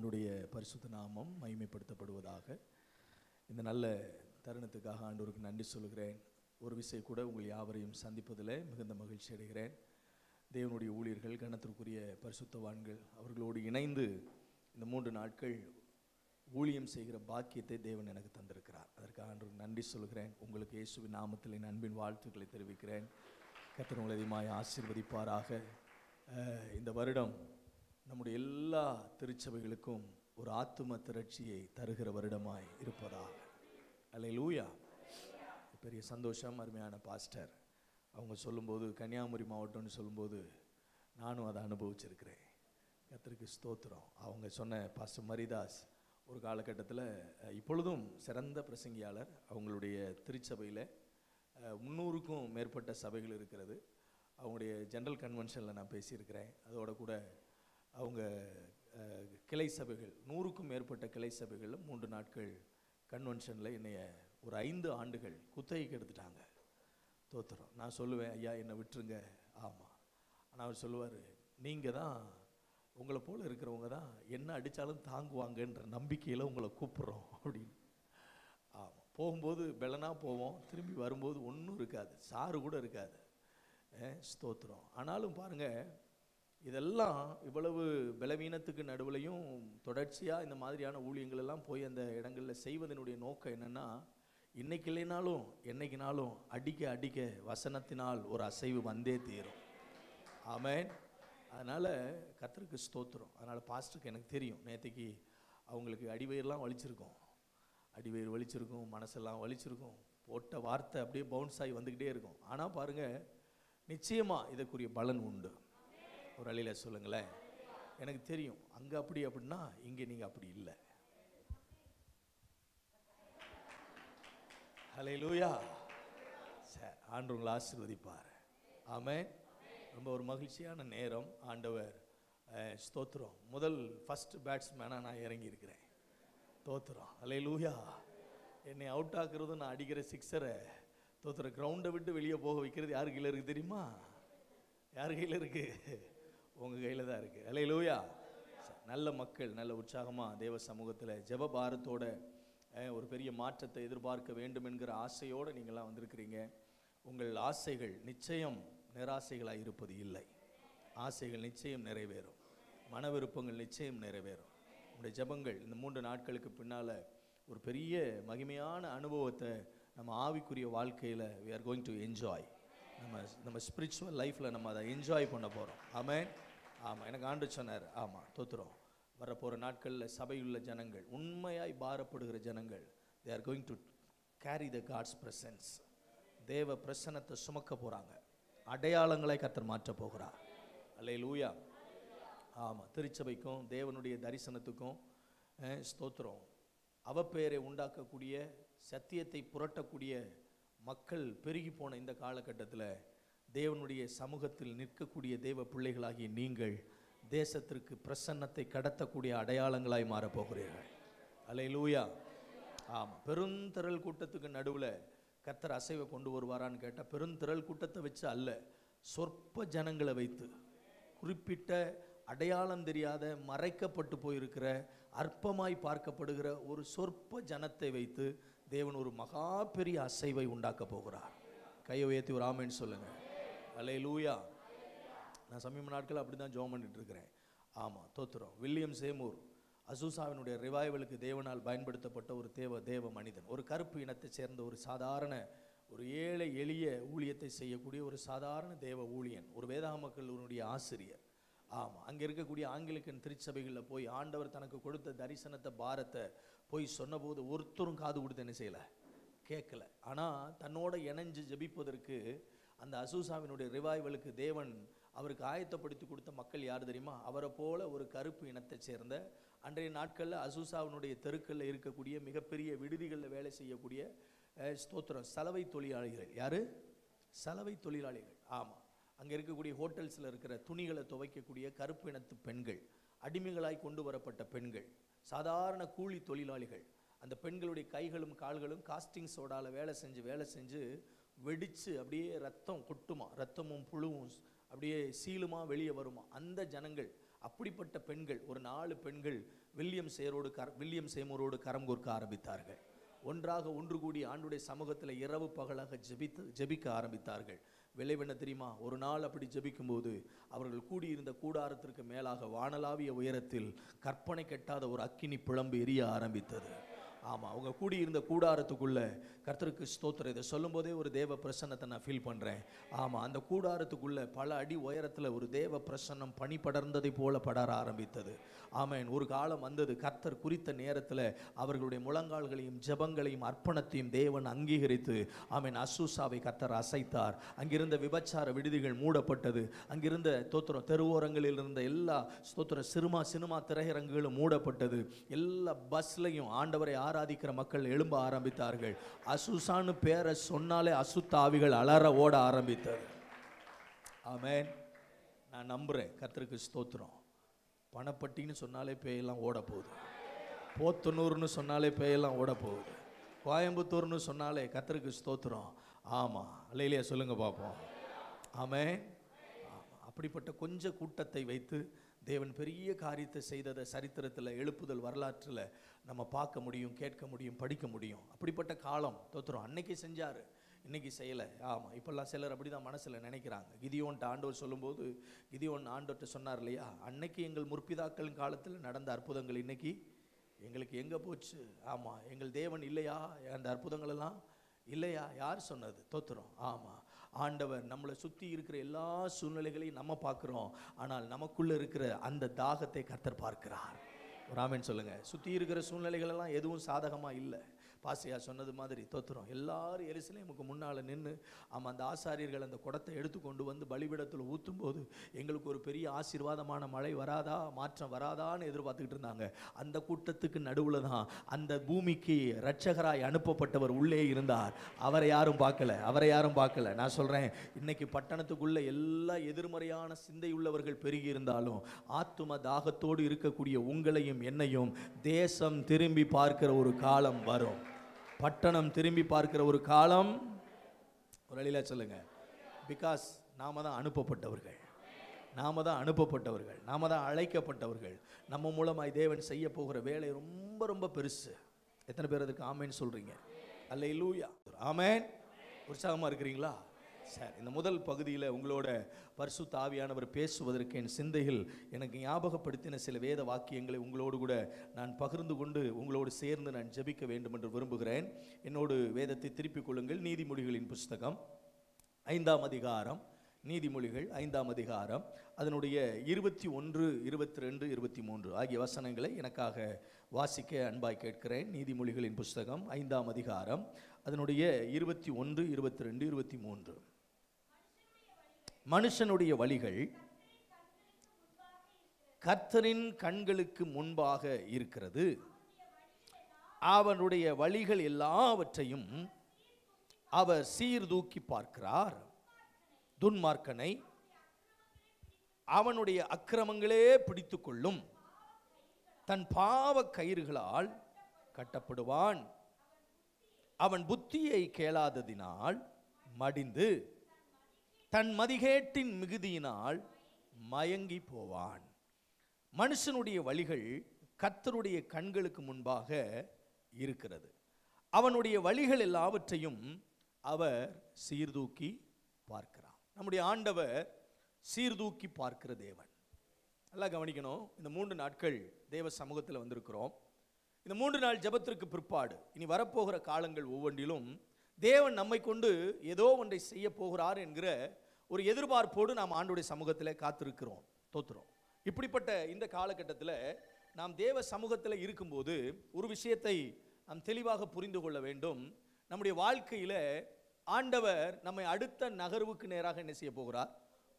ஆண்டுடைய பரிசுத்த நாமம் மகிமைப்படுத்தப்படுவதாக இந்த நல்ல தருணத்துக்காக ஆண்டோருக்கு நன்றி சொல்கிறேன் ஒரு விசை கூட உங்கள் யாவரையும் சந்திப்பதில் மிகுந்த மகிழ்ச்சி அடைகிறேன் தேவனுடைய ஊழியர்கள் கணத்திற்குரிய பரிசுத்தவான்கள் அவர்களோடு இணைந்து இந்த மூன்று நாட்கள் ஊழியம் செய்கிற பாக்கியத்தை தேவன் எனக்கு தந்திருக்கிறார் அதற்கு ஆண்டோருக்கு நன்றி சொல்கிறேன் உங்களுக்கு இயேசுவின் நாமத்தில் என் அன்பின் வாழ்த்துக்களை தெரிவிக்கிறேன் கத்திர உங்களை அதிகமாக ஆசீர்வதிப்பாராக இந்த வருடம் நம்முடைய எல்லா திருச்சபைகளுக்கும் ஒரு ஆத்தும திரட்சியை தருகிற வருடமாய் இருப்பதாக அல்ல லூயா பெரிய சந்தோஷம் அருமையான பாஸ்டர் அவங்க சொல்லும்போது கன்னியாகுமரி மாவட்டம்னு சொல்லும்போது நானும் அதை அனுபவிச்சிருக்கிறேன் கத்திரிக்கு ஸ்தோத்திரம் அவங்க சொன்ன பாஸ்டர் மரிதாஸ் ஒரு காலகட்டத்தில் இப்பொழுதும் சிறந்த பிரசங்கியாளர் அவங்களுடைய திருச்சபையில் முந்நூறுக்கும் மேற்பட்ட சபைகள் இருக்கிறது அவங்களுடைய ஜென்ரல் கன்வென்ஷனில் நான் பேசியிருக்கிறேன் அதோட கூட அவங்க கிளை சபைகள் நூறுக்கும் மேற்பட்ட கிளை சபைகளில் மூன்று நாட்கள் கன்வென்ஷனில் என்னைய ஒரு ஐந்து ஆண்டுகள் குத்தகைக்கு எடுத்துட்டாங்க தோத்துறோம் நான் சொல்லுவேன் ஐயா என்னை விட்டுருங்க ஆமாம் ஆனால் அவர் சொல்லுவார் நீங்கள் தான் உங்களை போல் இருக்கிறவங்க தான் என்ன அடித்தாலும் தாங்குவாங்கன்ற நம்பிக்கையில் உங்களை கூப்பிட்றோம் அப்படின்னு ஆமாம் போகும்போது பெலனாக போவோம் திரும்பி வரும்போது ஒன்றும் இருக்காது சாறு கூட இருக்காது ஸ்தோத்திரம் ஆனாலும் பாருங்கள் இதெல்லாம் இவ்வளவு பலவீனத்துக்கு நடுவுலையும் தொடர்ச்சியாக இந்த மாதிரியான ஊழியங்கள் எல்லாம் போய் அந்த இடங்களில் செய்வதனுடைய நோக்கம் என்னென்னா இன்னைக்கு இல்லைனாலும் என்னைக்குனாலும் அடிக்க அடிக்க வசனத்தினால் ஒரு அசைவு வந்தே தீரும் ஆமேன் அதனால் கத்தருக்கு ஸ்தோத்திரம் அதனால் பாஸ்டருக்கு எனக்கு தெரியும் நேற்றுக்கு அவங்களுக்கு அடிவயிரெலாம் வலிச்சிருக்கும் அடிவயிறு வலிச்சிருக்கும் மனசெல்லாம் வலிச்சிருக்கும் போட்ட வார்த்தை அப்படியே பவுன்ஸ் ஆகி வந்துக்கிட்டே இருக்கும் ஆனால் பாருங்கள் நிச்சயமாக இதற்குரிய பலன் உண்டு ஒரு அழியில் சொல்லுங்களேன் எனக்கு தெரியும் அங்கே அப்படி அப்படின்னா இங்கே நீங்கள் அப்படி இல்லை ஹலே லூயா சார் ஆண்டு ஆசிர்வதிப்பார் ஆமே ரொம்ப ஒரு மகிழ்ச்சியான நேரம் ஆண்டவர் ஸ்தோத்திரம் முதல் ஃபஸ்ட் பேட்ஸ்மேனாக நான் இறங்கி இருக்கிறேன் தோத்துறோம் அலே லூயா என்னை அவுட் ஆக்குறது நான் அடிக்கிற சிக்ஸரை தோத்துற கிரவுண்டை விட்டு வெளியே போக வைக்கிறது யார் கையில் இருக்குது தெரியுமா யார் கையில் இருக்குது உங்கள் கையில் தான் இருக்குது அல்ல லூயா நல்ல மக்கள் நல்ல உற்சாகமாக தேவ சமூகத்தில் ஜப பாரத்தோட ஒரு பெரிய மாற்றத்தை எதிர்பார்க்க வேண்டும் என்கிற ஆசையோடு நீங்கள்லாம் வந்திருக்கிறீங்க உங்கள் ஆசைகள் நிச்சயம் நிராசைகளாக இருப்பது இல்லை ஆசைகள் நிச்சயம் நிறைவேறும் மன விருப்பங்கள் நிச்சயம் நிறைவேறும் உங்களுடைய ஜபங்கள் இந்த மூன்று நாட்களுக்கு பின்னால் ஒரு பெரிய மகிமையான அனுபவத்தை நம்ம ஆவிக்குரிய வாழ்க்கையில் we are going to enjoy நம்ம நம்ம ஸ்பிரிச்சுவல் லைஃப்பில் நம்ம அதை என்ஜாய் பண்ண போகிறோம் ஆமாம் ஆமாம் எனக்கு ஆண்டு சொன்னார் ஆமாம் தோத்துறோம் வரப்போகிற நாட்களில் சபையுள்ள ஜனங்கள் உண்மையாய் பாரப்படுகிற ஜனங்கள் they are going to carry the God's presence தேவ பிரசனத்தை சுமக்க போகிறாங்க அடையாளங்களை கத்தர் மாற்ற போகிறார் அல்ல லூயா ஆமாம் திருச்சபைக்கும் தேவனுடைய தரிசனத்துக்கும் ஸ்தோத்திரம் பெயரை உண்டாக்கக்கூடிய சத்தியத்தை புரட்டக்கூடிய மக்கள் பெருகி போன இந்த காலகட்டத்தில் தேவனுடைய சமூகத்தில் நிற்கக்கூடிய தேவ பிள்ளைகளாகிய நீங்கள் தேசத்திற்கு பிரசன்னத்தை கடத்தக்கூடிய அடையாளங்களாய் மாறப்போகிறீர்கள் அலை லூயா ஆம் பெருந்திரள் கூட்டத்துக்கு நடுவில் கத்தர் அசைவை கொண்டு வருவாரான்னு கேட்டால் பெருந்திரள் கூட்டத்தை வச்சு அல்ல சொற்ப ஜனங்களை வைத்து குறிப்பிட்ட அடையாளம் தெரியாத மறைக்கப்பட்டு போயிருக்கிற அற்பமாய் பார்க்கப்படுகிற ஒரு சொற்ப ஜனத்தை வைத்து தேவன் ஒரு மகா பெரிய அசைவை உண்டாக்க போகிறார் கையை உயர்த்தி ஒரு ஆமைன்னு சொல்லுங்கள் அலை லூயா நான் சமீப நாட்கள் அப்படி தான் ஜோம் இருக்கிறேன் ஆமாம் தோத்துறோம் வில்லியம் சேமூர் அசூசாவினுடைய ரிவைவலுக்கு தேவனால் பயன்படுத்தப்பட்ட ஒரு தேவ தேவ மனிதன் ஒரு கருப்பு இனத்தைச் சேர்ந்த ஒரு சாதாரண ஒரு ஏழை எளிய ஊழியத்தை செய்யக்கூடிய ஒரு சாதாரண தேவ ஊழியன் ஒரு மக்களுடைய ஆசிரியர் ஆமாம் அங்கே இருக்கக்கூடிய ஆங்கிலிக்கன் திருச்சபைகளில் போய் ஆண்டவர் தனக்கு கொடுத்த தரிசனத்தை பாரத்தை போய் சொன்னபோது ஒருத்தரும் காது கொடுத்து என்ன செய்யலை கேட்கல ஆனால் தன்னோட இணைஞ்சு ஜபிப்பதற்கு அந்த அசூசாவினுடைய ரிவாய்வலுக்கு தேவன் அவருக்கு ஆயத்தப்படுத்தி கொடுத்த மக்கள் யார் தெரியுமா அவரை போல ஒரு கருப்பு இனத்தைச் சேர்ந்த அன்றைய நாட்களில் அசூசாவினுடைய தெருக்களில் இருக்கக்கூடிய மிகப்பெரிய விடுதிகளில் வேலை செய்யக்கூடிய ஸ்தோத்திரம் சலவை தொழிலாளிகள் யார் சலவை தொழிலாளிகள் ஆமாம் அங்கே இருக்கக்கூடிய ஹோட்டல்ஸில் இருக்கிற துணிகளை துவைக்கக்கூடிய கருப்பு இனத்து பெண்கள் அடிமைகளாய் கொண்டு வரப்பட்ட பெண்கள் சாதாரண கூலி தொழிலாளிகள் அந்த பெண்களுடைய கைகளும் கால்களும் காஸ்டிங் சோடாவில் வேலை செஞ்சு வேலை செஞ்சு வெடித்து அப்படியே ரத்தம் கொட்டுமா ரத்தமும் புழுவும் அப்படியே சீலுமா வெளியே வருமா அந்த ஜனங்கள் அப்படிப்பட்ட பெண்கள் ஒரு நாலு பெண்கள் வில்லியம் சேரோடு கர வில்லியம் சேமூரோடு கரம் கோர்க்க ஆரம்பித்தார்கள் ஒன்றாக ஒன்று கூடி ஆண்டுடைய சமூகத்தில் இரவு பகலாக ஜெபித்து ஜெபிக்க ஆரம்பித்தார்கள் விளைவென தெரியுமா ஒரு நாள் அப்படி ஜெபிக்கும்போது அவர்கள் கூடியிருந்த கூடாரத்திற்கு மேலாக வானலாவிய உயரத்தில் கற்பனை கெட்டாத ஒரு அக்கினி புலம்பு எரிய ஆரம்பித்தது ஆமாம் அவங்க கூடியிருந்த கூடாரத்துக்குள்ளே கர்த்தருக்கு ஸ்தோத்திர இதை சொல்லும்போதே ஒரு தேவ பிரசன்னத்தை நான் ஃபீல் பண்ணுறேன் ஆமாம் அந்த கூடாரத்துக்குள்ளே பல அடி உயரத்தில் ஒரு தேவ பிரசன்னம் பனி படர்ந்ததை போல படர ஆரம்பித்தது ஆமாம் ஒரு காலம் வந்தது கர்த்தர் குறித்த நேரத்தில் அவர்களுடைய முழங்கால்களையும் ஜபங்களையும் அர்ப்பணத்தையும் தேவன் அங்கீகரித்து ஆமேன் அசூசாவை கர்த்தர் அசைத்தார் அங்கிருந்த விபச்சார விடுதிகள் மூடப்பட்டது அங்கிருந்த தோத்திரம் தெருவோரங்களில் இருந்த எல்லா ஸ்தோத்திரம் சினிமா சினிமா திரையரங்குகளும் மூடப்பட்டது எல்லா பஸ்லையும் ஆண்டவரை ஆராதிக்கிற மக்கள் எழும்ப ஆரம்பித்தார்கள் அசுசான்னு பேரை சொன்னாலே அசுத்தாவிகள் அலற ஓட ஆரம்பித்தது ஆமேன் நான் நம்புகிறேன் கத்திரிக்கு ஸ்தோத்திரம் பணப்பட்டின்னு சொன்னாலே பேயெல்லாம் ஓட போகுது போத்தனூர்னு சொன்னாலே பேயெல்லாம் ஓட போகுது கோயம்புத்தூர்னு சொன்னாலே கத்தருக்கு ஸ்தோத்திரம் ஆமாம் இல்லையிலையா சொல்லுங்கள் பார்ப்போம் ஆமே அப்படிப்பட்ட கொஞ்ச கூட்டத்தை வைத்து தேவன் பெரிய காரியத்தை செய்ததை சரித்திரத்தில் எழுப்புதல் வரலாற்றில் நம்ம பார்க்க முடியும் கேட்க முடியும் படிக்க முடியும் அப்படிப்பட்ட காலம் தோத்துரும் அன்னைக்கு செஞ்சார் இன்றைக்கி செய்யலை ஆமாம் இப்போல்லாம் சிலர் அப்படி தான் மனசில் நினைக்கிறாங்க கிதியோன்ட்ட ஆண்டவர் சொல்லும்போது கிதியோன் ஆண்டோர்கிட்ட சொன்னார் இல்லையா அன்னைக்கு எங்கள் முற்பிதாக்களின் காலத்தில் நடந்த அற்புதங்கள் இன்றைக்கி எங்களுக்கு எங்கே போச்சு ஆமாம் எங்கள் தேவன் இல்லையா அந்த அற்புதங்களெல்லாம் இல்லையா யார் சொன்னது தோத்துரும் ஆமாம் ஆண்டவர் நம்மளை சுற்றி இருக்கிற எல்லா சூழ்நிலைகளையும் நம்ம பார்க்குறோம் ஆனால் நமக்குள்ளே இருக்கிற அந்த தாகத்தை கர்த்தர் பார்க்கிறார் ராமன் சொல்லுங்கள் சுற்றி இருக்கிற சூழ்நிலைகளெல்லாம் எதுவும் சாதகமாக இல்லை பாசியா சொன்னது மாதிரி தோத்துறோம் எல்லாரும் நமக்கு முன்னால் நின்று ஆமாம் அந்த ஆசாரியர்கள் அந்த குடத்தை எடுத்துக்கொண்டு வந்து பலிபிடத்தில் ஊற்றும் போது எங்களுக்கு ஒரு பெரிய ஆசீர்வாதமான மழை வராதா மாற்றம் வராதான்னு எதிர்பார்த்துக்கிட்டு இருந்தாங்க அந்த கூட்டத்துக்கு நடுவில் தான் அந்த பூமிக்கு ரட்சகராய் அனுப்பப்பட்டவர் உள்ளே இருந்தார் அவரை யாரும் பார்க்கல அவரை யாரும் பார்க்கல நான் சொல்கிறேன் இன்னைக்கு பட்டணத்துக்குள்ளே எல்லா எதிர்மறையான சிந்தை உள்ளவர்கள் பெருகி இருந்தாலும் ஆத்தும தாகத்தோடு இருக்கக்கூடிய உங்களையும் என்னையும் தேசம் திரும்பி பார்க்கிற ஒரு காலம் வரும் பட்டணம் திரும்பி பார்க்கிற ஒரு காலம் ஒரு வழியில் சொல்லுங்க பிகாஸ் நாம தான் அனுப்பப்பட்டவர்கள் நாம தான் அனுப்பப்பட்டவர்கள் நாம தான் அழைக்கப்பட்டவர்கள் நம்ம மூலமாய் தேவன் செய்ய போகிற வேலை ரொம்ப ரொம்ப பெருசு எத்தனை பேர் அதுக்கு ஆமேன்னு சொல்கிறீங்க அல்ல இல்லூயா ஆமேன் உற்சாகமாக இருக்கிறீங்களா சார் இந்த முதல் பகுதியில் உங்களோட பரிசு தாவியானவர் பேசுவதற்கு என் சிந்தையில் எனக்கு ஞாபகப்படுத்தின சில வேத வாக்கியங்களை உங்களோடு கூட நான் பகிர்ந்து கொண்டு உங்களோடு சேர்ந்து நான் ஜபிக்க வேண்டும் என்று விரும்புகிறேன் என்னோடு வேதத்தை திருப்பிக் கொள்ளுங்கள் நீதிமொழிகளின் புஸ்தகம் ஐந்தாம் அதிகாரம் நீதிமொழிகள் ஐந்தாம் அதிகாரம் அதனுடைய இருபத்தி ஒன்று இருபத்தி ரெண்டு இருபத்தி மூன்று ஆகிய வசனங்களை எனக்காக வாசிக்க அன்பாய் கேட்கிறேன் நீதிமொழிகளின் புஸ்தகம் ஐந்தாம் அதிகாரம் அதனுடைய இருபத்தி ஒன்று இருபத்தி ரெண்டு இருபத்தி மூன்று மனுஷனுடைய வழிகள் கர்த்தரின் கண்களுக்கு முன்பாக இருக்கிறது அவனுடைய வழிகள் எல்லாவற்றையும் அவர் சீர்தூக்கி பார்க்கிறார் துன்மார்க்கனை அவனுடைய அக்கிரமங்களே பிடித்து கொள்ளும் தன் பாவ கயிறுகளால் கட்டப்படுவான் அவன் புத்தியை கேளாததினால் மடிந்து தன் மதிகேட்டின் மிகுதியினால் மயங்கி போவான் மனுஷனுடைய வழிகள் கத்தருடைய கண்களுக்கு முன்பாக இருக்கிறது அவனுடைய வழிகள் எல்லாவற்றையும் அவர் சீர்தூக்கி பார்க்கிறான் நம்முடைய ஆண்டவர் சீர்தூக்கி பார்க்கிற தேவன் நல்லா கவனிக்கணும் இந்த மூன்று நாட்கள் தேவ சமூகத்தில் வந்திருக்கிறோம் இந்த மூன்று நாள் ஜபத்திற்கு பிற்பாடு இனி வரப்போகிற காலங்கள் ஒவ்வொன்றிலும் தேவன் நம்மை கொண்டு ஏதோ ஒன்றை செய்ய போகிறார் என்கிற ஒரு எதிர்பார்ப்போடு நாம் ஆண்டுடைய சமூகத்தில் காத்திருக்கிறோம் தோத்துறோம் இப்படிப்பட்ட இந்த காலகட்டத்தில் நாம் தேவ சமூகத்தில் இருக்கும்போது ஒரு விஷயத்தை நாம் தெளிவாக புரிந்து கொள்ள வேண்டும் நம்முடைய வாழ்க்கையில் ஆண்டவர் நம்மை அடுத்த நகர்வுக்கு நேராக என்ன செய்ய போகிறார்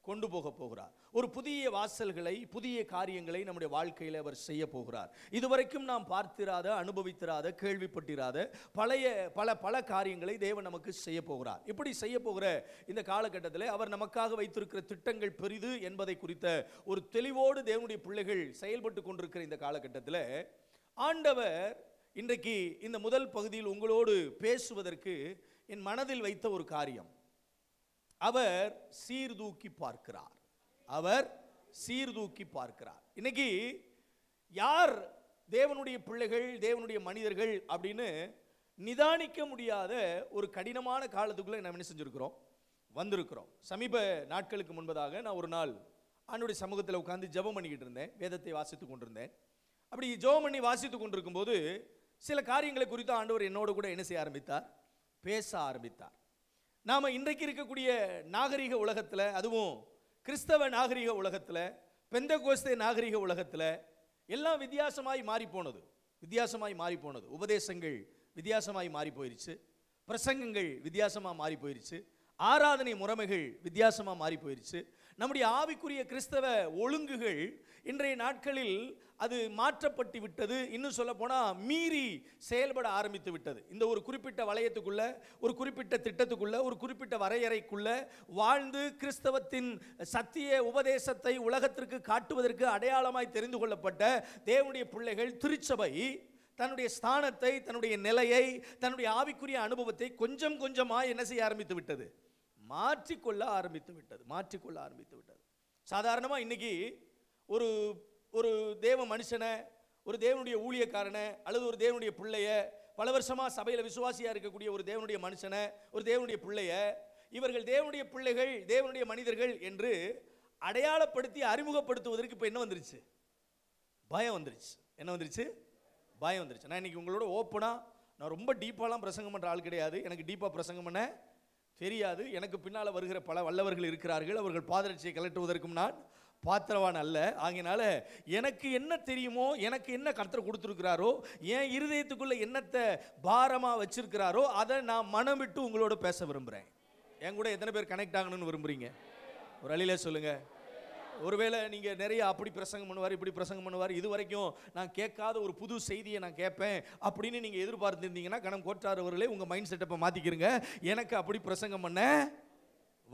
கொண்டு போக போகிறார் ஒரு புதிய வாசல்களை புதிய காரியங்களை நம்முடைய வாழ்க்கையில் அவர் செய்ய போகிறார் இதுவரைக்கும் நாம் பார்த்திராத அனுபவித்திராத கேள்விப்பட்டிராத பழைய பல பல காரியங்களை தேவன் நமக்கு செய்ய போகிறார் இப்படி செய்ய போகிற இந்த காலகட்டத்தில் அவர் நமக்காக வைத்திருக்கிற திட்டங்கள் பெரிது என்பதை குறித்த ஒரு தெளிவோடு தேவனுடைய பிள்ளைகள் செயல்பட்டு கொண்டிருக்கிற இந்த காலகட்டத்தில் ஆண்டவர் இன்றைக்கு இந்த முதல் பகுதியில் உங்களோடு பேசுவதற்கு என் மனதில் வைத்த ஒரு காரியம் அவர் சீர்தூக்கி பார்க்கிறார் அவர் சீர்தூக்கி பார்க்கிறார் இன்னைக்கு யார் தேவனுடைய பிள்ளைகள் தேவனுடைய மனிதர்கள் அப்படின்னு நிதானிக்க முடியாத ஒரு கடினமான காலத்துக்குள்ளே நம்ம என்ன செஞ்சுருக்கிறோம் வந்திருக்கிறோம் சமீப நாட்களுக்கு முன்பதாக நான் ஒரு நாள் ஆண்டுடைய சமூகத்தில் உட்காந்து ஜபம் பண்ணிக்கிட்டு இருந்தேன் வேதத்தை வாசித்து கொண்டிருந்தேன் அப்படி ஜபம் பண்ணி வாசித்து கொண்டிருக்கும் போது சில காரியங்களை குறித்து ஆண்டவர் என்னோட கூட என்ன செய்ய ஆரம்பித்தார் பேச ஆரம்பித்தார் நாம் இன்றைக்கு இருக்கக்கூடிய நாகரிக உலகத்தில் அதுவும் கிறிஸ்தவ நாகரிக உலகத்தில் பெந்த கோஸ்தே நாகரிக உலகத்தில் எல்லாம் வித்தியாசமாய் மாறி போனது வித்தியாசமாய் மாறி போனது உபதேசங்கள் வித்தியாசமாய் மாறி போயிருச்சு பிரசங்கங்கள் வித்தியாசமாக மாறி போயிருச்சு ஆராதனை முறைமைகள் வித்தியாசமாக மாறி போயிருச்சு நம்முடைய ஆவிக்குரிய கிறிஸ்தவ ஒழுங்குகள் இன்றைய நாட்களில் அது மாற்றப்பட்டு விட்டது இன்னும் சொல்ல போனால் மீறி செயல்பட ஆரம்பித்து விட்டது இந்த ஒரு குறிப்பிட்ட வளையத்துக்குள்ள ஒரு குறிப்பிட்ட திட்டத்துக்குள்ள ஒரு குறிப்பிட்ட வரையறைக்குள்ள வாழ்ந்து கிறிஸ்தவத்தின் சத்திய உபதேசத்தை உலகத்திற்கு காட்டுவதற்கு அடையாளமாய் தெரிந்து கொள்ளப்பட்ட தேவனுடைய பிள்ளைகள் திருச்சபை தன்னுடைய ஸ்தானத்தை தன்னுடைய நிலையை தன்னுடைய ஆவிக்குரிய அனுபவத்தை கொஞ்சம் கொஞ்சமாக என்ன செய்ய ஆரம்பித்து விட்டது மாற்றிக்கொள்ள ஆரம்பித்து விட்டது மாற்றிக்கொள்ள ஆரம்பித்து விட்டது சாதாரணமாக இன்றைக்கி ஒரு ஒரு தேவ மனுஷனை ஒரு தேவனுடைய ஊழியக்காரனை அல்லது ஒரு தேவனுடைய பிள்ளைய பல வருஷமாக சபையில் விசுவாசியாக இருக்கக்கூடிய ஒரு தேவனுடைய மனுஷனை ஒரு தேவனுடைய பிள்ளைய இவர்கள் தேவனுடைய பிள்ளைகள் தேவனுடைய மனிதர்கள் என்று அடையாளப்படுத்தி அறிமுகப்படுத்துவதற்கு இப்போ என்ன வந்துருச்சு பயம் வந்துருச்சு என்ன வந்துருச்சு பயம் வந்துருச்சு நான் இன்றைக்கி உங்களோட ஓப்பனாக நான் ரொம்ப டீப்பாலாம் பிரசங்கம் பண்ணுற ஆள் கிடையாது எனக்கு டீப்பாக பிரசங்கம் பண்ண தெரியாது எனக்கு பின்னால் வருகிற பல வல்லவர்கள் இருக்கிறார்கள் அவர்கள் பாதரட்சியை கலட்டுவதற்கும் நான் பாத்திரவான் அல்ல ஆகினால எனக்கு என்ன தெரியுமோ எனக்கு என்ன கர்த்தர் கொடுத்துருக்கிறாரோ என் இருதயத்துக்குள்ளே என்னத்தை பாரமாக வச்சிருக்கிறாரோ அதை நான் மனம் விட்டு உங்களோட பேச விரும்புகிறேன் என் கூட எத்தனை பேர் கனெக்ட் ஆகணும்னு விரும்புகிறீங்க ஒரு அழியில சொல்லுங்கள் ஒருவேளை நீங்கள் நிறைய அப்படி பிரசங்கம் பண்ணுவார் இப்படி பிரசங்கம் பண்ணுவார் இது வரைக்கும் நான் கேட்காத ஒரு புது செய்தியை நான் கேட்பேன் அப்படின்னு நீங்கள் எதிர்பார்த்துருந்தீங்கன்னா கணம் கோட்டாரவர்களே உங்கள் மைண்ட் செட்டப்பை மாற்றிக்கிறங்க எனக்கு அப்படி பிரசங்கம் பண்ண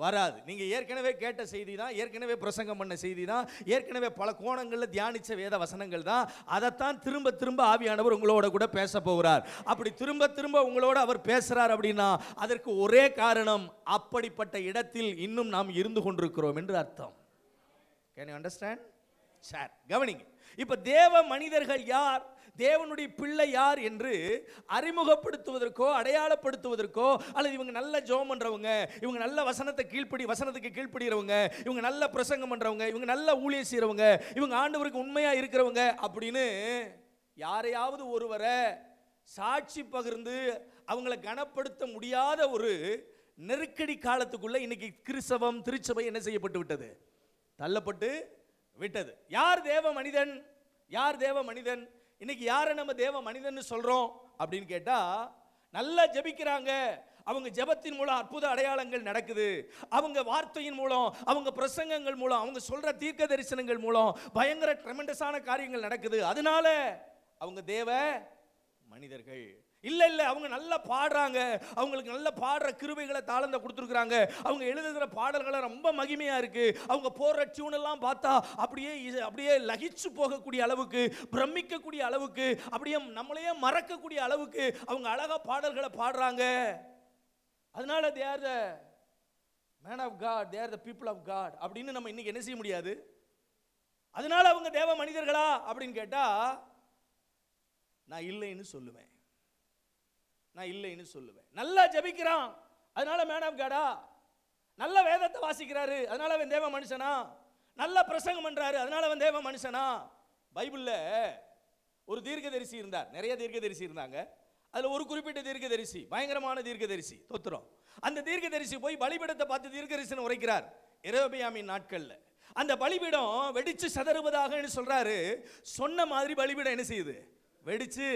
வராது நீங்கள் ஏற்கனவே கேட்ட செய்தி தான் ஏற்கனவே பிரசங்கம் பண்ண செய்தி தான் ஏற்கனவே பல கோணங்களில் தியானித்த வேத வசனங்கள் தான் அதைத்தான் திரும்ப திரும்ப ஆவியானவர் உங்களோட கூட பேச போகிறார் அப்படி திரும்ப திரும்ப உங்களோட அவர் பேசுகிறார் அப்படின்னா அதற்கு ஒரே காரணம் அப்படிப்பட்ட இடத்தில் இன்னும் நாம் இருந்து கொண்டிருக்கிறோம் என்று அர்த்தம் கேன் யூ அண்டர்ஸ்டாண்ட் சார் கவனிங்க இப்போ தேவ மனிதர்கள் யார் தேவனுடைய பிள்ளை யார் என்று அறிமுகப்படுத்துவதற்கோ அடையாளப்படுத்துவதற்கோ அல்லது இவங்க நல்ல ஜோம் பண்ணுறவங்க இவங்க நல்ல வசனத்தை கீழ்ப்படி வசனத்துக்கு கீழ்ப்படுகிறவங்க இவங்க நல்ல பிரசங்கம் பண்ணுறவங்க இவங்க நல்ல ஊழியர் செய்கிறவங்க இவங்க ஆண்டவருக்கு உண்மையாக இருக்கிறவங்க அப்படின்னு யாரையாவது ஒருவரை சாட்சி பகிர்ந்து அவங்கள கனப்படுத்த முடியாத ஒரு நெருக்கடி காலத்துக்குள்ளே இன்னைக்கு கிறிஸ்தவம் திருச்சபை என்ன செய்யப்பட்டு விட்டது தள்ளப்பட்டு விட்டது யார் தேவ மனிதன் யார் தேவ மனிதன் இன்னைக்கு யாரை நம்ம தேவ மனிதன் சொல்கிறோம் அப்படின்னு கேட்டால் நல்லா ஜபிக்கிறாங்க அவங்க ஜபத்தின் மூலம் அற்புத அடையாளங்கள் நடக்குது அவங்க வார்த்தையின் மூலம் அவங்க பிரசங்கங்கள் மூலம் அவங்க சொல்கிற தீர்க்க தரிசனங்கள் மூலம் பயங்கர ட்ரெமெண்டஸான காரியங்கள் நடக்குது அதனால அவங்க தேவ மனிதர்கள் இல்லை இல்லை அவங்க நல்லா பாடுறாங்க அவங்களுக்கு நல்ல பாடுற கிருபைகளை தாளந்த கொடுத்துருக்குறாங்க அவங்க எழுதுகிற பாடல்களை ரொம்ப மகிமையாக இருக்குது அவங்க போடுற டியூனெல்லாம் பார்த்தா அப்படியே அப்படியே லகிச்சு போகக்கூடிய அளவுக்கு பிரமிக்கக்கூடிய அளவுக்கு அப்படியே நம்மளையே மறக்கக்கூடிய அளவுக்கு அவங்க அழகாக பாடல்களை பாடுறாங்க அதனால they are the man of God they are the people of God அப்படின்னு நம்ம இன்றைக்கி என்ன செய்ய முடியாது அதனால அவங்க தேவ மனிதர்களா அப்படின்னு கேட்டால் நான் இல்லைன்னு சொல்லுவேன் நான் இல்லைன்னு சொல்லுவேன் நல்லா ஜபிக்கிறான் அதனால மேடம் கேடா நல்ல வேதத்தை வாசிக்கிறாரு அதனால அவன் தேவ மனுஷனா நல்ல பிரசங்கம் பண்ணுறாரு அதனால அவன் தேவ மனுஷனா பைபிளில் ஒரு தீர்க்கதரிசி இருந்தார் நிறைய தீர்க்கதரிசி இருந்தாங்க அதில் ஒரு குறிப்பிட்ட தீர்க்கதரிசி பயங்கரமான தீர்க்கதரிசி தோத்துறோம் அந்த தீர்க்கதரிசி போய் பலிபீடத்தை பார்த்து தரிசனம் உரைக்கிறார் இரபியாமின் நாட்களில் அந்த பலிபீடம் வெடிச்சு செதறுவதாக சொல்றாரு சொன்ன மாதிரி பலிபீடம் என்ன செய்யுது வெடிச்சு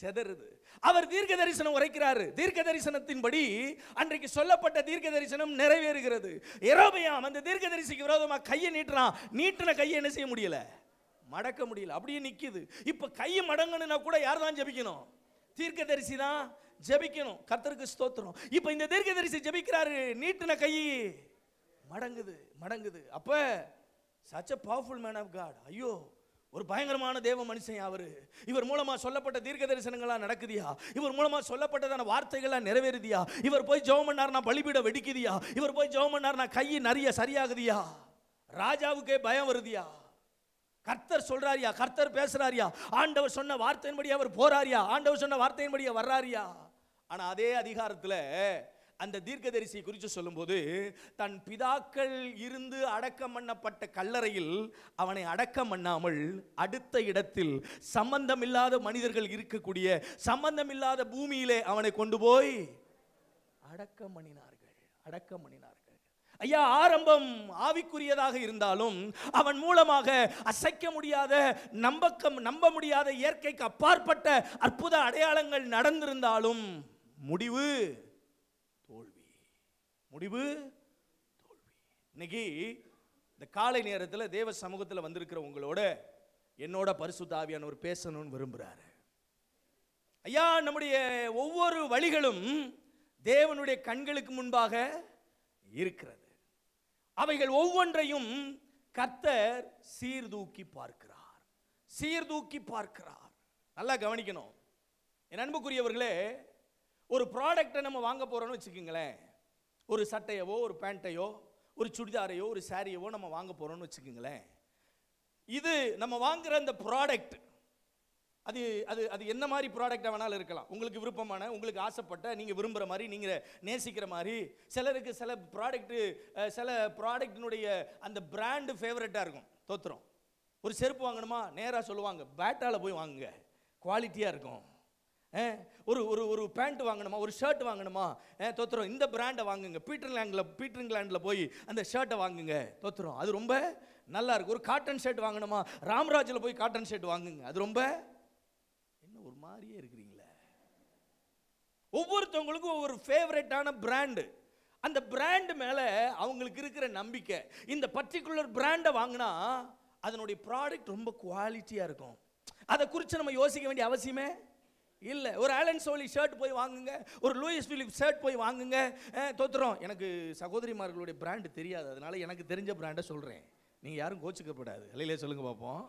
செதறுது அவர் தீர்க்க தரிசனம் உரைக்கிறாரு தீர்க்க தரிசனத்தின்படி அன்றைக்கு சொல்லப்பட்ட தீர்க்க தரிசனம் நிறைவேறுகிறது எரோபியாம் அந்த தீர்க்க தரிசிக்கு விரோதமாக கையை நீட்டுறான் நீட்டின கையை என்ன செய்ய முடியல மடக்க முடியல அப்படியே நிற்கிது இப்போ கையை மடங்கணுன்னா கூட யார் தான் ஜபிக்கணும் தீர்க்க தரிசி தான் ஜபிக்கணும் கர்த்தருக்கு ஸ்தோத்திரம் இப்போ இந்த தீர்க்க தரிசி ஜபிக்கிறாரு நீட்டின கை மடங்குது மடங்குது அப்போ such a powerful man of God ஐயோ ஒரு பயங்கரமான தேவ மனுஷன் அவர் இவர் மூலமாக சொல்லப்பட்ட தீர்க்க தரிசனங்களாக நடக்குதியா இவர் மூலமாக சொல்லப்பட்டதான வார்த்தைகள்லாம் நிறைவேறுதியா இவர் போய் ஜெபம் பண்ணார்னா பலிபீட வெடிக்குதியா இவர் போய் ஜெபம் பண்ணார்னா கை நிறைய சரியாகுதியா ராஜாவுக்கே பயம் வருதியா கர்த்தர் சொல்றாரியா கர்த்தர் பேசுறாரியா ஆண்டவர் சொன்ன வார்த்தையின்படி அவர் போறாரியா ஆண்டவர் சொன்ன வார்த்தையின்படி வர்றாரியா ஆனா அதே அதிகாரத்துல அந்த தீர்க்கதரிசியை குறித்து சொல்லும்போது தன் பிதாக்கள் இருந்து அடக்கம் பண்ணப்பட்ட கல்லறையில் அவனை அடக்கம் பண்ணாமல் அடுத்த இடத்தில் சம்பந்தமில்லாத மனிதர்கள் இருக்கக்கூடிய சம்பந்தமில்லாத பூமியிலே அவனை கொண்டு போய் அடக்கம் பண்ணினார்கள் அடக்கம் பண்ணினார்கள் ஐயா ஆரம்பம் ஆவிக்குரியதாக இருந்தாலும் அவன் மூலமாக அசைக்க முடியாத நம்பக்கம் நம்ப முடியாத இயற்கைக்கு அப்பாற்பட்ட அற்புத அடையாளங்கள் நடந்திருந்தாலும் முடிவு முடிவு தோல்வி இன்னைக்கு இந்த காலை நேரத்தில் தேவ சமூகத்தில் வந்திருக்கிற உங்களோட என்னோட ஒரு பேசணும்னு விரும்புகிறாரு ஐயா நம்முடைய ஒவ்வொரு வழிகளும் தேவனுடைய கண்களுக்கு முன்பாக இருக்கிறது அவைகள் ஒவ்வொன்றையும் கர்த்தர் சீர்தூக்கி பார்க்கிறார் சீர்தூக்கி பார்க்கிறார் நல்லா கவனிக்கணும் என் அன்புக்குரியவர்களே ஒரு ப்ராடக்டை நம்ம வாங்க போகிறோன்னு வச்சுக்கோங்களேன் ஒரு சட்டையவோ ஒரு பேண்ட்டையோ ஒரு சுடிதாரையோ ஒரு சாரியவோ நம்ம வாங்க போகிறோம்னு வச்சுக்கோங்களேன் இது நம்ம வாங்குகிற அந்த ப்ராடக்ட் அது அது அது என்ன மாதிரி ப்ராடக்டாக வேணாலும் இருக்கலாம் உங்களுக்கு விருப்பமான உங்களுக்கு ஆசைப்பட்ட நீங்கள் விரும்புகிற மாதிரி நீங்கள் நேசிக்கிற மாதிரி சிலருக்கு சில ப்ராடக்ட்டு சில ப்ராடக்டினுடைய அந்த பிராண்டு ஃபேவரட்டாக இருக்கும் தோத்துறோம் ஒரு செருப்பு வாங்கணுமா நேராக சொல்லுவாங்க பேட்டாவில் போய் வாங்குங்க குவாலிட்டியாக இருக்கும் ஒரு ஒரு ஒரு பேண்ட் வாங்கணுமா ஒரு ஷர்ட் வாங்கணுமா தோத்துறோம் இந்த பிராண்டை வாங்குங்க பீட்டர்லேண்டில் லேண்டில் லேண்டில் போய் அந்த ஷர்ட்டை வாங்குங்க தோத்துறோம் அது ரொம்ப நல்லா இருக்கு ஒரு காட்டன் ஷர்ட் வாங்கணுமா ராம்ராஜில் போய் காட்டன் ஷர்ட் வாங்குங்க அது ரொம்ப என்ன ஒரு மாதிரியே இருக்கிறீங்களே ஒவ்வொருத்தவங்களுக்கும் ஒவ்வொரு ஃபேவரட்டான பிராண்டு அந்த பிராண்டு மேலே அவங்களுக்கு இருக்கிற நம்பிக்கை இந்த பர்டிகுலர் பிராண்டை வாங்கினா அதனுடைய ப்ராடக்ட் ரொம்ப குவாலிட்டியாக இருக்கும் அதை குறித்து நம்ம யோசிக்க வேண்டிய அவசியமே இல்லை ஒரு ஆலன் சோலி ஷர்ட் போய் வாங்குங்க ஒரு லூயிஸ் பிலிப் ஷர்ட் போய் வாங்குங்க தோத்துறோம் எனக்கு சகோதரிமார்களுடைய பிராண்டு தெரியாது அதனால எனக்கு தெரிஞ்ச பிராண்டை சொல்கிறேன் நீங்கள் யாரும் கோச்சிக்கப்படாது இல்லையிலே சொல்லுங்கள் பார்ப்போம்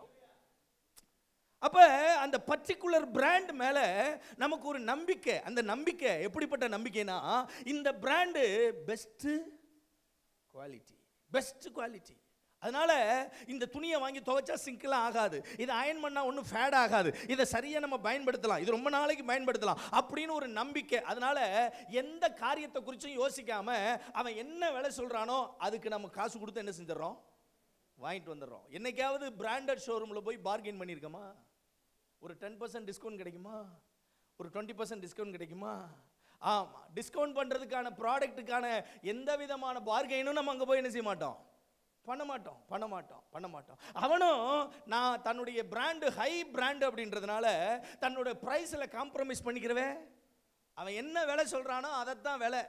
அப்போ அந்த பர்டிகுலர் பிராண்ட் மேலே நமக்கு ஒரு நம்பிக்கை அந்த நம்பிக்கை எப்படிப்பட்ட நம்பிக்கைனா இந்த brand best quality best quality அதனால் இந்த துணியை வாங்கி துவைச்சா சிங்க்லாம் ஆகாது இதை அயன் பண்ணால் ஒன்றும் ஃபேட் ஆகாது இதை சரியாக நம்ம பயன்படுத்தலாம் இது ரொம்ப நாளைக்கு பயன்படுத்தலாம் அப்படின்னு ஒரு நம்பிக்கை அதனால் எந்த காரியத்தை குறித்தும் யோசிக்காமல் அவன் என்ன வேலை சொல்கிறானோ அதுக்கு நம்ம காசு கொடுத்து என்ன செஞ்சிடறோம் வாங்கிட்டு வந்துடுறோம் என்றைக்காவது பிராண்டட் ஷோரூமில் போய் பார்கெயின் பண்ணியிருக்கோமா ஒரு டென் பர்சன்ட் டிஸ்கவுண்ட் கிடைக்குமா ஒரு டுவெண்ட்டி பர்சன்ட் டிஸ்கவுண்ட் கிடைக்குமா ஆமாம் டிஸ்கவுண்ட் பண்ணுறதுக்கான ப்ராடக்ட்டுக்கான எந்த விதமான பார்கெயினும் நம்ம அங்கே போய் என்ன செய்ய மாட்டோம் பண்ண மாட்டோம் பண்ண மாட்டோம் பண்ண மாட்டோம் அவனும் நான் தன்னுடைய பிராண்டு ஹை பிராண்டு அப்படின்றதுனால தன்னோட ப்ரைஸில் காம்ப்ரமைஸ் பண்ணிக்கிறவன் அவன் என்ன விலை சொல்கிறானோ அதைத்தான் விலை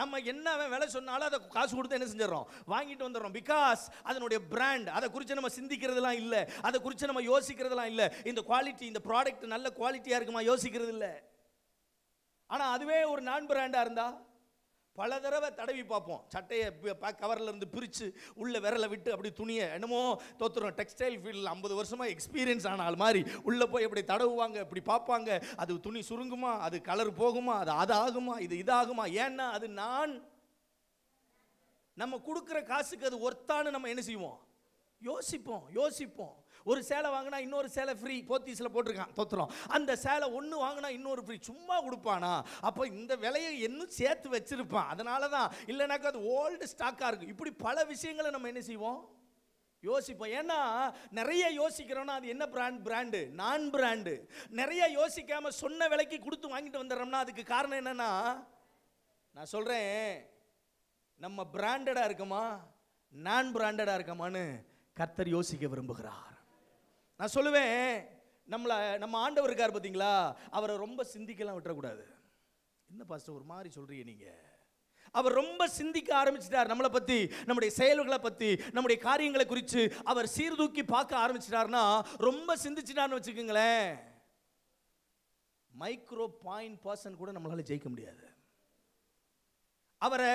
நம்ம என்ன அவன் விலை சொன்னாலும் அதை காசு கொடுத்து என்ன செஞ்சிடறோம் வாங்கிட்டு வந்துடுறோம் பிகாஸ் அதனுடைய பிராண்ட் அதை குறித்து நம்ம சிந்திக்கிறதுலாம் இல்லை அதை குறித்து நம்ம யோசிக்கிறதுலாம் இல்லை இந்த குவாலிட்டி இந்த ப்ராடக்ட் நல்ல குவாலிட்டியாக இருக்குமா யோசிக்கிறது இல்லை ஆனால் அதுவே ஒரு நான் பிராண்டாக இருந்தால் பல தடவை தடவி பார்ப்போம் சட்டையை கவரில் இருந்து பிரித்து உள்ளே விரலை விட்டு அப்படி துணியை என்னமோ தோத்துறோம் டெக்ஸ்டைல் ஃபீல்டில் ஐம்பது வருஷமாக எக்ஸ்பீரியன்ஸ் ஆனால் மாதிரி உள்ளே போய் எப்படி தடவுவாங்க இப்படி பார்ப்பாங்க அது துணி சுருங்குமா அது கலர் போகுமா அது அது ஆகுமா இது இதாகுமா ஏன்னா அது நான் நம்ம கொடுக்குற காசுக்கு அது ஒர்த்தான்னு நம்ம என்ன செய்வோம் யோசிப்போம் யோசிப்போம் ஒரு சேலை வாங்கினா இன்னொரு சேலை ஃப்ரீ போத்தீஸில் போட்டிருக்கான் தோத்துறோம் அந்த சேலை ஒன்று வாங்கினா இன்னொரு ஃப்ரீ சும்மா கொடுப்பானா அப்போ இந்த விலையை இன்னும் சேர்த்து வச்சுருப்பான் அதனால தான் இல்லைனாக்கா அது ஓல்டு ஸ்டாக்காக இருக்கும் இப்படி பல விஷயங்களை நம்ம என்ன செய்வோம் யோசிப்போம் ஏன்னா நிறைய யோசிக்கிறோன்னா அது என்ன பிராண்ட் பிராண்டு நான் பிராண்டு நிறைய யோசிக்காம சொன்ன விலைக்கு கொடுத்து வாங்கிட்டு வந்துடுறோம்னா அதுக்கு காரணம் என்னன்னா நான் சொல்கிறேன் நம்ம பிராண்டடாக இருக்கோமா நான் பிராண்டடாக இருக்கோமான்னு கர்த்தர் யோசிக்க விரும்புகிறார் நான் சொல்லுவேன் நம்மளை நம்ம ஆண்டவர் இருக்கார் பார்த்தீங்களா அவரை ரொம்ப சிந்திக்கலாம் விட்டுறக்கூடாது என்ன பாஸ்டர் ஒரு மாதிரி சொல்கிறீங்க நீங்கள் அவர் ரொம்ப சிந்திக்க ஆரம்பிச்சிட்டார் நம்மளை பற்றி நம்முடைய செயல்களை பற்றி நம்முடைய காரியங்களை குறித்து அவர் சீர்தூக்கி பார்க்க ஆரம்பிச்சிட்டார்னா ரொம்ப சிந்திச்சிட்டார்னு வச்சுக்கோங்களேன் மைக்ரோ பாயிண்ட் பர்சன் கூட நம்மளால் ஜெயிக்க முடியாது அவரை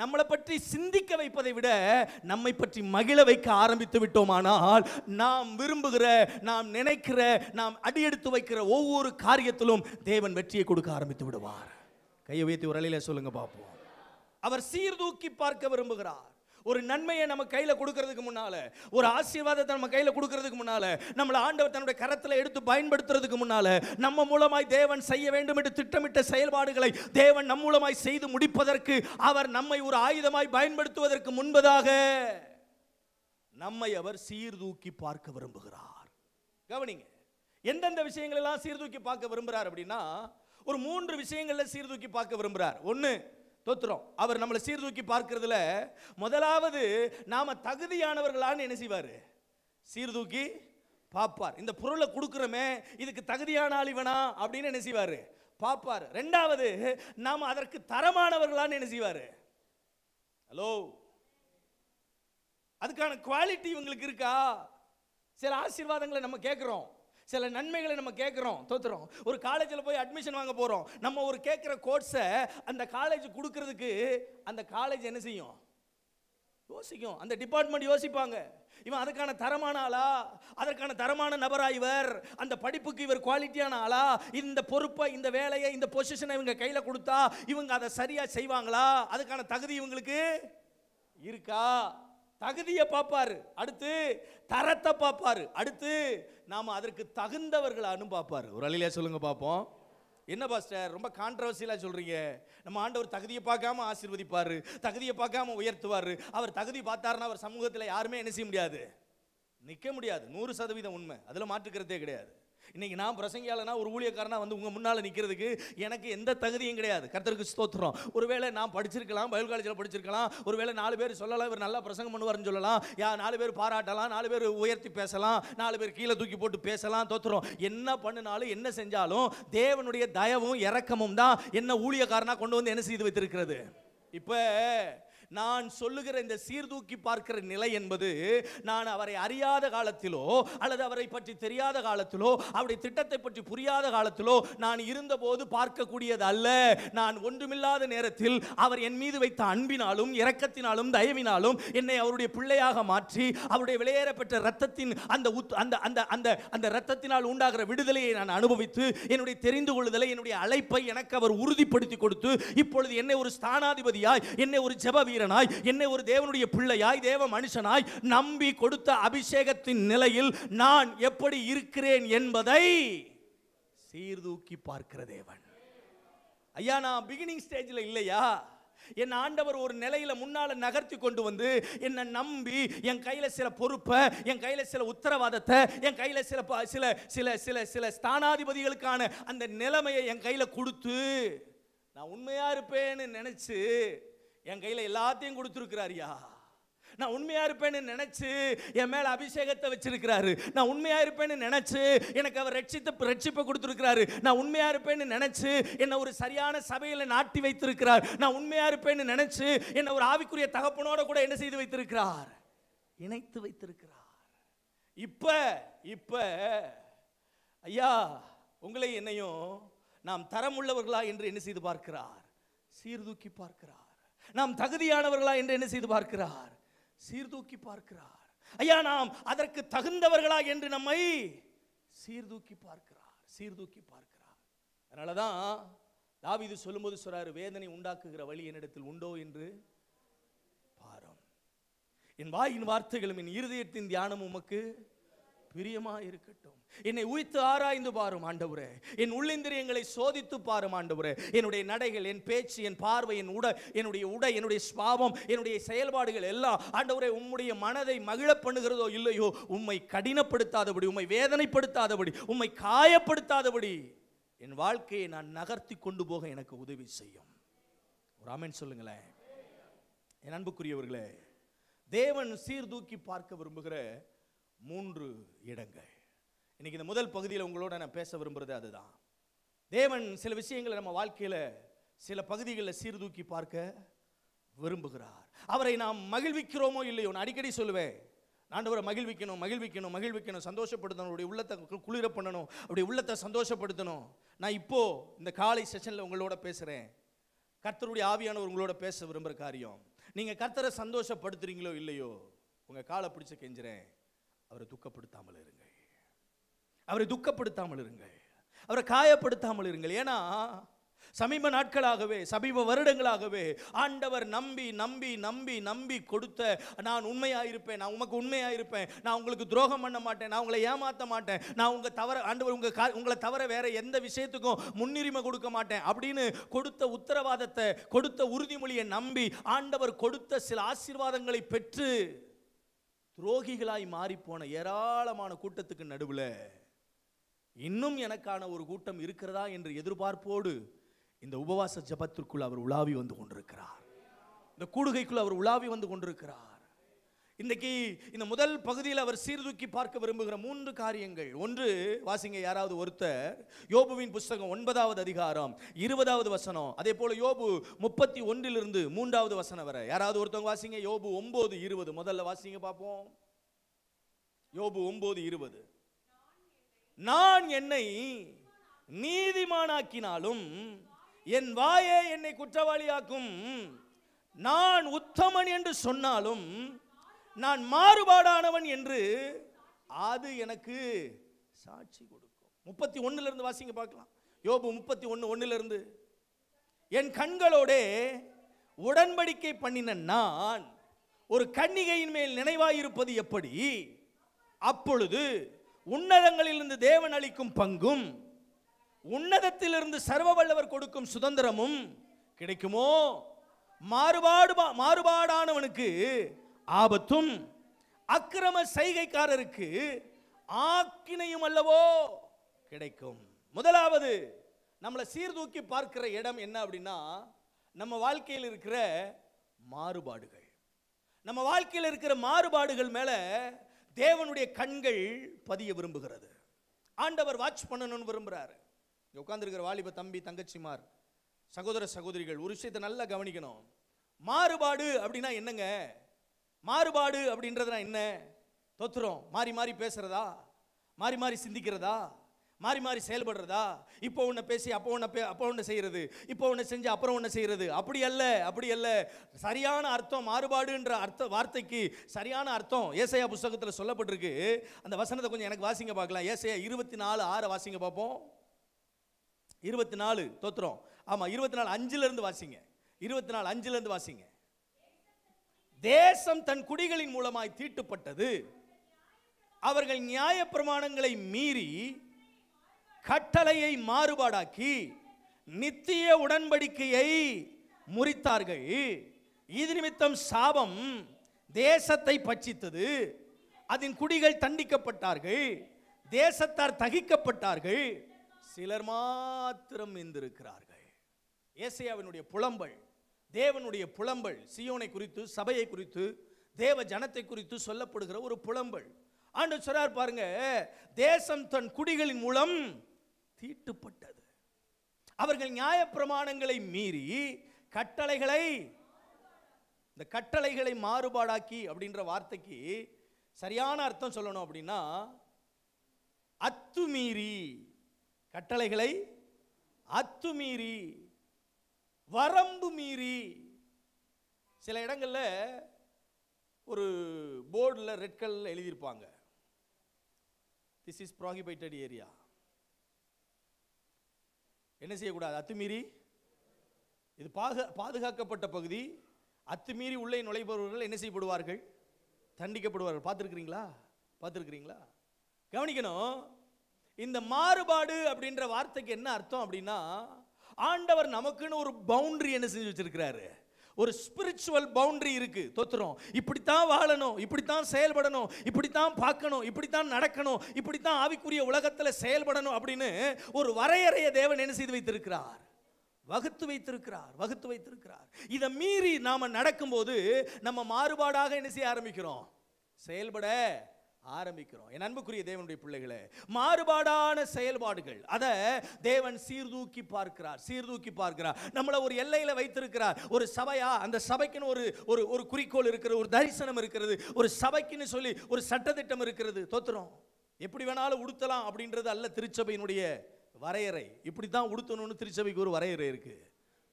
நம்மளை பற்றி சிந்திக்க வைப்பதை விட நம்மை பற்றி மகிழ வைக்க ஆரம்பித்து விட்டோமானால் நாம் விரும்புகிற நாம் நினைக்கிற நாம் அடியெடுத்து வைக்கிற ஒவ்வொரு காரியத்திலும் தேவன் வெற்றியை கொடுக்க ஆரம்பித்து விடுவார் கையை உயர்த்தி ஒரு அலையில சொல்லுங்க பார்ப்போம் அவர் சீர்தூக்கி பார்க்க விரும்புகிறார் ஒரு நன்மையை நம்ம கையில் கொடுக்கறதுக்கு முன்னால் ஒரு ஆசீர்வாதத்தை நம்ம கையில் கொடுக்கறதுக்கு முன்னால் நம்மளை ஆண்டவர் தன்னுடைய கரத்தில் எடுத்து பயன்படுத்துறதுக்கு முன்னால் நம்ம மூலமாய் தேவன் செய்ய வேண்டும் என்று திட்டமிட்ட செயல்பாடுகளை தேவன் நம் மூலமாய் செய்து முடிப்பதற்கு அவர் நம்மை ஒரு ஆயுதமாய் பயன்படுத்துவதற்கு முன்பதாக நம்மை அவர் சீர்தூக்கி பார்க்க விரும்புகிறார் கவனிங்க எந்தெந்த விஷயங்களெல்லாம் சீர்தூக்கி பார்க்க விரும்புகிறார் அப்படின்னா ஒரு மூன்று விஷயங்களில் சீர்தூக்கி பார்க்க விரும்புகிறார் ஒன்று தோத்துறோம் அவர் நம்மளை சீர்தூக்கி பார்க்கறதுல முதலாவது நாம் தகுதியானவர்களான்னு என்ன செய்வார் சீர்தூக்கி பார்ப்பார் இந்த பொருளை கொடுக்குறோமே இதுக்கு தகுதியான ஆளிவனா அப்படின்னு என்ன செய்வார் பார்ப்பார் ரெண்டாவது நாம் அதற்கு தரமானவர்களான்னு என்ன செய்வார் ஹலோ அதுக்கான குவாலிட்டி இவங்களுக்கு இருக்கா சில ஆசீர்வாதங்களை நம்ம கேட்குறோம் சில நன்மைகளை நம்ம கேட்குறோம் தோத்துறோம் ஒரு காலேஜில் போய் அட்மிஷன் வாங்க போகிறோம் நம்ம ஒரு கேட்குற கோர்ஸை அந்த காலேஜ் கொடுக்கறதுக்கு அந்த காலேஜ் என்ன செய்யும் யோசிக்கும் அந்த டிபார்ட்மெண்ட் யோசிப்பாங்க இவன் அதுக்கான தரமான ஆளா அதற்கான தரமான நபரா இவர் அந்த படிப்புக்கு இவர் குவாலிட்டியான ஆளா இந்த பொறுப்பை இந்த வேலையை இந்த பொசிஷனை இவங்க கையில் கொடுத்தா இவங்க அதை சரியாக செய்வாங்களா அதுக்கான தகுதி இவங்களுக்கு இருக்கா தகுதியை பார்ப்பார் அடுத்து தரத்தை பார்ப்பார் அடுத்து நாம் அதற்கு தகுந்தவர்களானு பார்ப்பார் ஒரு அழிலையாக சொல்லுங்கள் பார்ப்போம் என்ன பாஸ்டர் ரொம்ப கான்ட்ரவர்சியலாக சொல்கிறீங்க நம்ம ஆண்டவர் தகுதியை பார்க்காம ஆசீர்வதிப்பார் தகுதியை பார்க்காம உயர்த்துவார் அவர் தகுதி பார்த்தாருன்னா அவர் சமூகத்தில் யாருமே என்ன செய்ய முடியாது நிற்க முடியாது நூறு சதவீதம் உண்மை அதில் மாற்றுக்கிறதே கிடையாது இன்றைக்கி நான் பிரசங்கியாலனா ஒரு ஊழியக்காரனா வந்து உங்கள் முன்னால் நிற்கிறதுக்கு எனக்கு எந்த தகுதியும் கிடையாது கருத்தருக்கு ஸ்தோத்திரம் ஒருவேளை நான் படிச்சிருக்கலாம் பயில் காலேஜில் படிச்சிருக்கலாம் ஒருவேளை நாலு பேர் சொல்லலாம் இவர் நல்லா பிரசங்கம் பண்ணுவார்னு சொல்லலாம் யா நாலு பேர் பாராட்டலாம் நாலு பேர் உயர்த்தி பேசலாம் நாலு பேர் கீழே தூக்கி போட்டு பேசலாம் தோத்துறோம் என்ன பண்ணினாலும் என்ன செஞ்சாலும் தேவனுடைய தயவும் இறக்கமும் தான் என்ன ஊழியக்காரனா கொண்டு வந்து என்ன செய்து வைத்திருக்கிறது இப்போ நான் சொல்லுகிற இந்த சீர்தூக்கி பார்க்கிற நிலை என்பது நான் அவரை அறியாத காலத்திலோ அல்லது அவரை பற்றி தெரியாத காலத்திலோ அவருடைய திட்டத்தை பற்றி புரியாத காலத்திலோ நான் இருந்தபோது பார்க்கக்கூடியது அல்ல நான் ஒன்றுமில்லாத நேரத்தில் அவர் என் மீது வைத்த அன்பினாலும் இரக்கத்தினாலும் தயவினாலும் என்னை அவருடைய பிள்ளையாக மாற்றி அவருடைய பெற்ற ரத்தத்தின் அந்த அந்த அந்த அந்த அந்த ரத்தத்தினால் உண்டாகிற விடுதலையை நான் அனுபவித்து என்னுடைய தெரிந்து கொள்ளுதலை என்னுடைய அழைப்பை எனக்கு அவர் உறுதிப்படுத்தி கொடுத்து இப்பொழுது என்னை ஒரு ஸ்தானாதிபதியாய் என்னை ஒரு ஜபவீர் வீரனாய் என்னை ஒரு தேவனுடைய பிள்ளையாய் தேவ மனுஷனாய் நம்பி கொடுத்த அபிஷேகத்தின் நிலையில் நான் எப்படி இருக்கிறேன் என்பதை சீர்தூக்கி பார்க்கிற தேவன் ஐயா நான் பிகினிங் ஸ்டேஜில் இல்லையா என் ஆண்டவர் ஒரு நிலையில முன்னால நகர்த்தி கொண்டு வந்து என்னை நம்பி என் கையில சில பொறுப்பை என் கையில சில உத்தரவாதத்தை என் கையில சில சில சில சில சில ஸ்தானாதிபதிகளுக்கான அந்த நிலைமையை என் கையில கொடுத்து நான் உண்மையா இருப்பேன்னு நினைச்சு என் கையில் எல்லாத்தையும் கொடுத்துருக்குறாரியா நான் உண்மையா இருப்பேன்னு நினைச்சு என் மேல அபிஷேகத்தை வச்சிருக்கிறாரு நான் உண்மையா இருப்பேன்னு நினைச்சு எனக்கு அவர் ரட்சித்த ரட்சிப்பை கொடுத்துருக்கிறாரு நான் உண்மையா இருப்பேன்னு நினைச்சு என்னை ஒரு சரியான சபையில் நாட்டி வைத்திருக்கிறார் நான் உண்மையா இருப்பேன்னு நினைச்சு என்னை ஒரு ஆவிக்குரிய தகப்பனோட கூட என்ன செய்து வைத்திருக்கிறார் இணைத்து வைத்திருக்கிறார் இப்ப இப்ப ஐயா உங்களை என்னையும் நாம் தரமுள்ளவர்களா என்று என்ன செய்து பார்க்கிறார் சீர்தூக்கி பார்க்கிறார் நாம் தகுதியானவர்களா என்று என்ன செய்து பார்க்கிறார் சீர்தூக்கி பார்க்கிறார் ஐயா நாம் அதற்கு தகுந்தவர்களா என்று நம்மை சீர்தூக்கி பார்க்கிறார் சீர்தூக்கி பார்க்கிறார் அதனால தான் இது சொல்லும்போது சொல்றாரு வேதனை உண்டாக்குகிற வழி என்னிடத்தில் உண்டோ என்று பாரம் என் வாயின் வார்த்தைகளும் என் இருதயத்தின் தியானமும் உமக்கு பிரியமா இருக்கட்டும் என்னை உயித்து ஆராய்ந்து பாரும் ஆண்டவரே என் உள்ளிந்திரியங்களை சோதித்து பாரும் ஆண்டவரே என்னுடைய நடைகள் என் பேச்சு என் பார்வை என் உடை என்னுடைய உடை என்னுடைய ஸ்பாவம் என்னுடைய செயல்பாடுகள் எல்லாம் ஆண்டவரே உம்முடைய மனதை மகிழ பண்ணுகிறதோ இல்லையோ உம்மை கடினப்படுத்தாதபடி உம்மை வேதனைப்படுத்தாதபடி உம்மை காயப்படுத்தாதபடி என் வாழ்க்கையை நான் நகர்த்தி கொண்டு போக எனக்கு உதவி செய்யும் ஒரு சொல்லுங்களேன் என் அன்புக்குரியவர்களே தேவன் சீர்தூக்கி பார்க்க விரும்புகிற மூன்று இடங்கள் இன்றைக்கி இந்த முதல் பகுதியில் உங்களோட நான் பேச விரும்புகிறது அதுதான் தேவன் சில விஷயங்களை நம்ம வாழ்க்கையில் சில பகுதிகளில் சீர்தூக்கி பார்க்க விரும்புகிறார் அவரை நாம் மகிழ்விக்கிறோமோ இல்லையோ நான் அடிக்கடி சொல்லுவேன் ஆண்டவரை மகிழ்விக்கணும் மகிழ்விக்கணும் மகிழ்விக்கணும் சந்தோஷப்படுத்தணும் அவருடைய உள்ளத்தை குளிர பண்ணணும் அப்படி உள்ளத்தை சந்தோஷப்படுத்தணும் நான் இப்போது இந்த காலை செஷனில் உங்களோட பேசுகிறேன் கர்த்தருடைய ஆவியானவர் உங்களோட பேச விரும்புகிற காரியம் நீங்கள் கர்த்தரை சந்தோஷப்படுத்துகிறீங்களோ இல்லையோ உங்கள் காலை பிடிச்ச கெஞ்சுறேன் அவரை துக்கப்படுத்தாமல் இருங்கள் அவரை துக்கப்படுத்தாமல் இருங்கள் அவரை காயப்படுத்தாமல் இருங்கள் ஏன்னா சமீப நாட்களாகவே சமீப வருடங்களாகவே ஆண்டவர் நம்பி நம்பி நம்பி நம்பி கொடுத்த நான் உண்மையாக இருப்பேன் நான் உமக்கு உண்மையாக இருப்பேன் நான் உங்களுக்கு துரோகம் பண்ண மாட்டேன் நான் உங்களை ஏமாற்ற மாட்டேன் நான் உங்கள் தவற ஆண்டவர் உங்கள் உங்களை தவிர வேற எந்த விஷயத்துக்கும் முன்னுரிமை கொடுக்க மாட்டேன் அப்படின்னு கொடுத்த உத்தரவாதத்தை கொடுத்த உறுதிமொழியை நம்பி ஆண்டவர் கொடுத்த சில ஆசீர்வாதங்களை பெற்று துரோகிகளாய் மாறிப்போன ஏராளமான கூட்டத்துக்கு நடுவில் இன்னும் எனக்கான ஒரு கூட்டம் இருக்கிறதா என்று எதிர்பார்ப்போடு இந்த உபவாச ஜபத்திற்குள் அவர் உலாவி வந்து கொண்டிருக்கிறார் இந்த கூடுகைக்குள் அவர் உலாவி வந்து கொண்டிருக்கிறார் இன்றைக்கி இந்த முதல் பகுதியில் அவர் சீர்தூக்கி பார்க்க விரும்புகிற மூன்று காரியங்கள் ஒன்று வாசிங்க யாராவது ஒருத்தர் யோபுவின் புஸ்தகம் ஒன்பதாவது அதிகாரம் இருபதாவது வசனம் அதே போல் யோபு முப்பத்தி ஒன்றிலிருந்து மூன்றாவது வசனம் வர யாராவது ஒருத்தவங்க வாசிங்க யோபு ஒம்பது இருபது முதல்ல வாசிங்க பார்ப்போம் யோபு ஒம்பது இருபது நான் என்னை நீதிமானாக்கினாலும் என் வாயே என்னை குற்றவாளியாக்கும் நான் உத்தமன் என்று சொன்னாலும் நான் மாறுபாடானவன் என்று அது எனக்கு சாட்சி கொடுக்கும் முப்பத்தி இருந்து வாசிங்க பார்க்கலாம் யோபு முப்பத்தி ஒன்று இருந்து என் கண்களோடே உடன்படிக்கை பண்ணின நான் ஒரு கன்னிகையின் மேல் நினைவாயிருப்பது எப்படி அப்பொழுது உன்னதங்களிலிருந்து தேவன் அளிக்கும் பங்கும் உன்னதத்திலிருந்து சர்வ வல்லவர் கொடுக்கும் சுதந்திரமும் கிடைக்குமோ மாறுபாடு மாறுபாடானவனுக்கு ஆபத்தும் அக்கிரம செய்கைக்காரருக்கு ஆக்கினையும் அல்லவோ கிடைக்கும் முதலாவது நம்மளை சீர்தூக்கி பார்க்கிற இடம் என்ன அப்படின்னா நம்ம வாழ்க்கையில் இருக்கிற மாறுபாடுகள் நம்ம வாழ்க்கையில் இருக்கிற மாறுபாடுகள் மேலே தேவனுடைய கண்கள் பதிய விரும்புகிறது ஆண்டவர் வாட்ச் பண்ணணும்னு விரும்புகிறாரு இங்கே உட்காந்துருக்கிற வாலிப தம்பி தங்கச்சிமார் சகோதர சகோதரிகள் ஒரு விஷயத்தை நல்லா கவனிக்கணும் மாறுபாடு அப்படின்னா என்னங்க மாறுபாடு அப்படின்றதுனா என்ன தொத்துறோம் மாறி மாறி பேசுகிறதா மாறி மாறி சிந்திக்கிறதா மாறி மாறி செயல்படுறதா இப்போ ஒன்று பேசி அப்போ ஒன்று பே அப்போ ஒன்று செய்கிறது இப்போ ஒன்று செஞ்சு அப்புறம் ஒன்று செய்கிறது அப்படி அல்ல அப்படி அல்ல சரியான அர்த்தம் மாறுபாடுன்ற அர்த்த வார்த்தைக்கு சரியான அர்த்தம் ஏசையா புஸ்தகத்தில் சொல்லப்பட்டிருக்கு அந்த வசனத்தை கொஞ்சம் எனக்கு வாசிங்க பார்க்கலாம் ஏசையா இருபத்தி நாலு ஆறு வாசிங்க பார்ப்போம் இருபத்தி நாலு தோத்துறோம் ஆமாம் இருபத்தி நாலு அஞ்சுலேருந்து வாசிங்க இருபத்தி நாலு அஞ்சுலேருந்து வாசிங்க தேசம் தன் குடிகளின் மூலமாய் தீட்டுப்பட்டது அவர்கள் நியாய பிரமாணங்களை மீறி கட்டளையை மாறுபாடாக்கி நித்திய உடன்படிக்கையை முறித்தார்கள் இது நிமித்தம் சாபம் தேசத்தை பட்சித்தது அதன் குடிகள் தண்டிக்கப்பட்டார்கள் தேசத்தார் தகிக்கப்பட்டார்கள் சிலர் மாத்திரம் எந்திருக்கிறார்கள் ஏசையாவினுடைய புலம்பல் தேவனுடைய புலம்பல் சியோனை குறித்து சபையை குறித்து தேவ ஜனத்தை குறித்து சொல்லப்படுகிற ஒரு புலம்பல் ஆண்டு சொல்றார் பாருங்க தேசம் தன் குடிகளின் மூலம் தீட்டுப்பட்டது அவர்கள் நியாயப்பிரமாணங்களை மீறி கட்டளைகளை இந்த கட்டளைகளை மாறுபாடாக்கி அப்படின்ற வார்த்தைக்கு சரியான அர்த்தம் சொல்லணும் அப்படின்னா அத்துமீறி கட்டளைகளை அத்துமீறி வரம்பு மீறி சில இடங்களில் ஒரு போர்டில் ரெட் கலரில் எழுதியிருப்பாங்க திஸ் இஸ் ப்ராகிபைட்டட் ஏரியா என்ன செய்யக்கூடாது அத்துமீறி இது பாது பாதுகாக்கப்பட்ட பகுதி அத்துமீறி உள்ளே நுழைபவர்கள் என்ன செய்யப்படுவார்கள் தண்டிக்கப்படுவார்கள் பார்த்துருக்குறீங்களா பார்த்துருக்குறீங்களா கவனிக்கணும் இந்த மாறுபாடு அப்படின்ற வார்த்தைக்கு என்ன அர்த்தம் அப்படின்னா ஆண்டவர் நமக்குன்னு ஒரு பவுண்டரி என்ன செஞ்சு வச்சிருக்கிறாரு ஒரு ஸ்பிரிச்சுவல் பவுண்டரி இருக்கு தொத்துறோம் இப்படித்தான் வாழணும் இப்படித்தான் செயல்படணும் இப்படித்தான் பார்க்கணும் இப்படித்தான் நடக்கணும் இப்படித்தான் ஆவிக்குரிய உலகத்தில் செயல்படணும் அப்படின்னு ஒரு வரையறைய தேவன் என்ன செய்து வைத்திருக்கிறார் வகுத்து வைத்திருக்கிறார் வகுத்து வைத்திருக்கிறார் இதை மீறி நாம நடக்கும்போது நம்ம மாறுபாடாக என்ன செய்ய ஆரம்பிக்கிறோம் செயல்பட ஆரம்பிக்கிறோம் என் அன்புக்குரிய தேவனுடைய பிள்ளைகளே மாறுபாடான செயல்பாடுகள் அதை தேவன் சீர்தூக்கி பார்க்கிறார் சீர்தூக்கி பார்க்கிறார் நம்மளை ஒரு எல்லையில் வைத்திருக்கிறார் ஒரு சபையா அந்த சபைக்குன்னு ஒரு ஒரு ஒரு குறிக்கோள் இருக்கிறது ஒரு தரிசனம் இருக்கிறது ஒரு சபைக்குன்னு சொல்லி ஒரு சட்டத்திட்டம் இருக்கிறது தோத்துறோம் எப்படி வேணாலும் உடுத்தலாம் அப்படின்றது அல்ல திருச்சபையினுடைய வரையறை இப்படி தான் உடுத்தணும்னு திருச்சபைக்கு ஒரு வரையறை இருக்குது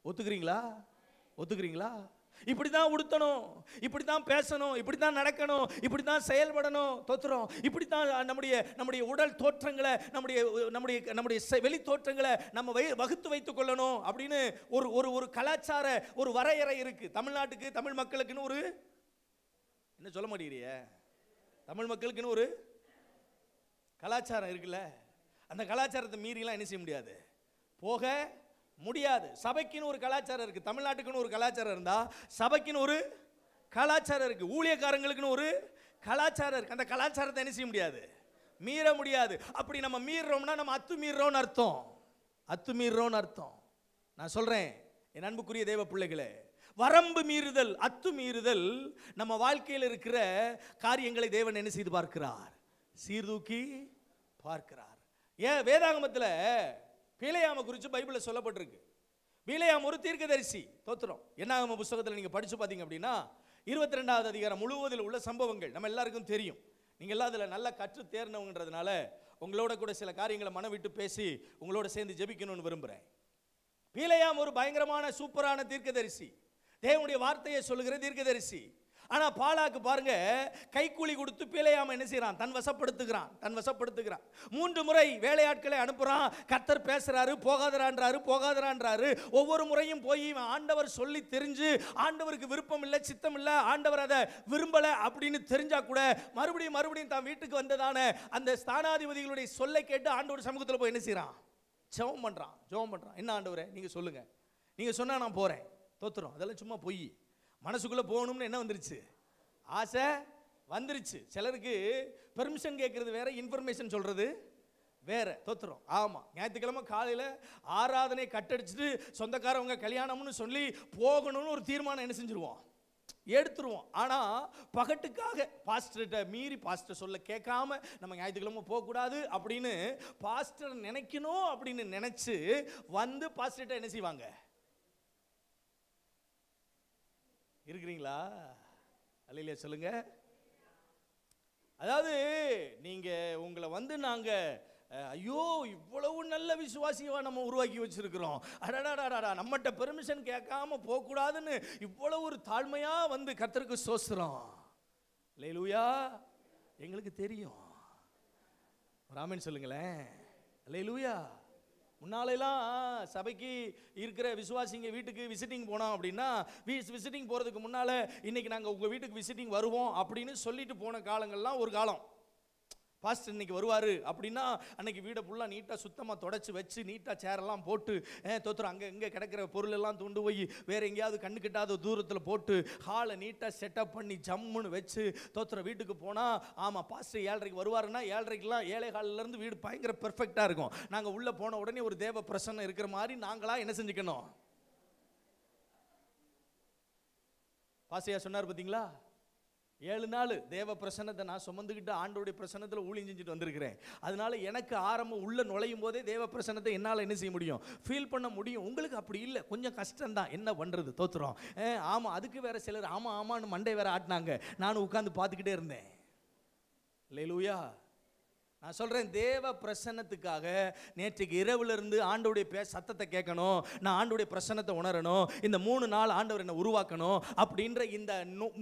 ஒத்துக்கிறீங்களா ஒத்துக்கிறீங்களா இப்படி தான் உடுத்தணும் இப்படி தான் பேசணும் இப்படி தான் நடக்கணும் இப்படி தான் செயல்படணும் தோற்றுறோம் இப்படி தான் நம்முடைய நம்முடைய உடல் தோற்றங்களை நம்முடைய நம்முடைய நம்முடைய வெளி தோற்றங்களை நம்ம வை வகுத்து வைத்துக் கொள்ளணும் அப்படின்னு ஒரு ஒரு ஒரு கலாச்சார ஒரு வரையறை இருக்குது தமிழ்நாட்டுக்கு தமிழ் மக்களுக்குன்னு ஒரு என்ன சொல்ல மாட்டேங்கிறியே தமிழ் மக்களுக்குன்னு ஒரு கலாச்சாரம் இருக்குல்ல அந்த கலாச்சாரத்தை மீறிலாம் என்ன செய்ய முடியாது போக முடியாது சபைக்குன்னு ஒரு கலாச்சாரம் இருக்குது தமிழ்நாட்டுக்குன்னு ஒரு கலாச்சாரம் இருந்தால் சபைக்குன்னு ஒரு கலாச்சாரம் இருக்குது ஊழியக்காரங்களுக்குன்னு ஒரு கலாச்சாரம் இருக்குது அந்த கலாச்சாரத்தை என்ன செய்ய முடியாது மீற முடியாது அப்படி நம்ம மீறுறோம்னா நம்ம அத்து மீறுறோம்னு அர்த்தம் அத்து மீறுறோம்னு அர்த்தம் நான் சொல்கிறேன் என் அன்புக்குரிய தேவ பிள்ளைகளே வரம்பு மீறுதல் அத்து மீறுதல் நம்ம வாழ்க்கையில் இருக்கிற காரியங்களை தேவன் என்ன செய்து பார்க்கிறார் சீர்தூக்கி பார்க்கிறார் ஏன் வேதாகமத்தில் பீலையாமை குறித்து பைபிளில் சொல்லப்பட்டிருக்கு பீலையாம் ஒரு தீர்க்கதரிசி தோத்துறோம் என்னாகும் புஸ்தகத்தில் நீங்கள் படித்து பார்த்தீங்க அப்படின்னா இருபத்தி ரெண்டாவது அதிகாரம் முழுவதில் உள்ள சம்பவங்கள் நம்ம எல்லாருக்கும் தெரியும் நீங்கள் எல்லாம் அதில் நல்லா கற்று தேர்னவங்கன்றதுனால உங்களோட கூட சில காரியங்களை மனம் விட்டு பேசி உங்களோட சேர்ந்து ஜெபிக்கணும்னு விரும்புகிறேன் பீலையாம் ஒரு பயங்கரமான சூப்பரான தீர்க்கதரிசி தேவனுடைய வார்த்தையை சொல்லுகிற தீர்க்கதரிசி ஆனால் பாலாக்கு பாருங்க கைக்கூலி கொடுத்து பிழையாம என்ன செய்கிறான் தன் வசப்படுத்துகிறான் தன் வசப்படுத்துகிறான் மூன்று முறை வேலையாட்களை அனுப்புகிறான் கத்தர் பேசுகிறாரு போகாதரான்றாரு போகாதரான்றாரு ஒவ்வொரு முறையும் போய் ஆண்டவர் சொல்லி தெரிஞ்சு ஆண்டவருக்கு விருப்பம் இல்லை சித்தம் இல்லை ஆண்டவர் அதை விரும்பலை அப்படின்னு தெரிஞ்சா கூட மறுபடியும் மறுபடியும் தான் வீட்டுக்கு வந்ததான அந்த ஸ்தானாதிபதிகளுடைய சொல்லை கேட்டு ஆண்டவர் சமூகத்தில் போய் என்ன செய்கிறான் ஜெபம் பண்ணுறான் ஜெபம் பண்ணுறான் என்ன ஆண்டவரை நீங்கள் சொல்லுங்கள் நீங்கள் சொன்னால் நான் போகிறேன் தோத்துறோம் அதெல்லாம் சும்மா பொய் மனசுக்குள்ளே போகணும்னு என்ன வந்துருச்சு ஆசை வந்துருச்சு சிலருக்கு பெர்மிஷன் கேட்குறது வேற இன்ஃபர்மேஷன் சொல்கிறது வேற தோத்துறோம் ஆமாம் ஞாயிற்றுக்கிழமை காலையில் ஆராதனை கட்டடிச்சிட்டு சொந்தக்காரவங்க கல்யாணம்னு சொல்லி போகணும்னு ஒரு தீர்மானம் என்ன செஞ்சுருவோம் எடுத்துருவோம் ஆனால் பகட்டுக்காக பாஸ்டர்கிட்ட மீறி பாஸ்டர் சொல்ல கேட்காம நம்ம ஞாயிற்றுக்கிழமை போகக்கூடாது அப்படின்னு பாஸ்டர் நினைக்கணும் அப்படின்னு நினச்சி வந்து பாஸ்டர்கிட்ட என்ன செய்வாங்க இருக்கிறீங்களா அல்ல சொல்லுங்க அதாவது நீங்கள் உங்களை வந்து நாங்கள் ஐயோ இவ்வளவு நல்ல விசுவாசியவா நம்ம உருவாக்கி வச்சிருக்கிறோம் அடடாடாடா நம்மகிட்ட பெர்மிஷன் கேட்காம போகக்கூடாதுன்னு இவ்வளவு ஒரு தாழ்மையாக வந்து கத்தருக்கு சோசுறோம் லேலூயா எங்களுக்கு தெரியும் ராமன் சொல்லுங்களேன் லேலூயா முன்னாலெல்லாம் சபைக்கு இருக்கிற விசுவாசிங்க வீட்டுக்கு விசிட்டிங் போனோம் அப்படின்னா விசிட்டிங் போகிறதுக்கு முன்னால் இன்றைக்கி நாங்கள் உங்கள் வீட்டுக்கு விசிட்டிங் வருவோம் அப்படின்னு சொல்லிட்டு போன காலங்கள்லாம் ஒரு காலம் பாஸ்டர் இன்னைக்கு வருவார் அப்படின்னா அன்னைக்கு வீடை ஃபுல்லாக நீட்டாக சுத்தமாக தொடச்சி வச்சு நீட்டாக சேரெல்லாம் போட்டு தோத்துறோம் அங்கே இங்கே கிடக்கிற பொருளெல்லாம் தூண்டு போய் வேறு எங்கேயாவது கண்ணு கிட்டாத தூரத்தில் போட்டு ஹாலை நீட்டாக செட்டப் பண்ணி ஜம்முன்னு வச்சு தோத்துற வீட்டுக்கு போனால் ஆமாம் பாஸ்டர் ஏழரைக்கு வருவாருன்னா ஏழரைக்கெல்லாம் ஏழை காலிலேருந்து வீடு பயங்கர பெர்ஃபெக்டாக இருக்கும் நாங்கள் உள்ளே போன உடனே ஒரு தேவ பிரசன்னம் இருக்கிற மாதிரி நாங்களாக என்ன செஞ்சுக்கணும் பாசையா சொன்னார் பார்த்தீங்களா ஏழு நாள் தேவ பிரசனத்தை நான் சுமந்துக்கிட்டு ஆண்டோடைய பிரசனத்தில் ஊழியம் செஞ்சுட்டு வந்திருக்கிறேன் அதனால எனக்கு ஆரம்பம் உள்ளே நுழையும் போதே தேவ பிரசனத்தை என்னால் என்ன செய்ய முடியும் ஃபீல் பண்ண முடியும் உங்களுக்கு அப்படி இல்லை கொஞ்சம் கஷ்டம்தான் என்ன பண்ணுறது தோத்துறோம் ஆமாம் அதுக்கு வேறு சிலர் ஆமாம் ஆமான்னு மண்டை வேறு ஆட்டினாங்க நானும் உட்காந்து பார்த்துக்கிட்டே இருந்தேன் லூயா நான் சொல்கிறேன் தேவ பிரசன்னத்துக்காக நேற்றுக்கு இரவுலேருந்து ஆண்டோடைய பே சத்தத்தை கேட்கணும் நான் ஆண்டோடைய பிரசன்னத்தை உணரணும் இந்த மூணு நாள் ஆண்டவர் என்னை உருவாக்கணும் அப்படின்ற இந்த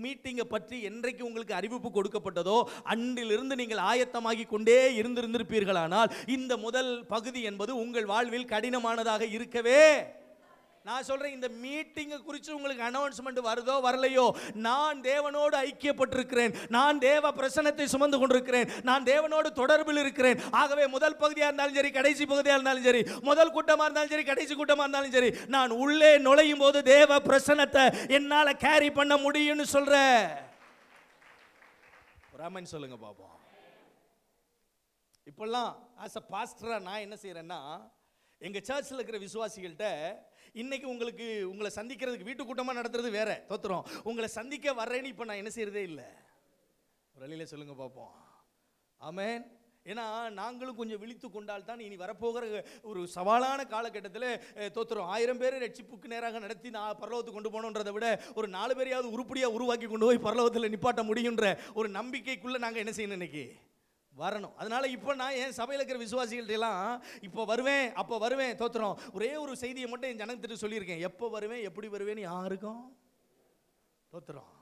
மீட்டிங்கை பற்றி என்றைக்கு உங்களுக்கு அறிவிப்பு கொடுக்கப்பட்டதோ அன்றிலிருந்து நீங்கள் ஆயத்தமாகி கொண்டே இருந்திருந்திருப்பீர்களானால் இந்த முதல் பகுதி என்பது உங்கள் வாழ்வில் கடினமானதாக இருக்கவே நான் சொல்கிறேன் இந்த மீட்டிங்கை குறித்து உங்களுக்கு அனௌன்ஸ்மெண்ட் வருதோ வரலையோ நான் தேவனோடு ஐக்கியப்பட்டிருக்கிறேன் நான் தேவ பிரசனத்தை சுமந்து கொண்டிருக்கிறேன் நான் தேவனோடு தொடர்பில் இருக்கிறேன் ஆகவே முதல் பகுதியாக இருந்தாலும் சரி கடைசி பகுதியாக இருந்தாலும் சரி முதல் கூட்டமாக இருந்தாலும் சரி கடைசி கூட்டமாக இருந்தாலும் சரி நான் உள்ளே நுழையும் போது தேவ பிரசனத்தை என்னால் கேரி பண்ண முடியும்னு சொல்கிற ராமன் சொல்லுங்க பாபா இப்போல்லாம் ஆஸ் அ பாஸ்டராக நான் என்ன செய்கிறேன்னா எங்கள் சர்ச்சில் இருக்கிற விசுவாசிகள்கிட்ட இன்றைக்கி உங்களுக்கு உங்களை சந்திக்கிறதுக்கு வீட்டு கூட்டமாக நடத்துறது வேறு தோத்துறோம் உங்களை சந்திக்க வர்றேன்னு இப்போ நான் என்ன செய்கிறதே இல்லை ஒரு வழியில் சொல்லுங்கள் பார்ப்போம் ஆமேன் ஏன்னா நாங்களும் கொஞ்சம் விழித்து கொண்டால் தான் இனி வரப்போகிற ஒரு சவாலான காலகட்டத்தில் தோத்துறோம் ஆயிரம் பேர் ரட்சிப்புக்கு நேராக நடத்தி நான் பரலோகத்துக்கு கொண்டு போகணுன்றதை விட ஒரு நாலு பேரையாவது உருப்படியாக உருவாக்கி கொண்டு போய் பரலோகத்தில் நிப்பாட்ட முடியுன்ற ஒரு நம்பிக்கைக்குள்ளே நாங்கள் என்ன செய்யணும் இன்னைக்கு வரணும் அதனால் இப்போ நான் என் சபையில் இருக்கிற விசுவாசிகள்டெல்லாம் இப்போ வருவேன் அப்போ வருவேன் தோத்துறோம் ஒரே ஒரு செய்தியை மட்டும் என் ஜனத்திட்ட சொல்லியிருக்கேன் எப்போ வருவேன் எப்படி வருவேன்னு யாருக்கும் தோத்துறோம்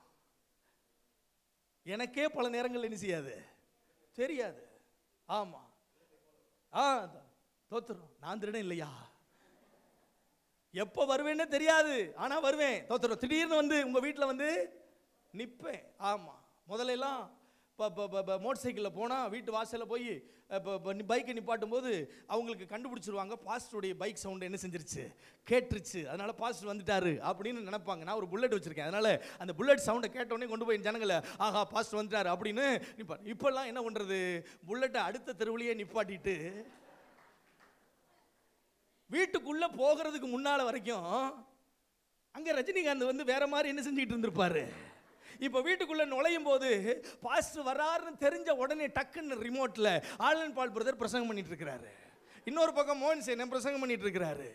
எனக்கே பல நேரங்கள் என்ன செய்யாது தெரியாது ஆமாம் ஆ தோத்துறோம் நான் திருடன் இல்லையா எப்போ வருவேன்னு தெரியாது ஆனால் வருவேன் தோத்துறோம் திடீர்னு வந்து உங்கள் வீட்டில் வந்து நிற்பேன் ஆமாம் முதலெல்லாம் இப்போ மோட்டர் சைக்கிளில் போனால் வீட்டு வாசலில் போய் இப்போ பைக்கை நிப்பாட்டும் போது அவங்களுக்கு கண்டுபிடிச்சிருவாங்க பாஸ்டருடைய பைக் சவுண்டு என்ன செஞ்சிருச்சு கேட்டுருச்சு அதனால் பாஸ்டர் வந்துட்டாரு அப்படின்னு நினைப்பாங்க நான் ஒரு புல்லட் வச்சுருக்கேன் அதனால் அந்த புல்லட் சவுண்டை கேட்டோடனே கொண்டு போய் ஜனங்களை ஆஹா பாஸ்டர் வந்துட்டாரு அப்படின்னு நிற்பா இப்போல்லாம் என்ன பண்ணுறது புல்லட்டை அடுத்த தெருவிலேயே நிப்பாட்டிட்டு வீட்டுக்குள்ளே போகிறதுக்கு முன்னால் வரைக்கும் அங்கே ரஜினிகாந்த் வந்து வேற மாதிரி என்ன செஞ்சுக்கிட்டு இருந்திருப்பாரு இப்போ வீட்டுக்குள்ளே நுழையும் போது பாஸ்டர் வராருன்னு தெரிஞ்ச உடனே டக்குன்னு ரிமோட்டில் ஆலன் பால் பிரதர் பிரசங்கம் பண்ணிட்டு இருக்கிறாரு இன்னொரு பக்கம் மோகன் என்ன பிரசங்கம் பண்ணிட்டு இருக்கிறாரு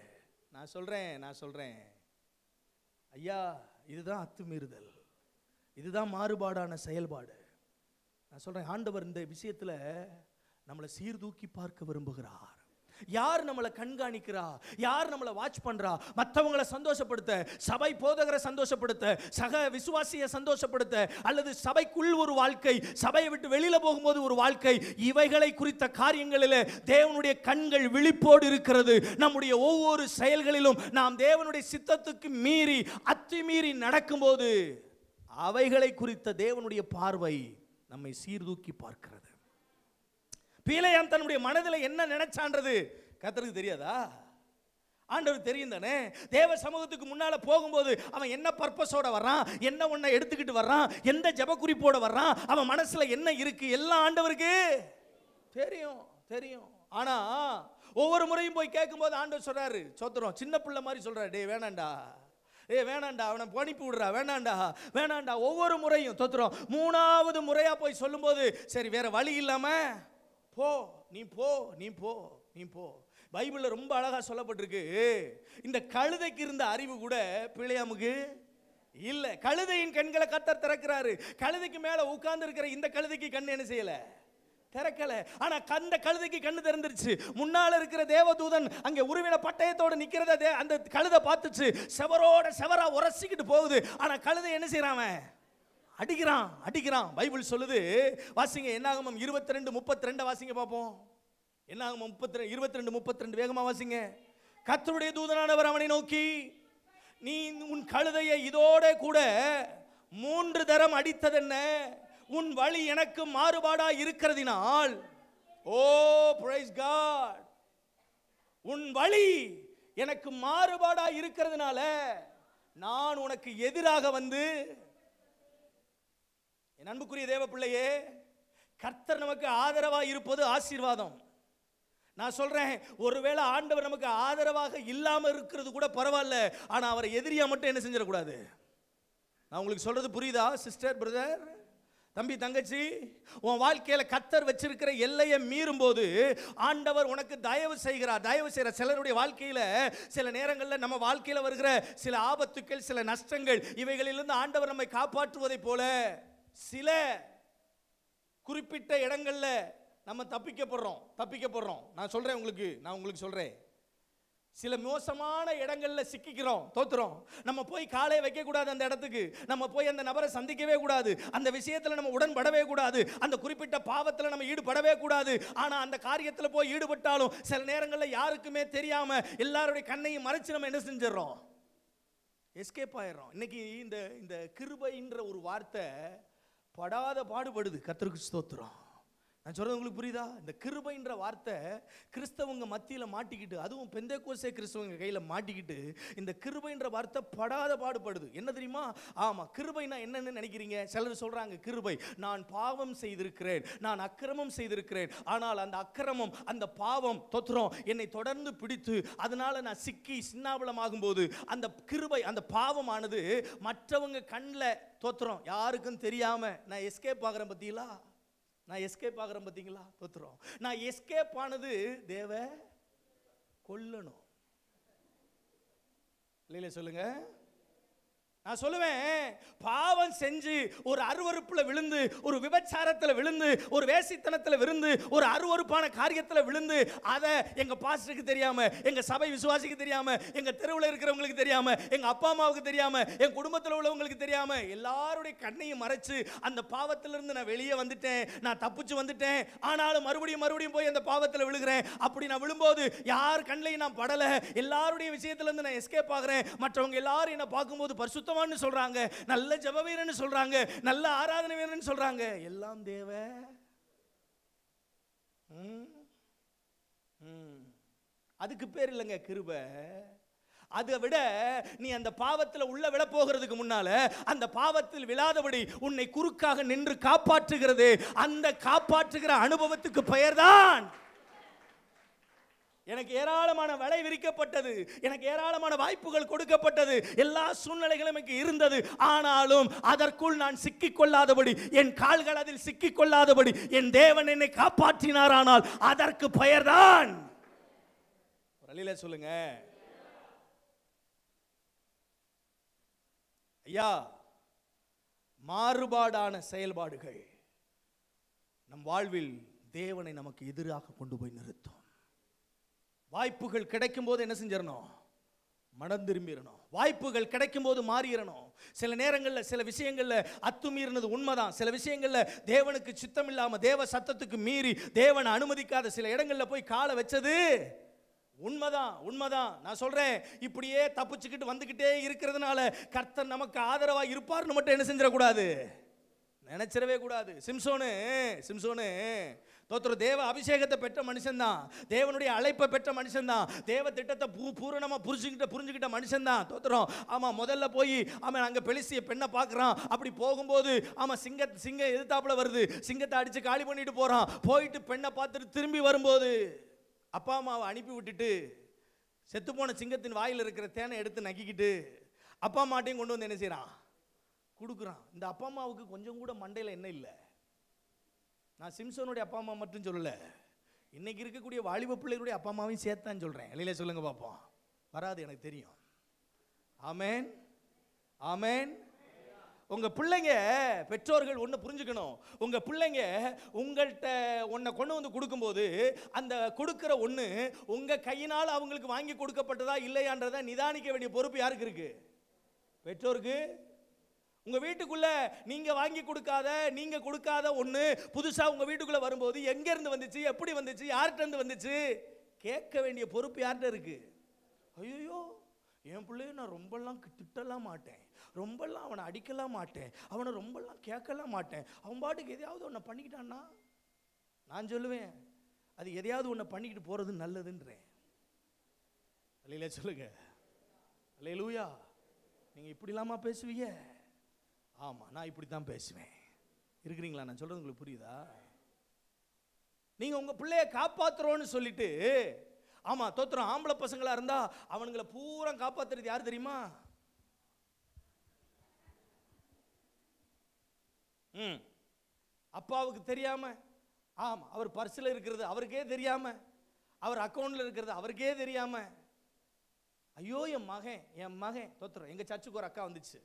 நான் சொல்கிறேன் நான் சொல்கிறேன் ஐயா இதுதான் அத்துமீறுதல் இதுதான் மாறுபாடான செயல்பாடு நான் சொல்கிறேன் ஆண்டவர் இந்த விஷயத்தில் நம்மளை சீர்தூக்கி பார்க்க விரும்புகிறார் யார் நம்மளை கண்காணிக்கிறா யார் நம்மளை வாட்ச் பண்ணுறா மற்றவங்களை சந்தோஷப்படுத்த சபை போதகரை சந்தோஷப்படுத்த சக விசுவாசியை சந்தோஷப்படுத்த அல்லது சபைக்குள் ஒரு வாழ்க்கை சபையை விட்டு வெளியில் போகும்போது ஒரு வாழ்க்கை இவைகளை குறித்த காரியங்களில் தேவனுடைய கண்கள் விழிப்போடு இருக்கிறது நம்முடைய ஒவ்வொரு செயல்களிலும் நாம் தேவனுடைய சித்தத்துக்கு மீறி அத்துமீறி நடக்கும்போது அவைகளை குறித்த தேவனுடைய பார்வை நம்மை சீர்தூக்கி பார்க்கிறது பீலையாம் தன்னுடைய மனதில் என்ன நினைச்சான்றது கத்தருக்கு தெரியாதா ஆண்டவர் தெரியும் தானே தேவ சமூகத்துக்கு முன்னால் போகும்போது அவன் என்ன பர்பஸோட வர்றான் என்ன ஒன்றை எடுத்துக்கிட்டு வர்றான் எந்த ஜபக்குறிப்போட வர்றான் அவன் மனசில் என்ன இருக்குது எல்லாம் ஆண்டவருக்கு தெரியும் தெரியும் ஆனால் ஒவ்வொரு முறையும் போய் கேட்கும்போது ஆண்டவர் சொல்கிறாரு சோத்துறோம் சின்ன பிள்ளை மாதிரி சொல்கிறார் டே வேணாண்டா ஏ வேணாண்டா அவனை அனுப்பி விடுறா வேணாண்டா வேணாண்டா ஒவ்வொரு முறையும் தொத்துறோம் மூணாவது முறையாக போய் சொல்லும்போது சரி வேற வழி இல்லாமல் போ நீ போ நீ போ நீ போ பைபிளில் ரொம்ப அழகாக சொல்லப்பட்டிருக்கு இந்த கழுதைக்கு இருந்த அறிவு கூட பிள்ளையாமுக்கு இல்லை கழுதையின் கண்களை கத்தர் திறக்கிறாரு கழுதைக்கு மேலே உட்கார்ந்து இருக்கிற இந்த கழுதைக்கு கண் என்ன செய்யலை திறக்கல ஆனா கந்த கழுதைக்கு கண்ணு திறந்துருச்சு முன்னால இருக்கிற தேவதூதன் அங்கே உருவின பட்டயத்தோடு நிக்கிறத அந்த கழுதை பார்த்துச்சு செவரோட செவரா உரசிக்கிட்டு போகுது ஆனா கழுதை என்ன செய்யறான் அடிக்கிறான் அடிக்கிறான் பைபிள் சொல்லுது வாசிங்க என்னாகமம் இருபத்தி ரெண்டு முப்பத்தி ரெண்டு வாசிங்க பார்ப்போம் என்னாகமம் முப்பத்தி ரெண்டு இருபத்தி ரெண்டு முப்பத்தி ரெண்டு வேகமாக வாசிங்க கத்தருடைய தூதனானவர் அவனை நோக்கி நீ உன் கழுதையை இதோட கூட மூன்று தரம் அடித்ததென்ன உன் வழி எனக்கு மாறுபாடாக இருக்கிறதினால் ஓ பிரைஸ் காட் உன் வழி எனக்கு மாறுபாடாக இருக்கிறதுனால நான் உனக்கு எதிராக வந்து என் அன்புக்குரிய தேவ பிள்ளையே கர்த்தர் நமக்கு ஆதரவாக இருப்பது ஆசீர்வாதம் நான் சொல்கிறேன் ஒருவேளை ஆண்டவர் நமக்கு ஆதரவாக இல்லாமல் இருக்கிறது கூட பரவாயில்ல ஆனால் அவரை எதிரியாக மட்டும் என்ன செஞ்சிடக்கூடாது நான் உங்களுக்கு சொல்கிறது புரியுதா சிஸ்டர் பிரதர் தம்பி தங்கச்சி உன் வாழ்க்கையில் கத்தர் வச்சிருக்கிற எல்லையை மீறும்போது ஆண்டவர் உனக்கு தயவு செய்கிறார் தயவு செய்கிற சிலருடைய வாழ்க்கையில் சில நேரங்களில் நம்ம வாழ்க்கையில் வருகிற சில ஆபத்துக்கள் சில நஷ்டங்கள் இவைகளிலிருந்து ஆண்டவர் நம்மை காப்பாற்றுவதைப் போல சில குறிப்பிட்ட இடங்களில் நம்ம தப்பிக்கப்படுறோம் தப்பிக்கப்படுறோம் நான் சொல்கிறேன் உங்களுக்கு நான் உங்களுக்கு சொல்கிறேன் சில மோசமான இடங்களில் சிக்கிக்கிறோம் தோத்துறோம் நம்ம போய் காலையை வைக்கக்கூடாது அந்த இடத்துக்கு நம்ம போய் அந்த நபரை சந்திக்கவே கூடாது அந்த விஷயத்தில் நம்ம உடன்படவே கூடாது அந்த குறிப்பிட்ட பாவத்தில் நம்ம ஈடுபடவே கூடாது ஆனால் அந்த காரியத்தில் போய் ஈடுபட்டாலும் சில நேரங்களில் யாருக்குமே தெரியாமல் எல்லாருடைய கண்ணையும் மறைச்சு நம்ம என்ன செஞ்சிடறோம் எஸ்கேப் ஆயிடுறோம் இன்னைக்கு இந்த இந்த கிருபைன்ற ஒரு வார்த்தை படாத பாடுபடுது கத்திரிக்கு ஸ்தோத்திரம் நான் சொல்கிறது உங்களுக்கு புரியுதா இந்த கிருபைன்ற வார்த்தை கிறிஸ்தவங்க மத்தியில் மாட்டிக்கிட்டு அதுவும் பெந்தே கோசே கிறிஸ்தவங்க கையில் மாட்டிக்கிட்டு இந்த கிருபைன்ற வார்த்தை படாத பாடுபடுது என்ன தெரியுமா ஆமாம் கிருபைனா என்னென்னு நினைக்கிறீங்க சிலர் சொல்கிறாங்க கிருபை நான் பாவம் செய்திருக்கிறேன் நான் அக்கிரமம் செய்திருக்கிறேன் ஆனால் அந்த அக்கிரமம் அந்த பாவம் தொத்துறோம் என்னை தொடர்ந்து பிடித்து அதனால் நான் சிக்கி சின்னாபலமாகும் போது அந்த கிருபை அந்த பாவமானது மற்றவங்க கண்ணில் தோத்துறோம் யாருக்கும் தெரியாமல் நான் எஸ்கேப் ஆகிறேன் பார்த்தீங்களா நான் எஸ்கேப் ஆகிறேன் பார்த்தீங்களா தோத்துறோம் நான் எஸ்கேப் ஆனது தேவ கொல்லணும் இல்லையில சொல்லுங்கள் நான் சொல்லுவேன் பாவம் செஞ்சு ஒரு அருவறுப்பில் விழுந்து ஒரு விபச்சாரத்தில் விழுந்து ஒரு வேசித்தனத்தில் விழுந்து ஒரு அருவறுப்பான காரியத்தில் விழுந்து அதை எங்கள் பாஸ்டருக்கு தெரியாமல் எங்கள் சபை விசுவாசிக்கு தெரியாமல் எங்கள் தெருவில் இருக்கிறவங்களுக்கு தெரியாமல் எங்கள் அப்பா அம்மாவுக்கு தெரியாமல் என் குடும்பத்தில் உள்ளவங்களுக்கு தெரியாமல் எல்லாருடைய கண்ணையும் மறைச்சு அந்த பாவத்திலிருந்து நான் வெளியே வந்துட்டேன் நான் தப்பிச்சு வந்துட்டேன் ஆனாலும் மறுபடியும் மறுபடியும் போய் அந்த பாவத்தில் விழுகிறேன் அப்படி நான் விழும்போது யார் கண்ணையும் நான் படலை எல்லாருடைய விஷயத்துலேருந்து நான் எஸ்கேப் ஆகிறேன் மற்றவங்க எல்லாரும் என்னை பார்க்கும்போது பரிசுத்தமாக பரிசுத்தவான்னு சொல்கிறாங்க நல்ல ஜப வீரன்னு சொல்கிறாங்க நல்ல ஆராதனை வீரன் சொல்கிறாங்க எல்லாம் தேவ அதுக்கு பேர் இல்லைங்க கிருப அதை விட நீ அந்த பாவத்தில் உள்ள விட போகிறதுக்கு முன்னால அந்த பாவத்தில் விழாதபடி உன்னை குறுக்காக நின்று காப்பாற்றுகிறது அந்த காப்பாற்றுகிற அனுபவத்துக்கு பெயர்தான் எனக்கு ஏராளமான வலை விரிக்கப்பட்டது எனக்கு ஏராளமான வாய்ப்புகள் கொடுக்கப்பட்டது எல்லா சூழ்நிலைகளும் எனக்கு இருந்தது ஆனாலும் அதற்குள் நான் சிக்கிக் கொள்ளாதபடி என் கால்கள் அதில் சிக்கிக் கொள்ளாதபடி என் தேவன் என்னை காப்பாற்றினாரானால் அதற்கு பெயர்தான் சொல்லுங்க ஐயா மாறுபாடான செயல்பாடுகள் நம் வாழ்வில் தேவனை நமக்கு எதிராக கொண்டு போய் நிறுத்தும் வாய்ப்புகள் கிடைக்கும் போது என்ன செஞ்சிடணும் மனம் திரும்பிடணும் வாய்ப்புகள் கிடைக்கும் போது மாறிடணும் சில நேரங்களில் சில விஷயங்களில் அத்துமீறினது உண்மைதான் சில விஷயங்களில் தேவனுக்கு சித்தம் இல்லாமல் தேவ சத்தத்துக்கு மீறி தேவனை அனுமதிக்காத சில இடங்களில் போய் காலை வச்சது உண்மைதான் உண்மைதான் நான் சொல்கிறேன் இப்படியே தப்பிச்சுக்கிட்டு வந்துக்கிட்டே இருக்கிறதுனால கர்த்தர் நமக்கு ஆதரவாக இருப்பார்னு மட்டும் என்ன செஞ்சிடக்கூடாது நினைச்சிடவே கூடாது சிம்சோனு சிம்சோனு தோத்திர தேவ அபிஷேகத்தை பெற்ற மனுஷன்தான் தேவனுடைய அழைப்பை பெற்ற மனுஷன்தான் தேவ திட்டத்தை பூ பூரணமாக புரிஞ்சுக்கிட்ட புரிஞ்சுக்கிட்ட மனுஷன்தான் தோத்திரம் ஆமாம் முதல்ல போய் ஆமாம் அங்கே பெலிசிய பெண்ணை பார்க்குறான் அப்படி போகும்போது ஆமாம் சிங்க சிங்க எதிர்த்தாப்புல வருது சிங்கத்தை அடித்து காலி பண்ணிட்டு போகிறான் போயிட்டு பெண்ணை பார்த்துட்டு திரும்பி வரும்போது அப்பா அம்மாவை அனுப்பி விட்டுட்டு செத்துப்போன சிங்கத்தின் வாயில் இருக்கிற தேனை எடுத்து நக்கிக்கிட்டு அப்பா அம்மாட்டையும் கொண்டு வந்து என்ன செய்கிறான் கொடுக்குறான் இந்த அப்பா அம்மாவுக்கு கொஞ்சம் கூட மண்டையில் என்ன இல்லை நான் சிம்சனுடைய அப்பா அம்மா மட்டும் சொல்லலை இன்றைக்கி இருக்கக்கூடிய வாலிப பிள்ளைகளுடைய அப்பா அம்மாவையும் சேர்த்தான்னு சொல்கிறேன் இலையில சொல்லுங்கள் பார்ப்போம் வராது எனக்கு தெரியும் ஆமேன் ஆமேன் உங்கள் பிள்ளைங்க பெற்றோர்கள் ஒன்று புரிஞ்சுக்கணும் உங்கள் பிள்ளைங்க உங்கள்கிட்ட ஒன்றை கொண்டு வந்து கொடுக்கும்போது அந்த கொடுக்குற ஒன்று உங்கள் கையினால் அவங்களுக்கு வாங்கி கொடுக்கப்பட்டதா இல்லையான்றதை நிதானிக்க வேண்டிய பொறுப்பு யாருக்கு இருக்குது பெற்றோருக்கு உங்கள் வீட்டுக்குள்ளே நீங்கள் வாங்கி கொடுக்காத நீங்கள் கொடுக்காத ஒன்று புதுசாக உங்கள் வீட்டுக்குள்ளே வரும்போது எங்கேருந்து வந்துச்சு எப்படி வந்துச்சு யார்கிட்டருந்து வந்துச்சு கேட்க வேண்டிய பொறுப்பு யார்கிட்ட இருக்கு ஐயோ என் பிள்ளைய நான் ரொம்பலாம் திட்டலாம் மாட்டேன் ரொம்பலாம் அவனை அடிக்கலாம் மாட்டேன் அவனை ரொம்பலாம் கேட்கலாம் மாட்டேன் அவன் பாட்டுக்கு எதையாவது ஒன்றை பண்ணிக்கிட்டான்னா நான் சொல்லுவேன் அது எதையாவது ஒன்றை பண்ணிக்கிட்டு போகிறது நல்லதுன்றேன் இல்லையில சொல்லுங்க லூயா நீங்கள் இப்படி இல்லாமா பேசுவீங்க ஆமாம் நான் இப்படி தான் பேசுவேன் இருக்கிறீங்களா நான் சொல்கிறது உங்களுக்கு புரியுதா நீங்கள் உங்கள் பிள்ளைய காப்பாற்றுறோன்னு சொல்லிட்டு ஆமாம் தோத்துறோம் ஆம்பளை பசங்களாக இருந்தால் அவனுங்களை பூரா காப்பாற்றுறது யார் தெரியுமா ம் அப்பாவுக்கு தெரியாமல் ஆமாம் அவர் பர்ஸில் இருக்கிறது அவருக்கே தெரியாமல் அவர் அக்கௌண்ட்டில் இருக்கிறது அவருக்கே தெரியாமல் ஐயோ என் மகன் என் மகன் தோத்துறோம் எங்கள் சர்ச்சுக்கு ஒரு அக்கா வந்துச்சு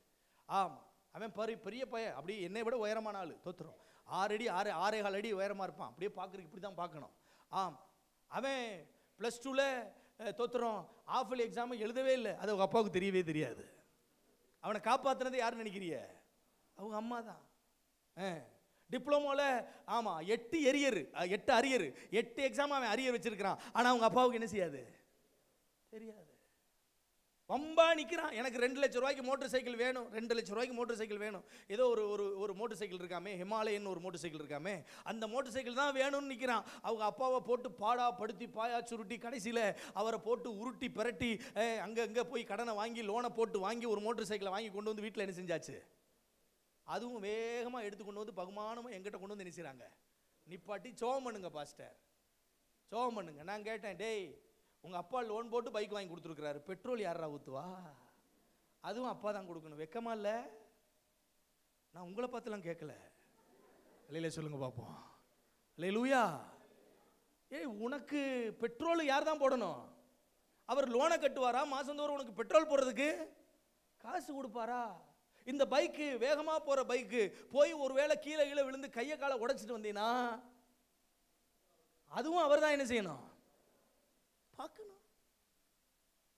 ஆமாம் அவன் பரி பெரிய பையன் அப்படி என்னை விட உயரமான ஆள் தோத்துறோம் ஆறு அடி ஆறு ஆறே கால் அடி உயரமாக இருப்பான் அப்படியே பார்க்குறதுக்கு இப்படி தான் பார்க்கணும் ஆம் அவன் ப்ளஸ் டூவில் தோத்துறோம் ஆஃபில் எக்ஸாம் எழுதவே இல்லை அது அவங்க அப்பாவுக்கு தெரியவே தெரியாது அவனை காப்பாற்றுனதை யார் நினைக்கிறிய அவங்க அம்மா தான் டிப்ளமோவில் ஆமாம் எட்டு எரியர் எட்டு அரியர் எட்டு எக்ஸாம் அவன் அரியர் வச்சுருக்கிறான் ஆனால் அவங்க அப்பாவுக்கு என்ன செய்யாது தெரியாது வம்பா நிற்கிறான் எனக்கு ரெண்டு லட்ச ரூபாய்க்கு மோட்டர் சைக்கிள் வேணும் ரெண்டு லட்ச ரூபாய்க்கு மோட்டர் சைக்கிள் வேணும் ஏதோ ஒரு ஒரு ஒரு மோட்டர் சைக்கிள் இருக்காமே ஹிமாலயன் ஒரு மோட்டர் சைக்கிள் இருக்காமே அந்த மோட்டர் சைக்கிள் தான் வேணும்னு நிற்கிறான் அவங்க அப்பாவை போட்டு பாடா படுத்தி பாயா சுருட்டி கடைசியில் அவரை போட்டு உருட்டி பிரட்டி அங்கே அங்கே போய் கடனை வாங்கி லோனை போட்டு வாங்கி ஒரு மோட்டர் சைக்கிளை வாங்கி கொண்டு வந்து வீட்டில் என்ன செஞ்சாச்சு அதுவும் வேகமாக எடுத்து கொண்டு வந்து பகுமானமாக எங்கிட்ட கொண்டு வந்து நினைச்சாங்க நிப்பாட்டி சோகம் பண்ணுங்க பாஸ்டர் சோகம் பண்ணுங்க நான் கேட்டேன் டேய் உங்கள் அப்பா லோன் போட்டு பைக் வாங்கி கொடுத்துருக்குறாரு பெட்ரோல் யாரா ஊற்றுவா அதுவும் அப்பா தான் கொடுக்கணும் வெக்கமா இல்லை நான் உங்களை பார்த்துலாம் கேட்கல இல்லையில சொல்லுங்க பார்ப்போம் இல்லை லூயா ஏய் உனக்கு பெட்ரோல் யார் தான் போடணும் அவர் லோனை கட்டுவாரா மாதந்தோறும் உனக்கு பெட்ரோல் போடுறதுக்கு காசு கொடுப்பாரா இந்த பைக்கு வேகமாக போகிற பைக்கு போய் ஒரு வேளை கீழே கீழே விழுந்து கையை காலை உடைச்சிட்டு வந்தீங்கன்னா அதுவும் அவர் தான் என்ன செய்யணும் பார்க்கணும்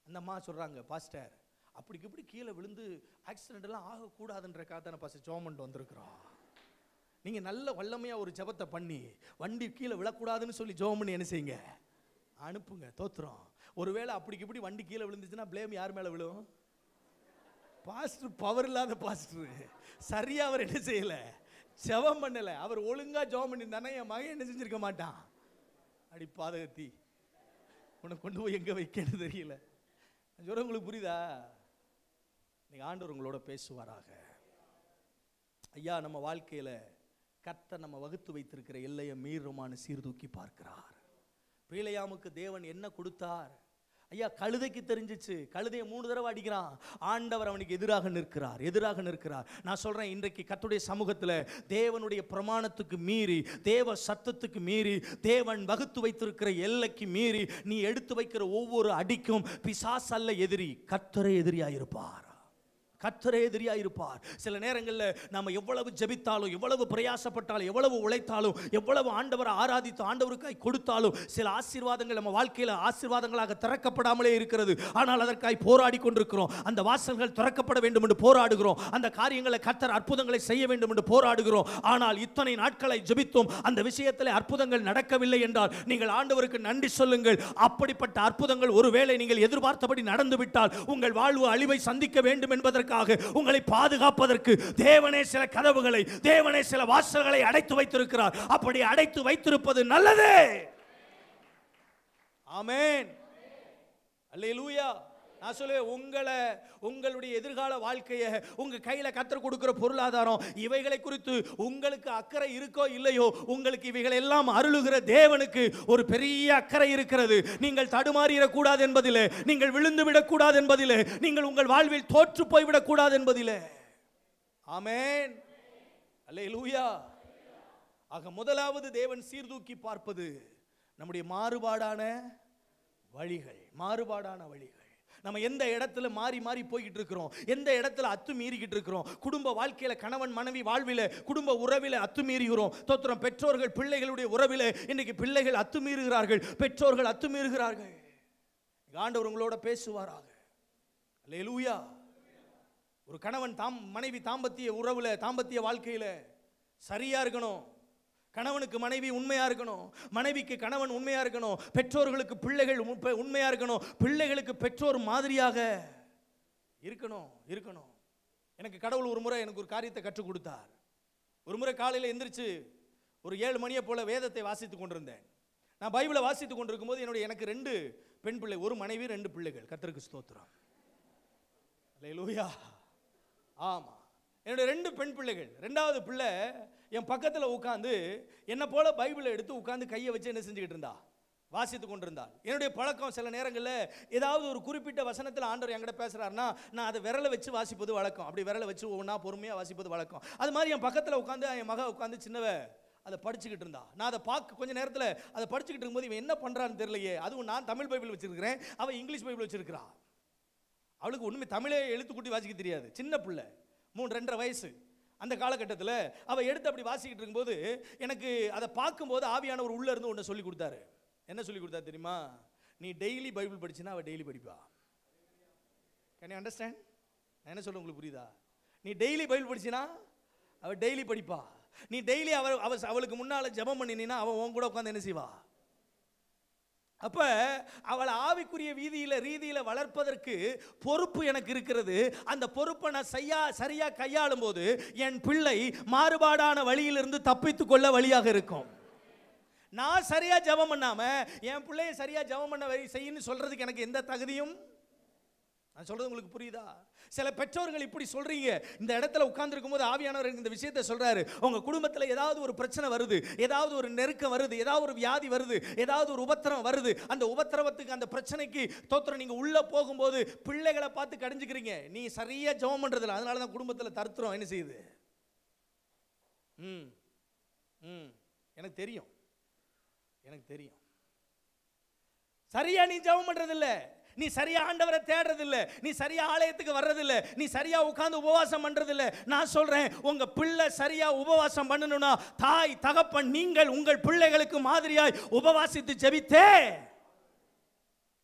அந்த அம்மா சொல்கிறாங்க பாஸ்டர் அப்படிக்கு இப்படி கீழே விழுந்து ஆக்சிடெண்ட்லாம் ஆகக்கூடாதுன்றக்காக தானே பாஸ்டர் ஜோமெண்ட் வந்திருக்கிறோம் நீங்கள் நல்ல வல்லமையாக ஒரு ஜபத்தை பண்ணி வண்டி கீழே விழக்கூடாதுன்னு சொல்லி ஜோம் என்ன செய்யுங்க அனுப்புங்க தோத்துறோம் ஒருவேளை அப்படிக்கு இப்படி வண்டி கீழே விழுந்துச்சுன்னா ப்ளேம் யார் மேலே விழும் பாஸ்டர் பவர் இல்லாத பாஸ்டர் சரியாக அவர் என்ன செய்யலை செவம் பண்ணலை அவர் ஒழுங்காக ஜெபம் தானே என் மகன் என்ன செஞ்சுருக்க மாட்டான் அப்படி பாதகத்தி உன்னை கொண்டு போய் எங்கே வைக்கன்னு தெரியல சொல்கிறேன் உங்களுக்கு புரியுதா நீங்கள் ஆண்டவர் உங்களோட பேசுவாராக ஐயா நம்ம வாழ்க்கையில் கர்த்தர் நம்ம வகுத்து வைத்திருக்கிற எல்லையை மீறுமான்னு சீர்தூக்கி பார்க்கிறார் பிரிலையாமுக்கு தேவன் என்ன கொடுத்தார் ஐயா கழுதைக்கு தெரிஞ்சிச்சு கழுதையை மூணு தடவை அடிக்கிறான் ஆண்டவர் அவனுக்கு எதிராக நிற்கிறார் எதிராக நிற்கிறார் நான் சொல்கிறேன் இன்றைக்கு கத்துடைய சமூகத்தில் தேவனுடைய பிரமாணத்துக்கு மீறி தேவ சத்தத்துக்கு மீறி தேவன் வகுத்து வைத்திருக்கிற எல்லைக்கு மீறி நீ எடுத்து வைக்கிற ஒவ்வொரு அடிக்கும் பிசாசல்ல எதிரி கத்துரை எதிரியாக இருப்பார் கத்தரே எதிரியா இருப்பார் சில நேரங்களில் நம்ம எவ்வளவு ஜபித்தாலும் எவ்வளவு பிரயாசப்பட்டாலும் எவ்வளவு உழைத்தாலும் எவ்வளவு ஆண்டவரை ஆராதித்து ஆண்டவருக்காய் கொடுத்தாலும் சில ஆசீர்வாதங்கள் நம்ம வாழ்க்கையில் ஆசீர்வாதங்களாக திறக்கப்படாமலே இருக்கிறது ஆனால் அதற்காய் போராடி கொண்டிருக்கிறோம் அந்த வாசல்கள் திறக்கப்பட வேண்டும் என்று போராடுகிறோம் அந்த காரியங்களை கத்தர் அற்புதங்களை செய்ய வேண்டும் என்று போராடுகிறோம் ஆனால் இத்தனை நாட்களை ஜபித்தும் அந்த விஷயத்தில் அற்புதங்கள் நடக்கவில்லை என்றால் நீங்கள் ஆண்டவருக்கு நன்றி சொல்லுங்கள் அப்படிப்பட்ட அற்புதங்கள் ஒருவேளை நீங்கள் எதிர்பார்த்தபடி நடந்துவிட்டால் உங்கள் வாழ்வு அழிவை சந்திக்க வேண்டும் என்பதற்கு செய்வதற்காக உங்களை பாதுகாப்பதற்கு தேவனே சில கதவுகளை தேவனே சில வாசல்களை அடைத்து வைத்திருக்கிறார் அப்படி அடைத்து வைத்திருப்பது நல்லது ஆமேன் அல்லேலூயா நான் சொல்லுவேன் உங்களை உங்களுடைய எதிர்கால வாழ்க்கையை உங்கள் கையில் கற்றுக் கொடுக்குற பொருளாதாரம் இவைகளை குறித்து உங்களுக்கு அக்கறை இருக்கோ இல்லையோ உங்களுக்கு இவைகள் எல்லாம் அருளுகிற தேவனுக்கு ஒரு பெரிய அக்கறை இருக்கிறது நீங்கள் தடுமாறிடக்கூடாது என்பதிலே நீங்கள் விழுந்து விடக்கூடாது என்பதிலே நீங்கள் உங்கள் வாழ்வில் தோற்று போய்விடக்கூடாது என்பதிலே ஆமேன் அல்ல லூயா ஆக முதலாவது தேவன் சீர்தூக்கி பார்ப்பது நம்முடைய மாறுபாடான வழிகள் மாறுபாடான வழிகள் நம்ம எந்த இடத்துல மாறி மாறி போய்கிட்டு இருக்கிறோம் எந்த இடத்துல அத்துமீறிக்கிட்டு இருக்கிறோம் குடும்ப வாழ்க்கையில் கணவன் மனைவி வாழ்வில் குடும்ப உறவில் அத்துமீறுகிறோம் தோத்திரம் பெற்றோர்கள் பிள்ளைகளுடைய உறவில் இன்னைக்கு பிள்ளைகள் அத்துமீறுகிறார்கள் பெற்றோர்கள் அத்துமீறுகிறார்கள் ஆண்டவர் உங்களோட பேசுவாராக லூயா ஒரு கணவன் தாம் மனைவி தாம்பத்திய உறவில் தாம்பத்திய வாழ்க்கையில் சரியாக இருக்கணும் கணவனுக்கு மனைவி உண்மையாக இருக்கணும் மனைவிக்கு கணவன் உண்மையாக இருக்கணும் பெற்றோர்களுக்கு பிள்ளைகள் உண்மையாக இருக்கணும் பிள்ளைகளுக்கு பெற்றோர் மாதிரியாக இருக்கணும் இருக்கணும் எனக்கு கடவுள் ஒரு முறை எனக்கு ஒரு காரியத்தை கற்றுக் கொடுத்தார் ஒரு முறை காலையில் எந்திரிச்சு ஒரு ஏழு மணியை போல் வேதத்தை வாசித்து கொண்டிருந்தேன் நான் பைபிளை வாசித்து கொண்டிருக்கும் போது என்னுடைய எனக்கு ரெண்டு பெண் பிள்ளை ஒரு மனைவி ரெண்டு பிள்ளைகள் கத்தருக்கு ஸ்தோத்திரம் லூயா ஆமாம் என்னுடைய ரெண்டு பெண் பிள்ளைகள் ரெண்டாவது பிள்ளை என் பக்கத்தில் உட்காந்து என்னை போல பைபிளை எடுத்து உட்காந்து கையை வச்சு என்ன செஞ்சுக்கிட்டு இருந்தா வாசித்து கொண்டிருந்தாள் என்னுடைய பழக்கம் சில நேரங்களில் ஏதாவது ஒரு குறிப்பிட்ட வசனத்தில் ஆண்டவர் என்கிட்ட பேசுகிறாருன்னா நான் அதை விரலை வச்சு வாசிப்பது வழக்கம் அப்படி விரலை வச்சு ஒவ்வொன்றா பொறுமையாக வாசிப்பது வழக்கம் அது மாதிரி என் பக்கத்தில் உட்காந்து என் மக உட்காந்து சின்னவ அதை படிச்சுக்கிட்டு இருந்தா நான் அதை பார்க்க கொஞ்சம் நேரத்தில் அதை படிச்சுக்கிட்டு இருக்கும்போது இவன் என்ன பண்ணுறான்னு தெரியலையே அதுவும் நான் தமிழ் பைபிள் வச்சுருக்கிறேன் அவள் இங்கிலீஷ் பைபிள் வச்சுருக்கிறான் அவளுக்கு ஒன்றுமே தமிழே எழுத்துக்கூட்டி வாசிக்க தெரியாது சின்ன பிள்ளை மூணு ரெண்டரை வயசு அந்த காலகட்டத்தில் அவள் எடுத்து அப்படி வாசிக்கிட்டு இருக்கும்போது எனக்கு அதை பார்க்கும்போது ஆவியானவர் உள்ளே இருந்து ஒன்று சொல்லி கொடுத்தாரு என்ன சொல்லி கொடுத்தாரு தெரியுமா நீ டெய்லி பைபிள் படிச்சுனா அவள் டெய்லி படிப்பா கேன் யூ அண்டர்ஸ்டாண்ட் நான் என்ன சொல்ல உங்களுக்கு புரியுதா நீ டெய்லி பைபிள் படிச்சினா அவள் டெய்லி படிப்பா நீ டெய்லி அவள் அவளுக்கு முன்னால் ஜபம் பண்ணினா அவன் உன் கூட உட்காந்து என்ன செய்வா அப்போ அவளை ஆவிக்குரிய வீதியில் ரீதியில் வளர்ப்பதற்கு பொறுப்பு எனக்கு இருக்கிறது அந்த பொறுப்பை நான் செய்யா சரியாக கையாளும் போது என் பிள்ளை மாறுபாடான வழியிலிருந்து தப்பித்து கொள்ள வழியாக இருக்கும் நான் சரியாக ஜபம் பண்ணாமல் என் பிள்ளைய சரியாக ஜபம் பண்ண செய்யுன்னு சொல்கிறதுக்கு எனக்கு எந்த தகுதியும் நான் சொல்கிறது உங்களுக்கு புரியுதா சில பெற்றோர்கள் இப்படி சொல்கிறீங்க இந்த இடத்துல உட்காந்துருக்கும் போது ஆவியானவர் இந்த விஷயத்த சொல்கிறாரு உங்கள் குடும்பத்தில் ஏதாவது ஒரு பிரச்சனை வருது ஏதாவது ஒரு நெருக்கம் வருது ஏதாவது ஒரு வியாதி வருது ஏதாவது ஒரு உபத்திரம் வருது அந்த உபத்திரவத்துக்கு அந்த பிரச்சனைக்கு தோத்திரம் நீங்கள் உள்ளே போகும்போது பிள்ளைகளை பார்த்து கடிஞ்சிக்கிறீங்க நீ சரியாக ஜபம் பண்ணுறதில்ல அதனால தான் குடும்பத்தில் தருத்திரம் என்ன செய்யுது ம் ம் எனக்கு தெரியும் எனக்கு தெரியும் சரியா நீ ஜபம் பண்ணுறதில்லை நீ சரியா ஆண்டவரை தேடுறதில்ல நீ சரியா ஆலயத்துக்கு வர்றதில்ல நீ சரியா உட்காந்து உபவாசம் பண்றதில்ல நான் சொல்றேன் உங்க பிள்ளை சரியா உபவாசம் பண்ணணும்னா தாய் தகப்பன் நீங்கள் உங்கள் பிள்ளைகளுக்கு மாதிரியாய் உபவாசித்து ஜெபித்தே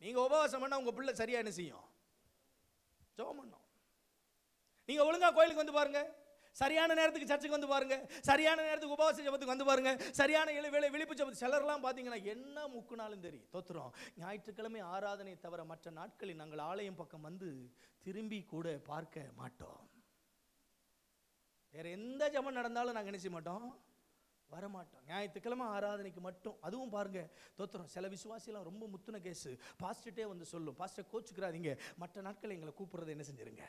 நீங்க உபவாசம் பண்ணா உங்க பிள்ளை சரியா என்ன செய்யும் ஜெபம் பண்ணும் நீங்க ஒழுங்கா கோயிலுக்கு வந்து பாருங்க சரியான நேரத்துக்கு சர்ச்சுக்கு வந்து பாருங்க சரியான நேரத்துக்கு உபவாச ஜபத்துக்கு வந்து பாருங்க சரியான இள வேலை விழிப்பு ஜபத்து சிலர்லாம் பார்த்தீங்கன்னா என்ன முக்குனாலும் தெரியும் தோத்துறோம் ஞாயிற்றுக்கிழமை ஆராதனை தவிர மற்ற நாட்களில் நாங்கள் ஆலயம் பக்கம் வந்து திரும்பி கூட பார்க்க மாட்டோம் வேற எந்த ஜபம் நடந்தாலும் நாங்கள் நினைச்ச மாட்டோம் வரமாட்டோம் ஞாயிற்றுக்கிழமை ஆராதனைக்கு மட்டும் அதுவும் பாருங்க தோத்துறோம் சில விசுவாசிலாம் ரொம்ப முத்துன கேஸு பாஸ்டே வந்து சொல்லும் பாஸ்டர் கோச்சுக்கிறாதீங்க மற்ற நாட்களை எங்களை கூப்பிட்றதை என்ன செஞ்சிருங்க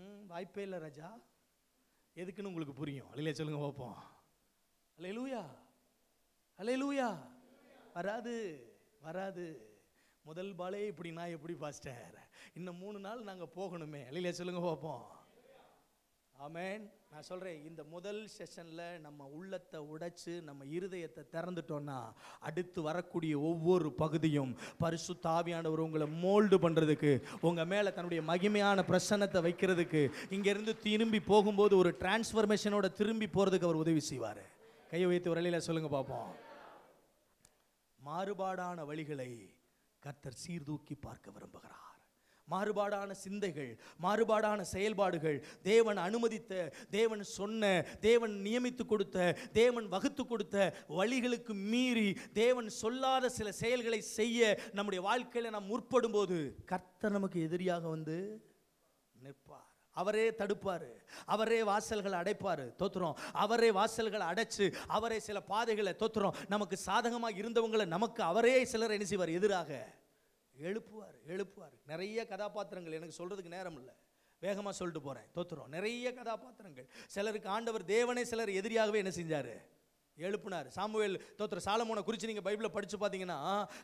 ம் வாய்ப்பே இல்லை ராஜா எதுக்குன்னு உங்களுக்கு புரியும் அலையில சொல்லுங்க பார்ப்போம் அலே லூயா அலே லூயா வராது வராது முதல் பாலே இப்படி நான் எப்படி பாஸ்டர் இன்னும் மூணு நாள் நாங்கள் போகணுமே அலையில சொல்லுங்க பார்ப்போம் ஆமேன் நான் சொல்கிறேன் இந்த முதல் செஷனில் நம்ம உள்ளத்தை உடைச்சு நம்ம இருதயத்தை திறந்துட்டோன்னா அடுத்து வரக்கூடிய ஒவ்வொரு பகுதியும் பரிசு தாவியானவர் உங்களை மோல்டு பண்ணுறதுக்கு உங்கள் மேலே தன்னுடைய மகிமையான பிரசனத்தை வைக்கிறதுக்கு இங்கேருந்து திரும்பி போகும்போது ஒரு டிரான்ஸ்ஃபர்மேஷனோட திரும்பி போகிறதுக்கு அவர் உதவி செய்வார் கையை வைத்து உரலையில் சொல்லுங்கள் பார்ப்போம் மாறுபாடான வழிகளை கத்தர் சீர்தூக்கி பார்க்க விரும்புகிறார் மாறுபாடான சிந்தைகள் மாறுபாடான செயல்பாடுகள் தேவன் அனுமதித்த தேவன் சொன்ன தேவன் நியமித்து கொடுத்த தேவன் வகுத்து கொடுத்த வழிகளுக்கு மீறி தேவன் சொல்லாத சில செயல்களை செய்ய நம்முடைய வாழ்க்கையில் நாம் முற்படும் போது கர்த்தர் நமக்கு எதிரியாக வந்து நிற்பார் அவரே தடுப்பார் அவரே வாசல்களை அடைப்பார் தோத்துறோம் அவரே வாசல்களை அடைச்சு அவரே சில பாதைகளை தோத்துறோம் நமக்கு சாதகமாக இருந்தவங்களை நமக்கு அவரே சிலர் என்ன செய்வார் எதிராக எழுப்புவார் எழுப்புவார் நிறைய கதாபாத்திரங்கள் எனக்கு சொல்கிறதுக்கு நேரம் இல்லை வேகமாக சொல்லிட்டு போகிறேன் தோத்துறோம் நிறைய கதாபாத்திரங்கள் சிலருக்கு ஆண்டவர் தேவனே சிலர் எதிரியாகவே என்ன செஞ்சார் எழுப்புனார் சாமுவேல் தோத்திர சாலமோனை குறித்து நீங்கள் பைபிளை படித்து பார்த்தீங்கன்னா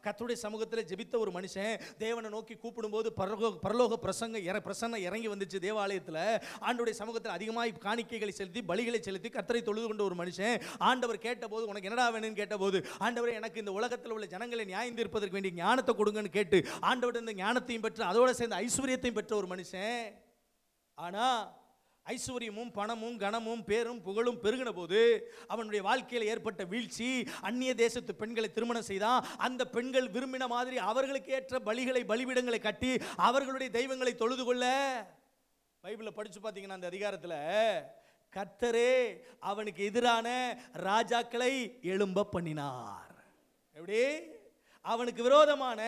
கத்துடைய சமூகத்தில் ஜெபித்த ஒரு மனுஷன் தேவனை நோக்கி கூப்பிடும்போது பரலோக பரலோக பிரசங்க இற பிரசன்ன இறங்கி வந்துச்சு தேவாலயத்தில் ஆண்டுடைய சமூகத்தில் அதிகமாக காணிக்கைகளை செலுத்தி பலிகளை செலுத்தி கத்தரை தொழுது கொண்ட ஒரு மனுஷன் ஆண்டவர் கேட்டபோது உனக்கு என்னடா வேணும்னு கேட்டபோது ஆண்டவர் எனக்கு இந்த உலகத்தில் உள்ள ஜனங்களை நியாயம் தீர்ப்பதற்கு வேண்டிய ஞானத்தை கொடுங்கன்னு கேட்டு ஆண்டவர் இந்த ஞானத்தையும் பெற்று அதோடு சேர்ந்த ஐஸ்வர்யத்தையும் பெற்ற ஒரு மனுஷன் ஆனால் ஐஸ்வர்யமும் பணமும் கனமும் பேரும் புகழும் பெருகின போது அவனுடைய வாழ்க்கையில் ஏற்பட்ட வீழ்ச்சி அந்நிய தேசத்து பெண்களை திருமணம் செய்தான் அந்த பெண்கள் விரும்பின மாதிரி அவர்களுக்கு ஏற்ற பலிகளை பலிபீடங்களை கட்டி அவர்களுடைய தெய்வங்களை தொழுது கொள்ள பைபிளில் படித்து பார்த்தீங்கன்னா அந்த அதிகாரத்தில் கத்தரே அவனுக்கு எதிரான ராஜாக்களை எழும்ப பண்ணினார் எப்படி அவனுக்கு விரோதமான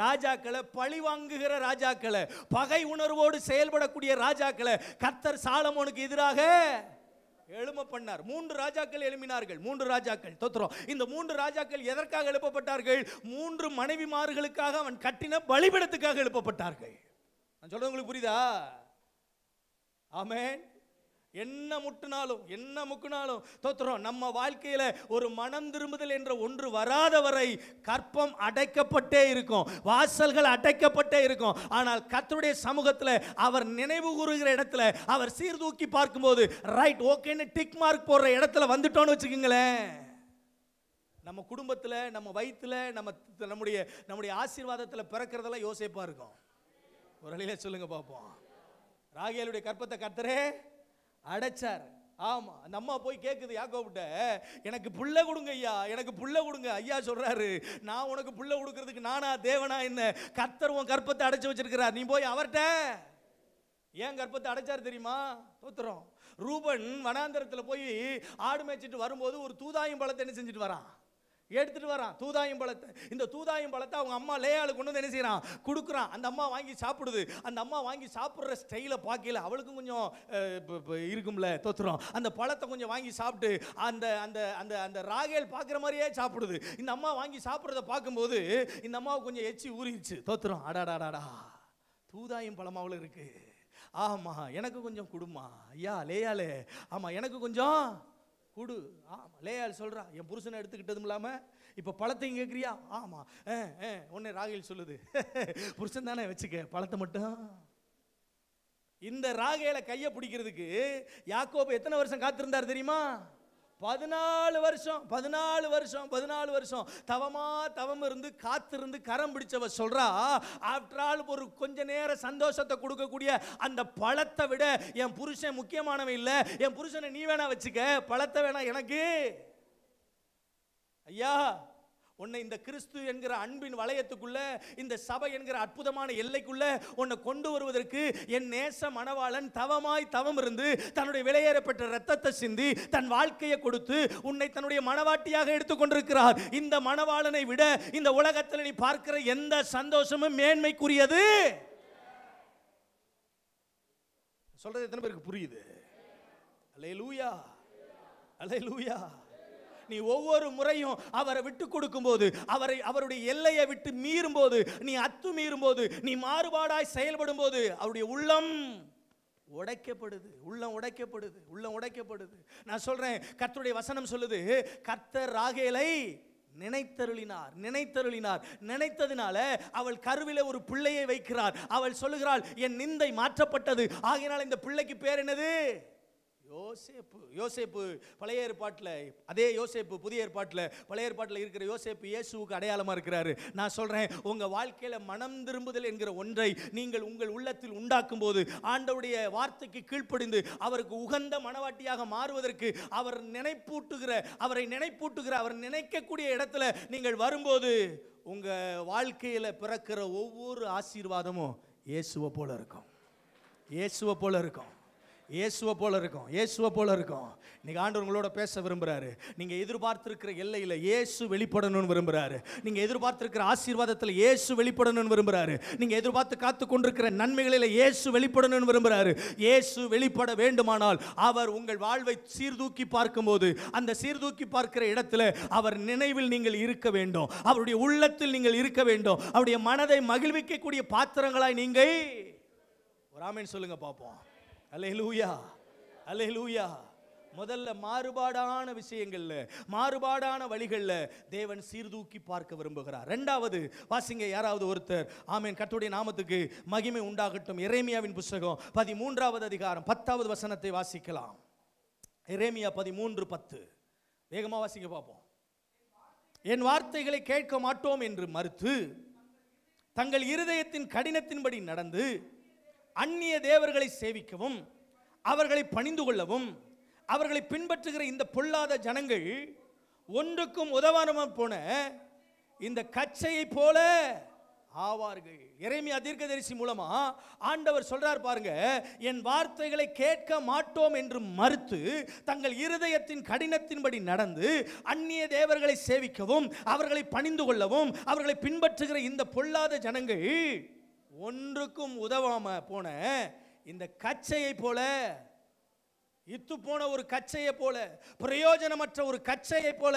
ராஜாக்களை பழி வாங்குகிற ராஜாக்களை பகை உணர்வோடு செயல்படக்கூடிய ராஜாக்களை கத்தர் சாலமோனுக்கு எதிராக எழும பண்ணார் மூன்று ராஜாக்கள் எழுப்பினார்கள் மூன்று ராஜாக்கள் தோத்துறோம் இந்த மூன்று ராஜாக்கள் எதற்காக எழுப்பப்பட்டார்கள் மூன்று மனைவிமார்களுக்காக அவன் கட்டின பலிபிடத்துக்காக எழுப்பப்பட்டார்கள் நான் சொல்றது உங்களுக்கு புரியுதா ஆமேன் என்ன முட்டினாலும் என்ன முக்குனாலும் தோத்துறோம் நம்ம வாழ்க்கையில் ஒரு மனம் திரும்புதல் என்ற ஒன்று வராத வரை கற்பம் அடைக்கப்பட்டே இருக்கும் வாசல்கள் அடைக்கப்பட்டே இருக்கும் ஆனால் கத்தருடைய சமூகத்தில் அவர் நினைவு கூறுகிற இடத்துல அவர் சீர்தூக்கி பார்க்கும்போது ரைட் ஓகேன்னு டிக் மார்க் போடுற இடத்துல வந்துட்டோன்னு வச்சுக்கோங்களேன் நம்ம குடும்பத்தில் நம்ம வயிற்றில் நம்ம நம்முடைய நம்முடைய ஆசீர்வாதத்தில் பிறக்கிறதெல்லாம் யோசிப்பாக இருக்கும் ஒரு வழியில் சொல்லுங்கள் பார்ப்போம் ராகேலுடைய கற்பத்தை கத்துறே அடைச்சார் ஆமாம் அந்த அம்மா போய் கேட்குது யாக்கோவிட்ட எனக்கு புள்ள கொடுங்க ஐயா எனக்கு புள்ள கொடுங்க ஐயா சொல்கிறாரு நான் உனக்கு புள்ள கொடுக்கறதுக்கு நானா தேவனா என்ன கத்தர் உன் கற்பத்தை அடைச்சி வச்சிருக்கிறார் நீ போய் அவர்கிட்ட ஏன் கற்பத்தை அடைச்சார் தெரியுமா தோத்துறோம் ரூபன் வனாந்தரத்தில் போய் ஆடு மேய்ச்சிட்டு வரும்போது ஒரு தூதாயும் பழத்தை என்ன செஞ்சுட்டு வரான் எடுத்துட்டு வரான் தூதாயம் பழத்தை இந்த தூதாயம் பழத்தை அவங்க அம்மா லேயாளுக்கு கொண்டு வந்து என்ன செய்யறான் கொடுக்குறான் அந்த அம்மா வாங்கி சாப்பிடுது அந்த அம்மா வாங்கி சாப்பிட்ற ஸ்டைலை பார்க்கல அவளுக்கும் கொஞ்சம் இருக்கும்ல தோத்துறோம் அந்த பழத்தை கொஞ்சம் வாங்கி சாப்பிட்டு அந்த அந்த அந்த அந்த ராகேல் பார்க்குற மாதிரியே சாப்பிடுது இந்த அம்மா வாங்கி சாப்பிட்றத பார்க்கும்போது இந்த அம்மாவுக்கு கொஞ்சம் எச்சி ஊறிடுச்சு தோத்துறோம் அடாடாடாடா தூதாயம் பழம் அவளும் இருக்கு ஆமா எனக்கு கொஞ்சம் குடுமா ஐயா லேயாலே ஆமா எனக்கு கொஞ்சம் கொடு ஆமாம் லேயால் சொல்கிறான் என் புருஷனை எடுத்துக்கிட்டதும் இல்லாமல் இப்போ பழத்தையும் கேட்குறியா ஆமாம் உடனே ராகையில் சொல்லுது புருஷன் தானே வச்சுக்க பழத்தை மட்டும் இந்த ராகையில் கையை பிடிக்கிறதுக்கு யாக்கோப்பை எத்தனை வருஷம் காத்திருந்தார் தெரியுமா பதினாலு வருஷம் பதினாலு வருஷம் பதினாலு வருஷம் தவமா தவம் இருந்து காத்திருந்து கரம் பிடிச்சவ சொல்றா ஆஃப்டர் ஆல் ஒரு கொஞ்ச நேர சந்தோஷத்தை கொடுக்கக்கூடிய அந்த பழத்தை விட என் புருஷன் முக்கியமானவன் இல்லை என் புருஷனை நீ வேணா வச்சுக்க பழத்தை வேணா எனக்கு ஐயா உன்னை இந்த கிறிஸ்து என்கிற அன்பின் வளையத்துக்குள்ள இந்த சபை என்கிற அற்புதமான எல்லைக்குள்ள உன்னை கொண்டு வருவதற்கு என் நேச மணவாளன் தவமாய் தவம் இருந்து தன்னுடைய விலையேறப்பட்ட ரத்தத்தை சிந்தி தன் வாழ்க்கையை கொடுத்து உன்னை தன்னுடைய மணவாட்டியாக எடுத்துக்கொண்டிருக்கிறார் இந்த மணவாளனை விட இந்த உலகத்தில் நீ பார்க்கிற எந்த சந்தோஷமும் மேன்மைக்குரியது சொல்றது எத்தனை பேருக்கு புரியுது அலே லூயா அலே லூயா நீ ஒவ்வொரு முறையும் அவரை விட்டு கொடுக்கும்போது அவரை அவருடைய எல்லையை விட்டு மீறும்போது நீ அத்து மீறும்போது நீ மாறுபாடாய் செயல்படும் போது அவருடைய உள்ளம் உடைக்கப்படுது உள்ளம் உடைக்கப்படுது உள்ளம் உடைக்கப்படுது நான் சொல்கிறேன் கர்த்தருடைய வசனம் சொல்லுது கர்த்தர் ராகேலை நினைத்தருளினார் நினைத்தருளினார் நினைத்ததுனால அவள் கருவில ஒரு பிள்ளையை வைக்கிறார் அவள் சொல்லுகிறாள் என் நிந்தை மாற்றப்பட்டது ஆகையினால் இந்த பிள்ளைக்கு பேர் என்னது யோசேப்பு யோசேப்பு பழைய ஏற்பாட்டில் அதே யோசேப்பு புதிய ஏற்பாட்டில் பழைய ஏற்பாட்டில் இருக்கிற யோசேப்பு இயேசுவுக்கு அடையாளமாக இருக்கிறாரு நான் சொல்கிறேன் உங்கள் வாழ்க்கையில் மனம் திரும்புதல் என்கிற ஒன்றை நீங்கள் உங்கள் உள்ளத்தில் உண்டாக்கும் போது ஆண்டவுடைய வார்த்தைக்கு கீழ்ப்படிந்து அவருக்கு உகந்த மனவாட்டியாக மாறுவதற்கு அவர் நினைப்பூட்டுகிற அவரை நினைப்பூட்டுகிற அவர் நினைக்கக்கூடிய இடத்துல நீங்கள் வரும்போது உங்கள் வாழ்க்கையில் பிறக்கிற ஒவ்வொரு ஆசீர்வாதமும் இயேசுவை போல இருக்கும் இயேசுவை போல இருக்கும் இயேசுவை போல இருக்கும் இயேசுவை போல இருக்கும் இன்னைக்கு ஆண்டவர் உங்களோட பேச விரும்புகிறாரு நீங்கள் எதிர்பார்த்துருக்கிற எல்லையில் இயேசு வெளிப்படணும்னு விரும்புகிறாரு நீங்கள் எதிர்பார்த்துருக்கிற ஆசீர்வாதத்தில் இயேசு வெளிப்படணும்னு விரும்புகிறாரு நீங்கள் எதிர்பார்த்து காத்து கொண்டிருக்கிற நன்மைகளில் இயேசு வெளிப்படணும்னு விரும்புகிறாரு இயேசு வெளிப்பட வேண்டுமானால் அவர் உங்கள் வாழ்வை சீர்தூக்கி பார்க்கும்போது அந்த சீர்தூக்கி பார்க்கிற இடத்துல அவர் நினைவில் நீங்கள் இருக்க வேண்டும் அவருடைய உள்ளத்தில் நீங்கள் இருக்க வேண்டும் அவருடைய மனதை மகிழ்விக்கக்கூடிய பாத்திரங்களாய் நீங்கள் ஒரு ஆமீன் சொல்லுங்கள் பார்ப்போம் அலையலூயா அலையலூயா முதல்ல மாறுபாடான விஷயங்கள்ல மாறுபாடான வழிகளில் தேவன் சீர்தூக்கி பார்க்க விரும்புகிறார் ரெண்டாவது வாசிங்க யாராவது ஒருத்தர் ஆமீன் கத்துடைய நாமத்துக்கு மகிமை உண்டாகட்டும் இறைமியாவின் புஸ்தகம் பதிமூன்றாவது அதிகாரம் பத்தாவது வசனத்தை வாசிக்கலாம் இறைமியா பதிமூன்று பத்து வேகமாக வாசிங்க பார்ப்போம் என் வார்த்தைகளை கேட்க மாட்டோம் என்று மறுத்து தங்கள் இருதயத்தின் கடினத்தின்படி நடந்து அந்நிய தேவர்களை சேவிக்கவும் அவர்களை பணிந்து கொள்ளவும் அவர்களை பின்பற்றுகிற இந்த பொல்லாத ஜனங்கள் ஒன்றுக்கும் உதவானமாக போன இந்த கச்சையை போல ஆவார்கள் இறைமையா தீர்க்கதரிசி மூலமா ஆண்டவர் சொல்றார் பாருங்க என் வார்த்தைகளை கேட்க மாட்டோம் என்று மறுத்து தங்கள் இருதயத்தின் கடினத்தின்படி நடந்து அந்நிய தேவர்களை சேவிக்கவும் அவர்களை பணிந்து கொள்ளவும் அவர்களை பின்பற்றுகிற இந்த பொல்லாத ஜனங்கள் ஒன்றுக்கும் உதவாமல் போன இந்த கச்சையை போல இத்து போன ஒரு கச்சையை போல பிரயோஜனமற்ற ஒரு கச்சையை போல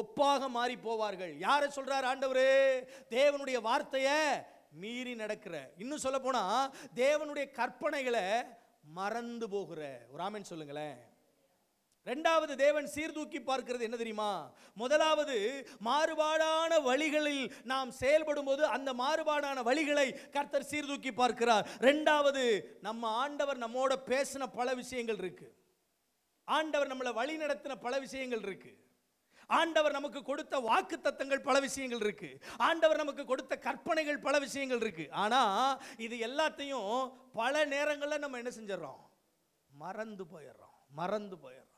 ஒப்பாக மாறி போவார்கள் யாரை சொல்றார் ஆண்டவரு தேவனுடைய வார்த்தையை மீறி நடக்கிற இன்னும் சொல்ல போனா தேவனுடைய கற்பனைகளை மறந்து போகிற ஒரு ஆமின்னு சொல்லுங்களேன் ரெண்டாவது தேவன் சீர்தூக்கி பார்க்கிறது என்ன தெரியுமா முதலாவது மாறுபாடான வழிகளில் நாம் செயல்படும் போது அந்த மாறுபாடான வழிகளை கர்த்தர் சீர்தூக்கி பார்க்கிறார் ரெண்டாவது நம்ம ஆண்டவர் நம்மோட பேசின பல விஷயங்கள் இருக்கு ஆண்டவர் நம்மளை வழி நடத்தின பல விஷயங்கள் இருக்குது ஆண்டவர் நமக்கு கொடுத்த வாக்கு தத்தங்கள் பல விஷயங்கள் இருக்கு ஆண்டவர் நமக்கு கொடுத்த கற்பனைகள் பல விஷயங்கள் இருக்கு ஆனா இது எல்லாத்தையும் பல நேரங்களில் நம்ம என்ன செஞ்சிடறோம் மறந்து போயிடுறோம் மறந்து போயிடுறோம்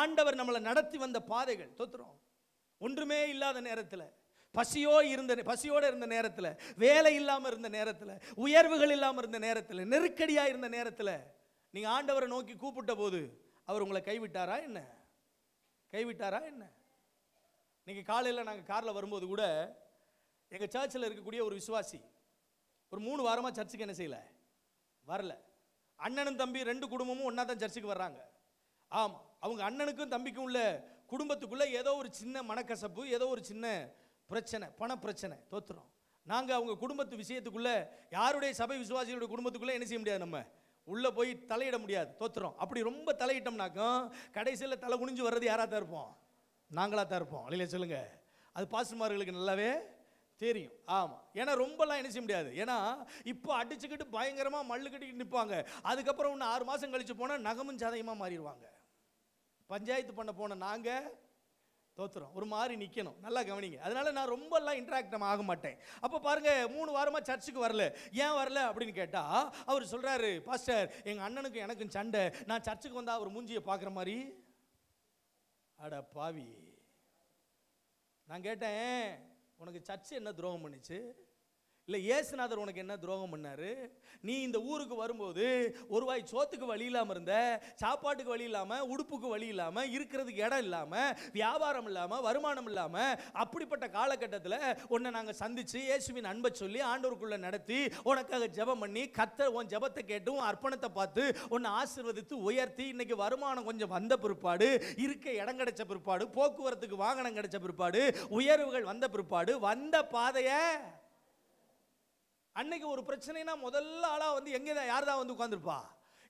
ஆண்டவர் நம்மளை நடத்தி வந்த பாதைகள் தொத்துறோம் ஒன்றுமே இல்லாத நேரத்தில் பசியோ இருந்த பசியோடு இருந்த நேரத்தில் வேலை இல்லாமல் இருந்த நேரத்தில் உயர்வுகள் இல்லாமல் இருந்த நேரத்தில் நெருக்கடியாக இருந்த நேரத்தில் நீங்கள் ஆண்டவரை நோக்கி கூப்பிட்ட போது அவர் உங்களை கைவிட்டாரா என்ன கைவிட்டாரா என்ன இன்றைக்கி காலையில் நாங்கள் காரில் வரும்போது கூட எங்கள் சர்ச்சில் இருக்கக்கூடிய ஒரு விசுவாசி ஒரு மூணு வாரமாக சர்ச்சுக்கு என்ன செய்யலை வரல அண்ணனும் தம்பி ரெண்டு குடும்பமும் ஒன்றா தான் சர்ச்சுக்கு வர்றாங்க ஆமாம் அவங்க அண்ணனுக்கும் தம்பிக்கும் உள்ள குடும்பத்துக்குள்ளே ஏதோ ஒரு சின்ன மனக்கசப்பு ஏதோ ஒரு சின்ன பிரச்சனை பண பிரச்சனை தோத்துறோம் நாங்கள் அவங்க குடும்பத்து விஷயத்துக்குள்ளே யாருடைய சபை விசுவாசிகளுடைய குடும்பத்துக்குள்ளே என்ன செய்ய முடியாது நம்ம உள்ளே போய் தலையிட முடியாது தோத்துறோம் அப்படி ரொம்ப தலையிட்டோம்னாக்கும் கடைசியில் தலை குனிஞ்சு வர்றது யாராக தான் இருப்போம் நாங்களாக தான் இருப்போம் இல்லையா சொல்லுங்கள் அது பாசுமார்களுக்கு நல்லாவே தெரியும் ஆமாம் ஏன்னா ரொம்பலாம் என்ன செய்ய முடியாது ஏன்னா இப்போ அடிச்சுக்கிட்டு பயங்கரமாக மல்லு கட்டிக்கிட்டு நிற்பாங்க அதுக்கப்புறம் இன்னும் ஆறு மாதம் கழித்து போனால் நகமும் ஜாதகமாக மாறிடுவாங்க பஞ்சாயத்து பண்ண போன நாங்கள் தோத்துறோம் ஒரு மாதிரி நிற்கணும் நல்லா கவனிங்க அதனால் நான் ரொம்பலாம் இன்ட்ராக்ட் ஆக மாட்டேன் அப்போ பாருங்கள் மூணு வாரமாக சர்ச்சுக்கு வரல ஏன் வரல அப்படின்னு கேட்டால் அவர் சொல்கிறாரு பாஸ்டர் எங்கள் அண்ணனுக்கு எனக்கும் சண்டை நான் சர்ச்சுக்கு வந்தால் அவர் மூஞ்சியை பார்க்குற மாதிரி அட பாவி நான் கேட்டேன் உனக்கு சர்ச்சு என்ன துரோகம் பண்ணிச்சு இல்லை ஏசுநாதர் உனக்கு என்ன துரோகம் பண்ணார் நீ இந்த ஊருக்கு வரும்போது ஒரு வாய் சோத்துக்கு வழி இல்லாமல் இருந்த சாப்பாட்டுக்கு வழி இல்லாமல் உடுப்புக்கு வழி இல்லாமல் இருக்கிறதுக்கு இடம் இல்லாமல் வியாபாரம் இல்லாமல் வருமானம் இல்லாமல் அப்படிப்பட்ட காலகட்டத்தில் உன்னை நாங்கள் சந்தித்து இயேசுவின் அன்பை சொல்லி ஆண்டோருக்குள்ளே நடத்தி உனக்காக ஜெபம் பண்ணி கத்த உன் ஜெபத்தை கேட்டு உன் அர்ப்பணத்தை பார்த்து உன்னை ஆசிர்வதித்து உயர்த்தி இன்னைக்கு வருமானம் கொஞ்சம் வந்த பிற்பாடு இருக்க இடம் கிடைச்ச பிற்பாடு போக்குவரத்துக்கு வாகனம் கிடைச்ச பிற்பாடு உயர்வுகள் வந்த பிற்பாடு வந்த பாதையை அன்னைக்கு ஒரு பிரச்சனைனா முதல்ல ஆளாக வந்து எங்கே தான் யார் தான் வந்து உட்காந்துருப்பா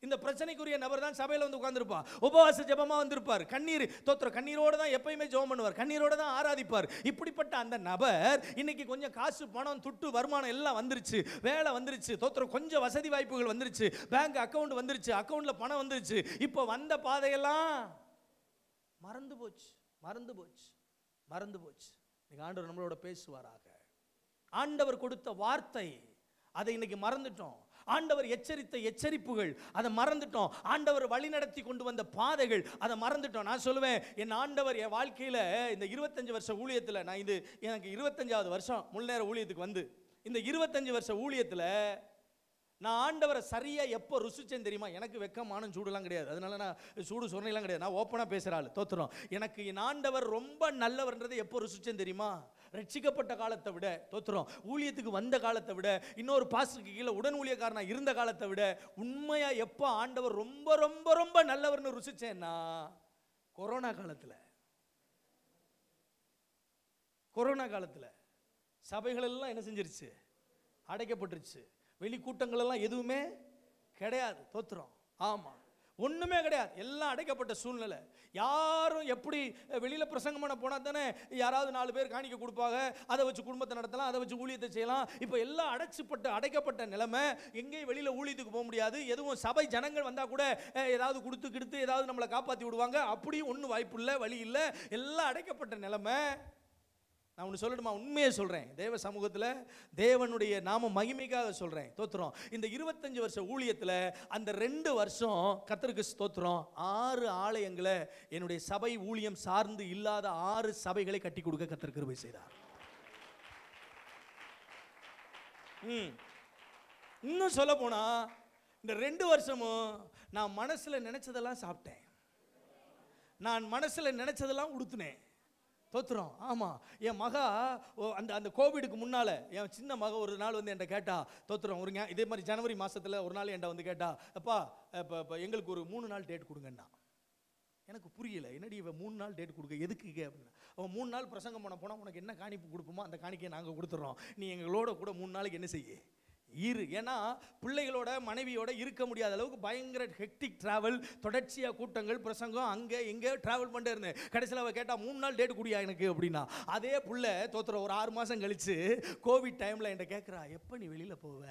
இந்த பிரச்சனைக்குரிய நபர் தான் சபையில் வந்து உட்காந்துருப்பா உபவாச ஜபமாக வந்திருப்பார் கண்ணீர் தோத்திர கண்ணீரோடு தான் எப்பயுமே ஜெபம் பண்ணுவார் கண்ணீரோடு தான் ஆராதிப்பார் இப்படிப்பட்ட அந்த நபர் இன்னைக்கு கொஞ்சம் காசு பணம் துட்டு வருமானம் எல்லாம் வந்துருச்சு வேலை வந்துருச்சு தோத்திரம் கொஞ்சம் வசதி வாய்ப்புகள் வந்துருச்சு பேங்க் அக்கௌண்ட் வந்துருச்சு அக்கௌண்ட்டில் பணம் வந்துருச்சு இப்போ வந்த பாதையெல்லாம் மறந்து போச்சு மறந்து போச்சு மறந்து போச்சு இன்னைக்கு ஆண்டவர் நம்மளோட பேசுவாராக ஆண்டவர் கொடுத்த வார்த்தை அதை இன்னைக்கு மறந்துட்டோம் ஆண்டவர் எச்சரித்த எச்சரிப்புகள் அதை மறந்துட்டோம் ஆண்டவர் வழிநடத்தி கொண்டு வந்த பாதைகள் அதை மறந்துட்டோம் நான் சொல்லுவேன் என் ஆண்டவர் என் வாழ்க்கையில் இந்த இருபத்தஞ்சு வருஷ ஊழியத்தில் நான் இது எனக்கு இருபத்தஞ்சாவது வருஷம் முன்னேற ஊழியத்துக்கு வந்து இந்த இருபத்தஞ்சு வருஷ ஊழியத்தில் நான் ஆண்டவரை சரியாக எப்போ ருசிச்சேன் தெரியுமா எனக்கு வெக்கமானும் சூடுலாம் கிடையாது அதனால நான் சூடு சொன்னலாம் கிடையாது நான் ஓப்பனாக பேசுகிற ஆள் தோத்துறோம் எனக்கு என் ஆண்டவர் ரொம்ப நல்லவர்ன்றது எப்போ ருசிச்சேன் தெரியுமா ரட்சிக்கப்பட்ட காலத்தை விட தோத்துறோம் ஊழியத்துக்கு வந்த காலத்தை விட இன்னொரு பாசுக்கு கீழே உடன் ஊழியக்காரனாக இருந்த காலத்தை விட உண்மையாக எப்போ ஆண்டவர் ரொம்ப ரொம்ப ரொம்ப நல்லவர்னு ருசிச்சேன்னா கொரோனா காலத்தில் கொரோனா காலத்தில் சபைகளெல்லாம் என்ன செஞ்சிருச்சு அடைக்கப்பட்டுருச்சு வெளிக்கூட்டங்களெல்லாம் எதுவுமே கிடையாது தோத்துறோம் ஆமாம் ஒன்றுமே கிடையாது எல்லாம் அடைக்கப்பட்ட சூழ்நிலை யாரும் எப்படி வெளியில் பிரசங்கம் பண்ண போனால் தானே யாராவது நாலு பேர் காணிக்க கொடுப்பாங்க அதை வச்சு குடும்பத்தை நடத்தலாம் அதை வச்சு ஊழியத்தை செய்யலாம் இப்போ எல்லாம் அடைச்சிப்பட்ட அடைக்கப்பட்ட நிலைமை எங்கேயும் வெளியில் ஊழியத்துக்கு போக முடியாது எதுவும் சபை ஜனங்கள் வந்தால் கூட ஏதாவது கொடுத்து கிடுத்து ஏதாவது நம்மளை காப்பாற்றி விடுவாங்க அப்படியும் ஒன்றும் வாய்ப்பு இல்லை வழி இல்லை எல்லாம் அடைக்கப்பட்ட நிலைமை நான் ஒன்று சொல்லட்டுமா உண்மையை சொல்கிறேன் தேவ சமூகத்தில் தேவனுடைய நாம மகிமைக்காக சொல்கிறேன் தோத்துறோம் இந்த இருபத்தஞ்சி வருஷ ஊழியத்தில் அந்த ரெண்டு வருஷம் கத்தருக்கு தோத்துறோம் ஆறு ஆலயங்களை என்னுடைய சபை ஊழியம் சார்ந்து இல்லாத ஆறு சபைகளை கட்டி கொடுக்க கத்தர் போய் செய்தார் ம் இன்னும் சொல்ல போனால் இந்த ரெண்டு வருஷமும் நான் மனசில் நினச்சதெல்லாம் சாப்பிட்டேன் நான் மனசில் நினச்சதெல்லாம் உடுத்துனேன் தோத்துறோம் ஆமாம் என் மகா அந்த அந்த கோவிடுக்கு முன்னால் என் சின்ன மக ஒரு நாள் வந்து என்கிட்ட கேட்டா தோத்துறோம் ஒரு இதே மாதிரி ஜனவரி மாதத்தில் ஒரு நாள் என்கிட்ட வந்து கேட்டா அப்பா இப்போ இப்போ எங்களுக்கு ஒரு மூணு நாள் டேட் கொடுங்கண்ணா எனக்கு புரியல என்னடி இவன் மூணு நாள் டேட் கொடுக்க எதுக்கு அப்படின்னா அவன் மூணு நாள் பிரசங்கம் பண்ண போனால் உனக்கு என்ன காணிப்பு கொடுப்போமோ அந்த காணிக்கையை நாங்கள் கொடுத்துட்றோம் நீ எங்களோட கூட மூணு நாளைக்கு என்ன செய்ய இரு ஏன்னா பிள்ளைகளோட மனைவியோட இருக்க முடியாத அளவுக்கு பயங்கர ஹெக்டிக் ட்ராவல் தொடர்ச்சியாக கூட்டங்கள் பிரசங்கம் அங்கே இங்கே ட்ராவல் பண்ணிட்டு இருந்தேன் கடைசியில் அவள் கேட்டால் மூணு நாள் டேட் குடியா எனக்கு அப்படின்னா அதே புள்ள தோத்துற ஒரு ஆறு மாதம் கழித்து கோவிட் டைமில் என்கிட்ட கேட்குறா எப்போ நீ வெளியில் போவ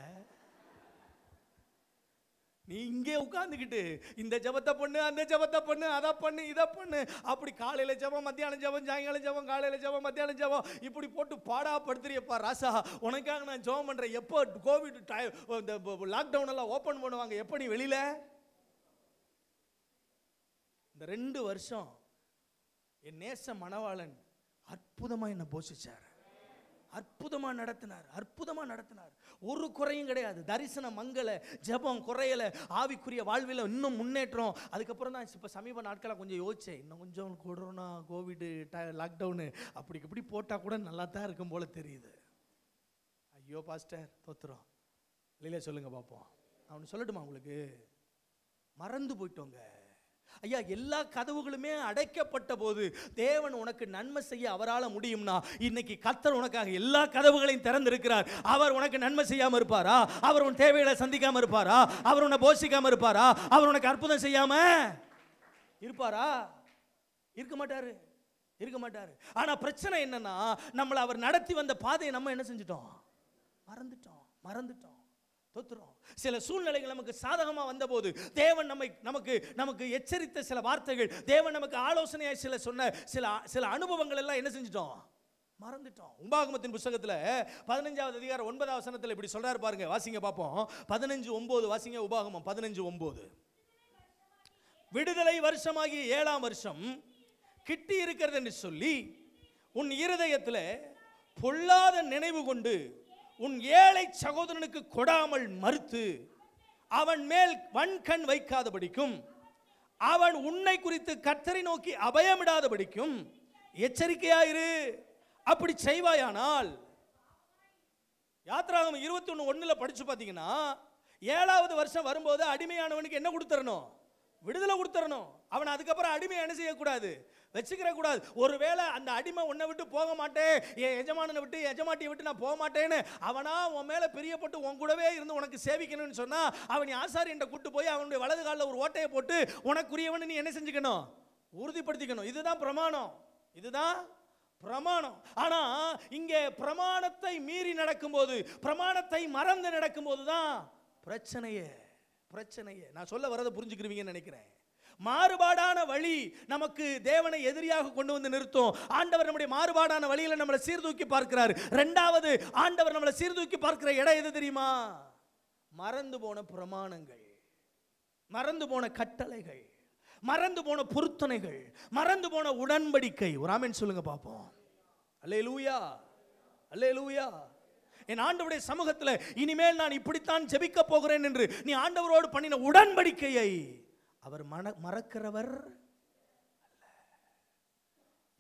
நீ இங்கே உட்காந்துக்கிட்டு இந்த ஜபத்தை பண்ணு அந்த ஜபத்தை பண்ணு அதை பண்ணு இதை பண்ணு அப்படி காலையில் ஜபம் மத்தியானம் ஜபம் சாயங்காலம் ஜபம் காலையில் ஜபம் மத்தியானம் ஜபம் இப்படி போட்டு பாடா படுத்துறியப்பா ராசா உனக்காக நான் ஜபம் பண்ணுறேன் எப்போ கோவிட் டைம் இந்த லாக்டவுன் எல்லாம் ஓப்பன் பண்ணுவாங்க எப்போ நீ வெளியில் இந்த ரெண்டு வருஷம் என் நேச மணவாளன் அற்புதமாக என்னை போஷிச்சார் அற்புதமாக நடத்தினார் அற்புதமாக நடத்தினார் ஒரு குறையும் கிடையாது தரிசனம் மங்கலை ஜபம் குறையலை ஆவிக்குரிய வாழ்வில் இன்னும் முன்னேற்றம் அதுக்கப்புறம் தான் இப்போ சமீப நாட்களாக கொஞ்சம் யோசிச்சேன் இன்னும் கொஞ்சம் கொரோனா கோவிடு ட லாக்டவுனு அப்படி இப்படி போட்டால் கூட நல்லா தான் இருக்கும் போல் தெரியுது ஐயோ பாஸ்டர் தோத்துறோம் இல்லையில சொல்லுங்கள் பார்ப்போம் அவனு சொல்லட்டுமா உங்களுக்கு மறந்து போயிட்டோங்க ஐயா எல்லா கதவுகளுமே அடைக்கப்பட்ட போது தேவன் உனக்கு நன்மை செய்ய அவரால் முடியும்னா இன்னைக்கு கத்தர் உனக்காக எல்லா கதவுகளையும் திறந்திருக்கிறார் அவர் உனக்கு நன்மை செய்யாமல் இருப்பாரா அவர் உன் தேவைகளை சந்திக்காமல் இருப்பாரா அவர் உன்னை போஷிக்காமல் இருப்பாரா அவர் உனக்கு அற்புதம் செய்யாமல் இருப்பாரா இருக்க மாட்டாரு இருக்க மாட்டாரு ஆனால் பிரச்சனை என்னன்னா நம்மளை அவர் நடத்தி வந்த பாதையை நம்ம என்ன செஞ்சிட்டோம் மறந்துட்டோம் மறந்துட்டோம் தோத்துறோம் சில சூழ்நிலைகள் நமக்கு சாதகமாக வந்தபோது தேவன் நம்மை நமக்கு நமக்கு எச்சரித்த சில வார்த்தைகள் தேவன் நமக்கு ஆலோசனையாக சில சொன்ன சில சில அனுபவங்கள் எல்லாம் என்ன செஞ்சிட்டோம் மறந்துட்டோம் உபாகமத்தின் புஸ்தகத்தில் பதினஞ்சாவது அதிகாரம் ஒன்பதாவது வசனத்தில் இப்படி சொல்கிறார் பாருங்க வாசிங்க பார்ப்போம் பதினஞ்சு ஒம்பது வாசிங்க உபாகமம் பதினஞ்சு ஒம்பது விடுதலை வருஷமாகி ஏழாம் வருஷம் கிட்டி இருக்கிறது என்று சொல்லி உன் இருதயத்தில் பொல்லாத நினைவு கொண்டு உன் ஏழை சகோதரனுக்கு கொடாமல் மறுத்து அவன் மேல் வன்கண் வைக்காதபடிக்கும் அவன் உன்னை குறித்து கத்தரை நோக்கி அபயமிடாதபடிக்கும் எச்சரிக்கையாயிரு அப்படி செய்வாயானால் யாத்திராகம் இருபத்தி ஒன்று ஒன்றில் படித்து பார்த்தீங்கன்னா ஏழாவது வருஷம் வரும்போது அடிமையானவனுக்கு என்ன கொடுத்துடணும் விடுதலை கொடுத்துடணும் அவன் அதுக்கப்புறம் அடிமை என்ன செய்யக்கூடாது வச்சுக்கிற கூடாது ஒருவேளை அந்த அடிமை உன்னை விட்டு போக மாட்டேன் என் எஜமானனை விட்டு எஜமாட்டியை விட்டு நான் போக மாட்டேன்னு அவனா உன் மேலே பிரியப்பட்டு உன் கூடவே இருந்து உனக்கு சேவிக்கணும்னு சொன்னால் அவன் ஆசாரியன்ட்ட கூட்டு போய் அவனுடைய வலது காலில் ஒரு ஓட்டையை போட்டு உனக்குரியவன் நீ என்ன செஞ்சுக்கணும் உறுதிப்படுத்திக்கணும் இதுதான் பிரமாணம் இதுதான் பிரமாணம் ஆனா இங்கே பிரமாணத்தை மீறி நடக்கும்போது பிரமாணத்தை மறந்து நடக்கும்போது தான் பிரச்சனையே பிரச்சனையை நான் சொல்ல வரதை புரிஞ்சுக்கிருவீங்கன்னு நினைக்கிறேன் மாறுபாடான வழி நமக்கு தேவனை எதிரியாக கொண்டு வந்து நிறுத்தும் ஆண்டவர் நம்முடைய மாறுபாடான வழியில் நம்மளை சீர்தூக்கி பார்க்கிறார் ரெண்டாவது ஆண்டவர் நம்மளை சீர்தூக்கி பார்க்கிற இடம் எது தெரியுமா மறந்து போன பிரமாணங்கள் மறந்து போன கட்டளைகள் மறந்து போன பொருத்தனைகள் மறந்து போன உடன்படிக்கை ஒரு ஆமேன் சொல்லுங்க பார்ப்போம் அல்லே லூயா அல்லே லூயா என் ஆண்டவுடைய சமூகத்தில் இனிமேல் நான் இப்படித்தான் ஜெபிக்க போகிறேன் என்று நீ ஆண்டவரோடு பண்ணின உடன்படிக்கையை அவர் மன மறக்கிறவர்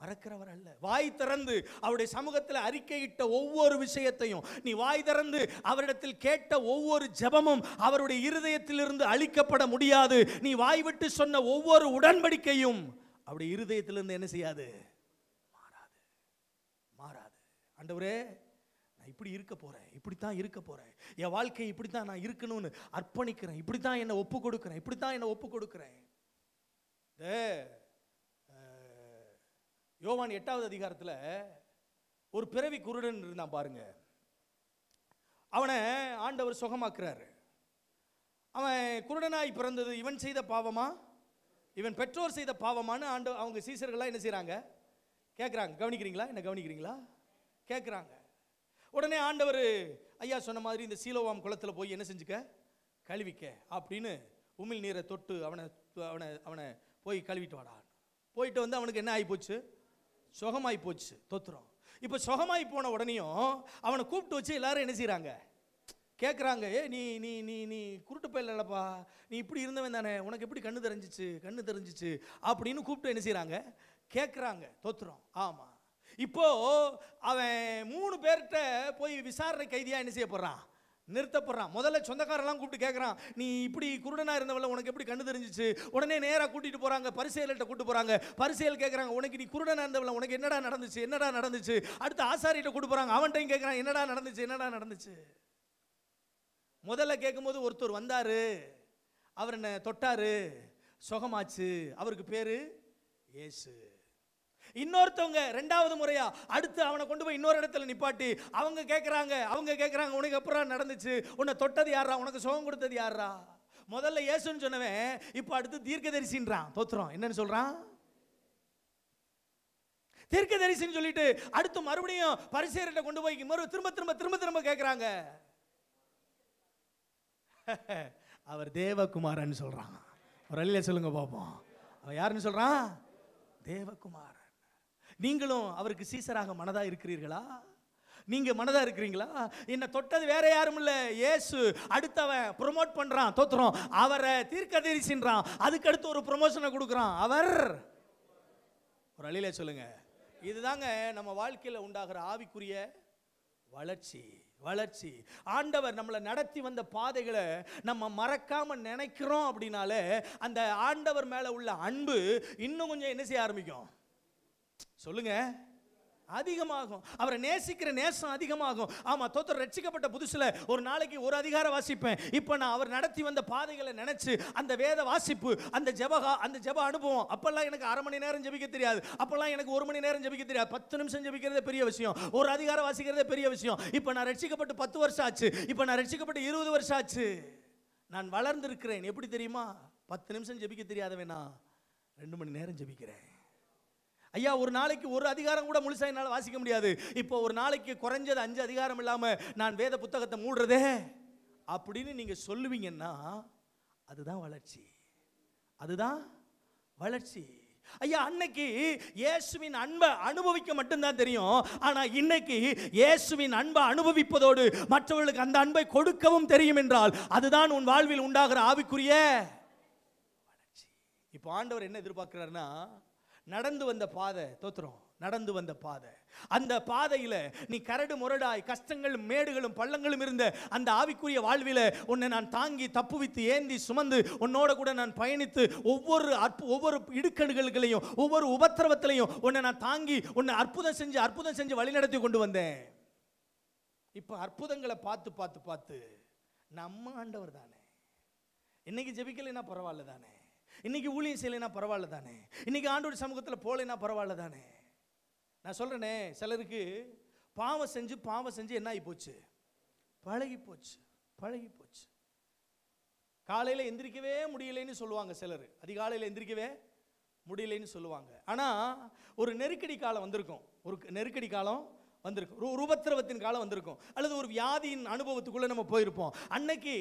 மறக்கிறவர் அல்ல வாய் திறந்து அவருடைய சமூகத்தில் அறிக்கையிட்ட ஒவ்வொரு விஷயத்தையும் நீ வாய் திறந்து அவரிடத்தில் கேட்ட ஒவ்வொரு ஜபமும் அவருடைய இருதயத்திலிருந்து அழிக்கப்பட முடியாது நீ வாய் விட்டு சொன்ன ஒவ்வொரு உடன்படிக்கையும் அவருடைய இருதயத்திலிருந்து என்ன செய்யாது மாறாது மாறாது ஆண்டவரே இப்படி இருக்க போகிறேன் இப்படி தான் இருக்க போகிறேன் என் வாழ்க்கை இப்படி தான் நான் இருக்கணும்னு அர்ப்பணிக்கிறேன் இப்படி தான் என்னை ஒப்பு கொடுக்குறேன் இப்படி தான் என்னை ஒப்பு கொடுக்குறேன் யோவான் எட்டாவது அதிகாரத்தில் ஒரு பிறவி குருடன் இருந்தான் பாருங்க அவனை ஆண்டவர் சுகமாக்குறாரு அவன் குருடனாய் பிறந்தது இவன் செய்த பாவமா இவன் பெற்றோர் செய்த பாவமானு ஆண்டு அவங்க சீசர்கள்லாம் என்ன செய்கிறாங்க கேட்குறாங்க கவனிக்கிறீங்களா என்ன கவனிக்கிறீங்களா கேட்குறாங்க உடனே ஆண்டவர் ஐயா சொன்ன மாதிரி இந்த சீலோவாம் குளத்தில் போய் என்ன செஞ்சுக்க கழுவிக்க அப்படின்னு உமிழ் நீரை தொட்டு அவனை அவனை அவனை போய் கழுவிட்டு வாடான் போயிட்டு வந்து அவனுக்கு என்ன ஆகிப்போச்சு சுகமாகி போச்சு தொத்துறோம் இப்போ சுகமாகி போன உடனேயும் அவனை கூப்பிட்டு வச்சு எல்லாரும் என்ன செய்கிறாங்க கேட்குறாங்க ஏ நீ நீ நீ நீ குருட்டு பயிலப்பா நீ இப்படி இருந்தவன் தானே உனக்கு எப்படி கண்ணு தெரிஞ்சிச்சு கண்ணு தெரிஞ்சிச்சு அப்படின்னு கூப்பிட்டு என்ன செய்கிறாங்க கேட்குறாங்க தொத்துறோம் ஆமாம் இப்போ அவன் மூணு பேர்கிட்ட போய் விசாரணை கைதியாக என்ன செய்ய போகிறான் நிறுத்தப்படுறான் முதல்ல சொந்தக்காரெல்லாம் கூப்பிட்டு கேட்குறான் நீ இப்படி குருடனாக இருந்தவள உனக்கு எப்படி கண்ணு தெரிஞ்சிச்சு உடனே நேராக கூட்டிகிட்டு போகிறாங்க பரிசெயல்கிட்ட கூட்டு போகிறாங்க பரிசெயல் கேட்குறாங்க உனக்கு நீ குருடனாக இருந்தவள உனக்கு என்னடா நடந்துச்சு என்னடா நடந்துச்சு அடுத்து ஆசாரிகிட்ட கூட்டு போகிறாங்க அவன்கிட்டையும் கேட்குறான் என்னடா நடந்துச்சு என்னடா நடந்துச்சு முதல்ல கேட்கும்போது ஒருத்தர் வந்தார் அவர் என்ன தொட்டார் சுகமாச்சு அவருக்கு பேர் ஏசு இன்னொருத்தவங்க ரெண்டாவது முறையா அடுத்து அவனை கொண்டு போய் இன்னொரு இடத்துல நிப்பாட்டி அவங்க கேட்குறாங்க அவங்க கேட்குறாங்க உனக்கு அப்புறம் நடந்துச்சு உன்னை தொட்டது யாரா உனக்கு சுகம் கொடுத்தது யாரா முதல்ல ஏசுன்னு சொன்னவன் இப்போ அடுத்து தீர்க்க தரிசின்றான் தோத்துறோம் என்னன்னு சொல்கிறான் தீர்க்கதரிசின்னு சொல்லிட்டு அடுத்து மறுபடியும் பரிசேரிட்ட கொண்டு போய் மறு திரும்ப திரும்ப திரும்ப திரும்ப கேட்குறாங்க அவர் தேவகுமாரன்னு சொல்கிறான் ஒரு அல்ல சொல்லுங்க பார்ப்போம் அவர் யாருன்னு சொல்கிறான் தேவகுமார் நீங்களும் அவருக்கு சீசராக மனதாக இருக்கிறீர்களா நீங்கள் மனதாக இருக்கிறீங்களா என்னை தொட்டது வேற யாரும் இல்லை ஏசு அடுத்தவன் ப்ரொமோட் பண்ணுறான் தோத்துறோம் அவரை தீர்க்க அதுக்கு அடுத்து ஒரு ப்ரொமோஷனை கொடுக்குறான் அவர் ஒரு அழியில சொல்லுங்க இதுதாங்க நம்ம வாழ்க்கையில் உண்டாகிற ஆவிக்குரிய வளர்ச்சி வளர்ச்சி ஆண்டவர் நம்மளை நடத்தி வந்த பாதைகளை நம்ம மறக்காம நினைக்கிறோம் அப்படின்னாலே அந்த ஆண்டவர் மேலே உள்ள அன்பு இன்னும் கொஞ்சம் என்ன செய்ய ஆரம்பிக்கும் சொல்லுங்க அதிகமாகும் அவரை நேசிக்கிற நேசம் அதிகமாகும் ஆமாம் தோத்தர் ரட்சிக்கப்பட்ட புதுசில் ஒரு நாளைக்கு ஒரு அதிகாரம் வாசிப்பேன் இப்போ நான் அவர் நடத்தி வந்த பாதைகளை நினச்சி அந்த வேத வாசிப்பு அந்த ஜபகா அந்த ஜப அனுபவம் அப்போல்லாம் எனக்கு அரை மணி நேரம் ஜபிக்க தெரியாது அப்போல்லாம் எனக்கு ஒரு மணி நேரம் ஜபிக்க தெரியாது பத்து நிமிஷம் ஜபிக்கிறதே பெரிய விஷயம் ஒரு அதிகாரம் வாசிக்கிறதே பெரிய விஷயம் இப்போ நான் ரட்சிக்கப்பட்டு பத்து வருஷம் ஆச்சு இப்போ நான் ரட்சிக்கப்பட்டு இருபது வருஷம் ஆச்சு நான் வளர்ந்துருக்கிறேன் எப்படி தெரியுமா பத்து நிமிஷம் ஜபிக்க தெரியாதவேனா ரெண்டு மணி நேரம் ஜபிக்கிறேன் ஐயா ஒரு நாளைக்கு ஒரு அதிகாரம் கூட முழுசாக என்னால் வாசிக்க முடியாது இப்போ ஒரு நாளைக்கு குறைஞ்சது அஞ்சு அதிகாரம் இல்லாமல் நான் வேத புத்தகத்தை மூடுறதே அப்படின்னு நீங்கள் சொல்லுவீங்கன்னா அதுதான் வளர்ச்சி அதுதான் வளர்ச்சி ஐயா அன்னைக்கு இயேசுவின் அன்பை அனுபவிக்க மட்டும்தான் தெரியும் ஆனால் இன்னைக்கு இயேசுவின் அன்பை அனுபவிப்பதோடு மற்றவர்களுக்கு அந்த அன்பை கொடுக்கவும் தெரியும் என்றால் அதுதான் உன் வாழ்வில் உண்டாகிற ஆவிக்குரிய வளர்ச்சி இப்போ ஆண்டவர் என்ன எதிர்பார்க்கிறாருன்னா நடந்து வந்த பாதை தோத்துறோம் நடந்து வந்த பாதை அந்த பாதையில் நீ கரடு முரடாய் கஷ்டங்களும் மேடுகளும் பள்ளங்களும் இருந்த அந்த ஆவிக்குரிய வாழ்வில் உன்னை நான் தாங்கி தப்புவித்து ஏந்தி சுமந்து உன்னோட கூட நான் பயணித்து ஒவ்வொரு அற்பு ஒவ்வொரு இடுக்கடுகளையும் ஒவ்வொரு உபத்திரவத்திலையும் உன்னை நான் தாங்கி உன்னை அற்புதம் செஞ்சு அற்புதம் செஞ்சு வழிநடத்தி கொண்டு வந்தேன் இப்போ அற்புதங்களை பார்த்து பார்த்து பார்த்து நம்ம ஆண்டவர் தானே இன்னைக்கு ஜெபிக்கலைன்னா பரவாயில்ல தானே இன்றைக்கி ஊழியம் செய்யலைன்னா பரவாயில்ல தானே இன்றைக்கி ஆண்டோடைய சமூகத்தில் போகலைன்னா பரவாயில்ல தானே நான் சொல்கிறேனே சிலருக்கு பாவம் செஞ்சு பாவம் செஞ்சு என்ன ஆகி போச்சு பழகி போச்சு பழகி போச்சு காலையில் எந்திரிக்கவே முடியலைன்னு சொல்லுவாங்க சிலர் அதிகாலையில் எந்திரிக்கவே முடியலைன்னு சொல்லுவாங்க ஆனால் ஒரு நெருக்கடி காலம் வந்திருக்கும் ஒரு நெருக்கடி காலம் வந்திருக்கும் ஒரு உபத்திரவத்தின் காலம் வந்திருக்கும் அல்லது ஒரு வியாதியின் அனுபவத்துக்குள்ளே நம்ம போயிருப்போம் அன்னைக்கு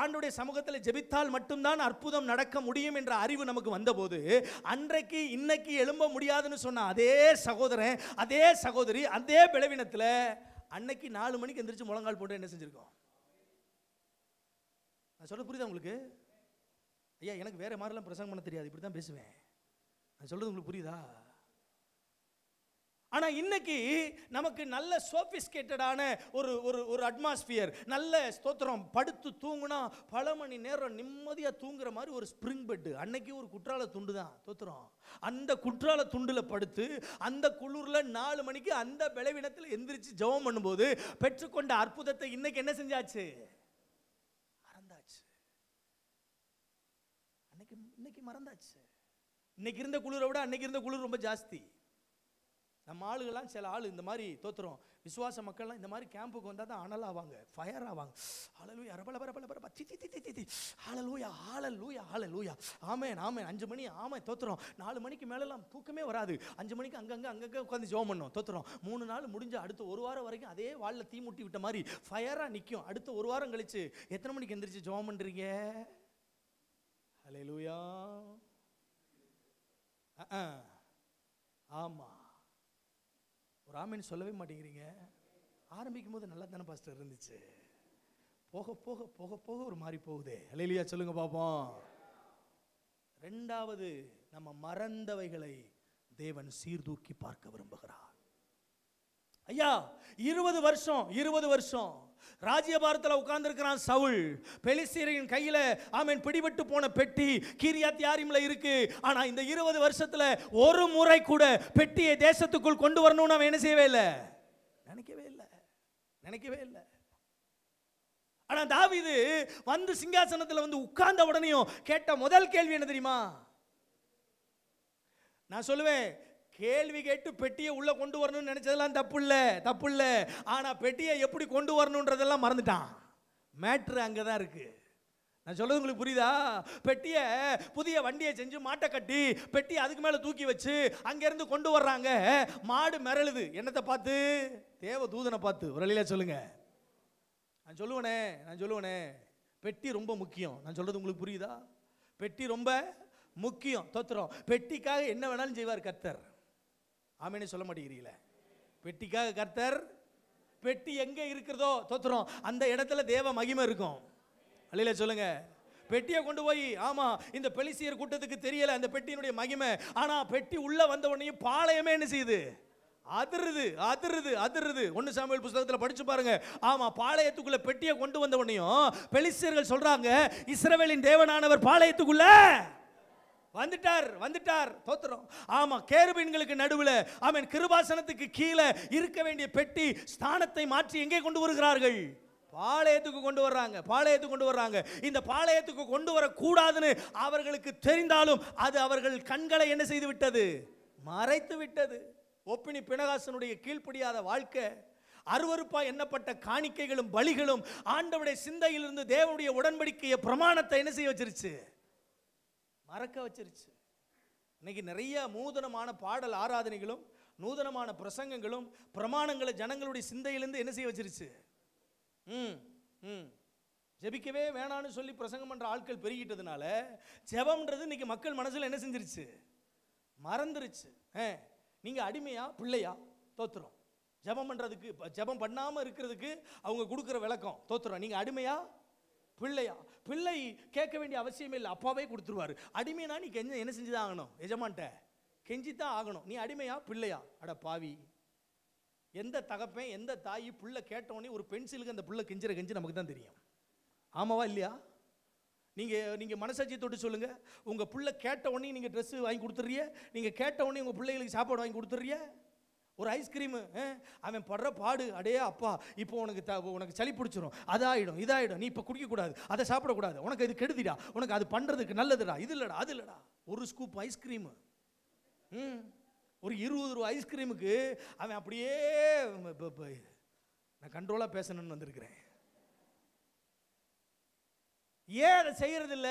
ஆண்டுடைய சமூகத்தில் ஜெபித்தால் மட்டும்தான் அற்புதம் நடக்க முடியும் என்ற அறிவு நமக்கு வந்தபோது அன்றைக்கு இன்னைக்கு எழும்ப முடியாதுன்னு சொன்ன அதே சகோதரன் அதே சகோதரி அதே பிளவினத்தில் அன்னைக்கு நாலு மணிக்கு எந்திரிச்சு முழங்கால் போட்டு என்ன செஞ்சுருக்கோம் நான் சொல்கிறது புரியுதா உங்களுக்கு ஐயா எனக்கு வேறு மாதிரிலாம் பிரசங்கம் பண்ண தெரியாது இப்படி தான் பேசுவேன் நான் சொல்கிறது உங்களுக்கு புரியுதா ஆனால் இன்னைக்கு நமக்கு நல்ல சோஃபிஸ்கேட்டடான ஒரு ஒரு ஒரு அட்மாஸ்பியர் நல்ல ஸ்தோத்திரம் படுத்து தூங்குனா பல மணி நேரம் நிம்மதியாக தூங்குற மாதிரி ஒரு ஸ்ப்ரிங் பெட்டு அன்னைக்கு ஒரு குற்றால துண்டு தான் ஸ்தோத்திரம் அந்த குற்றால துண்டில் படுத்து அந்த குளிரில் நாலு மணிக்கு அந்த விளைவினத்தில் எந்திரிச்சு ஜபம் பண்ணும்போது பெற்றுக்கொண்ட அற்புதத்தை இன்னைக்கு என்ன செஞ்சாச்சு மறந்தாச்சு அன்னைக்கு இன்னைக்கு மறந்தாச்சு இன்னைக்கு இருந்த குளிரை விட அன்னைக்கு இருந்த குளிர் ரொம்ப ஜாஸ்தி நம்ம ஆளுகள்லாம் சில ஆள் இந்த மாதிரி தோத்துறோம் விசுவாச மக்கள்லாம் இந்த மாதிரி கேம்புக்கு வந்தால் தான் அனல் ஆவாங்க ஃபயர் ஆவாங்க ஆளலூயா ரபல பரபல பரபா தி தி தி தி ஆளலூயா ஆளலூயா ஆளலூயா ஆமேன் ஆமேன் அஞ்சு மணி ஆமாம் தோத்துறோம் நாலு மணிக்கு மேலெல்லாம் தூக்கமே வராது அஞ்சு மணிக்கு அங்கங்கே அங்கங்கே உட்காந்து ஜோம் பண்ணோம் தோத்துறோம் மூணு நாள் முடிஞ்ச அடுத்த ஒரு வாரம் வரைக்கும் அதே வாழில் தீ முட்டி விட்ட மாதிரி ஃபயராக நிற்கும் அடுத்த ஒரு வாரம் கழிச்சு எத்தனை மணிக்கு எந்திரிச்சு ஜோம் பண்ணுறீங்க ஹலே லூயா ஆமாம் ஒரு ஆமின்னு சொல்லவே மாட்டேங்கிறீங்க ஆரம்பிக்கும் போது நல்லா தானே பாஸ்டர் இருந்துச்சு போக போக போக போக ஒரு மாதிரி போகுது இல்லையா சொல்லுங்க பார்ப்போம் ரெண்டாவது நம்ம மறந்தவைகளை தேவன் சீர்தூக்கி பார்க்க விரும்புகிறார் ஐயா இருபது வருஷம் இருபது வருஷம் ராஜ்யபாரத்தில் உட்கார்ந்துருக்கிறான் சவுல் பெலிசீரின் கையில் ஆமீன் பிடிபட்டு போன பெட்டி கீரியாத் யாரிமில் இருக்கு ஆனால் இந்த இருபது வருஷத்தில் ஒரு முறை கூட பெட்டியை தேசத்துக்குள் கொண்டு வரணும்னு அவன் என்ன செய்யவே இல்லை நினைக்கவே இல்லை நினைக்கவே இல்லை ஆனால் தாவிது வந்து சிங்காசனத்தில் வந்து உட்கார்ந்த உடனேயும் கேட்ட முதல் கேள்வி என்ன தெரியுமா நான் சொல்லுவேன் கேள்வி கேட்டு பெட்டியை உள்ளே கொண்டு வரணும்னு நினச்சதெல்லாம் தப்பு இல்லை தப்பு இல்லை ஆனால் பெட்டியை எப்படி கொண்டு வரணுன்றதெல்லாம் மறந்துட்டான் மேட்ரு அங்கே தான் இருக்குது நான் சொல்கிறது உங்களுக்கு புரியுதா பெட்டியை புதிய வண்டியை செஞ்சு மாட்டை கட்டி பெட்டி அதுக்கு மேலே தூக்கி வச்சு அங்கேருந்து கொண்டு வர்றாங்க மாடு மிரளுது என்னத்தை பார்த்து தேவ தூதனை பார்த்து ஒரு வழியில் சொல்லுங்கள் நான் சொல்லுவனே நான் சொல்லுவனே பெட்டி ரொம்ப முக்கியம் நான் சொல்கிறது உங்களுக்கு புரியுதா பெட்டி ரொம்ப முக்கியம் தோத்துறோம் பெட்டிக்காக என்ன வேணாலும் செய்வார் கத்தர் ஆமேனே சொல்ல மாட்டேங்கிறீங்களே பெட்டிக்காக கர்த்தர் பெட்டி எங்கே இருக்கிறதோ தோத்துறோம் அந்த இடத்துல தேவ மகிமை இருக்கும் அல்லையில சொல்லுங்க பெட்டியை கொண்டு போய் ஆமாம் இந்த பெலிசியர் கூட்டத்துக்கு தெரியலை அந்த பெட்டியினுடைய மகிமை ஆனால் பெட்டி உள்ளே வந்த உடனே பாளையமே என்ன செய்யுது அதிருது அதிருது அதிருது ஒன்று சாமியல் புஸ்தகத்தில் படித்து பாருங்க ஆமாம் பாளையத்துக்குள்ள பெட்டியை கொண்டு வந்த உடனேயும் பெலிசியர்கள் சொல்கிறாங்க இஸ்ரவேலின் தேவனானவர் பாளையத்துக்குள்ள வந்துட்டார் வந்துட்டார் தோத்துறோம் ஆமாம் கேருபீன்களுக்கு நடுவில் அவன் கிருபாசனத்துக்கு கீழே இருக்க வேண்டிய பெட்டி ஸ்தானத்தை மாற்றி எங்கே கொண்டு வருகிறார்கள் பாளையத்துக்கு கொண்டு வர்றாங்க பாளையத்துக்கு கொண்டு வர்றாங்க இந்த பாளையத்துக்கு கொண்டு வரக்கூடாதுன்னு அவர்களுக்கு தெரிந்தாலும் அது அவர்கள் கண்களை என்ன செய்து விட்டது மறைத்து விட்டது ஒப்பினி பினகாசனுடைய கீழ்ப்படியாத வாழ்க்கை அருவறுப்பா எண்ணப்பட்ட காணிக்கைகளும் பலிகளும் ஆண்டவுடைய சிந்தையிலிருந்து தேவனுடைய உடன்படிக்கையை பிரமாணத்தை என்ன செய்ய வச்சிருச்சு மறக்க வச்சிருச்சு இன்னைக்கு நிறைய நூதனமான பாடல் ஆராதனைகளும் நூதனமான பிரசங்கங்களும் பிரமாணங்களை ஜனங்களுடைய சிந்தையிலேருந்து என்ன செய்ய வச்சிருச்சு ம் ம் ஜெபிக்கவே வேணான்னு சொல்லி பிரசங்கம் பண்ணுற ஆட்கள் பெருகிட்டதுனால ஜெபம்ன்றது இன்னைக்கு மக்கள் மனசில் என்ன செஞ்சிருச்சு மறந்துருச்சு ஏ நீங்கள் அடிமையா பிள்ளையா தோத்துரும் ஜெபம் பண்ணுறதுக்கு ஜெபம் பண்ணாமல் இருக்கிறதுக்கு அவங்க கொடுக்குற விளக்கம் தோத்துறோம் நீங்கள் அடிமையா பிள்ளையா பிள்ளை கேட்க வேண்டிய அவசியம் இல்லை அப்பாவே கொடுத்துருவாரு அடிமைனா நீ கெஞ்ச என்ன செஞ்சு தான் ஆகணும் எஜமான்ட்ட கெஞ்சி தான் ஆகணும் நீ அடிமையா பிள்ளையா அட பாவி எந்த தகப்பேன் எந்த தாய் புள்ள கேட்டோடனே ஒரு பென்சிலுக்கு அந்த புள்ள கெஞ்சிற கெஞ்சி நமக்கு தான் தெரியும் ஆமாவா இல்லையா நீங்கள் நீங்கள் மனசாட்சி தொட்டு சொல்லுங்கள் உங்கள் பிள்ளை கேட்ட உடனே நீங்கள் ட்ரெஸ்ஸு வாங்கி கொடுத்துட்றிய நீங்கள் கேட்ட உடனே உங்கள் பிள்ளைகளுக்கு சாப்பாடு வாங்கி கொடுத்துட்றிய ஒரு ஐஸ்கிரீமு அவன் படுற பாடு அடே அப்பா இப்போ உனக்கு த உனக்கு சளி பிடிச்சிரும் அதாயிடும் இதாயிடும் நீ இப்போ குடிக்கக்கூடாது அதை சாப்பிடக்கூடாது உனக்கு இது கெடுதிடா உனக்கு அது பண்ணுறதுக்கு நல்லதுடா இது இல்லைடா அது இல்லைடா ஒரு ஸ்கூப் ஐஸ்கிரீமு ம் ஒரு இருபது ரூபா ஐஸ்கிரீமுக்கு அவன் அப்படியே நான் கண்ட்ரோலாக பேசணும்னு வந்திருக்கிறேன் ஏன் அதை செய்கிறதில்ல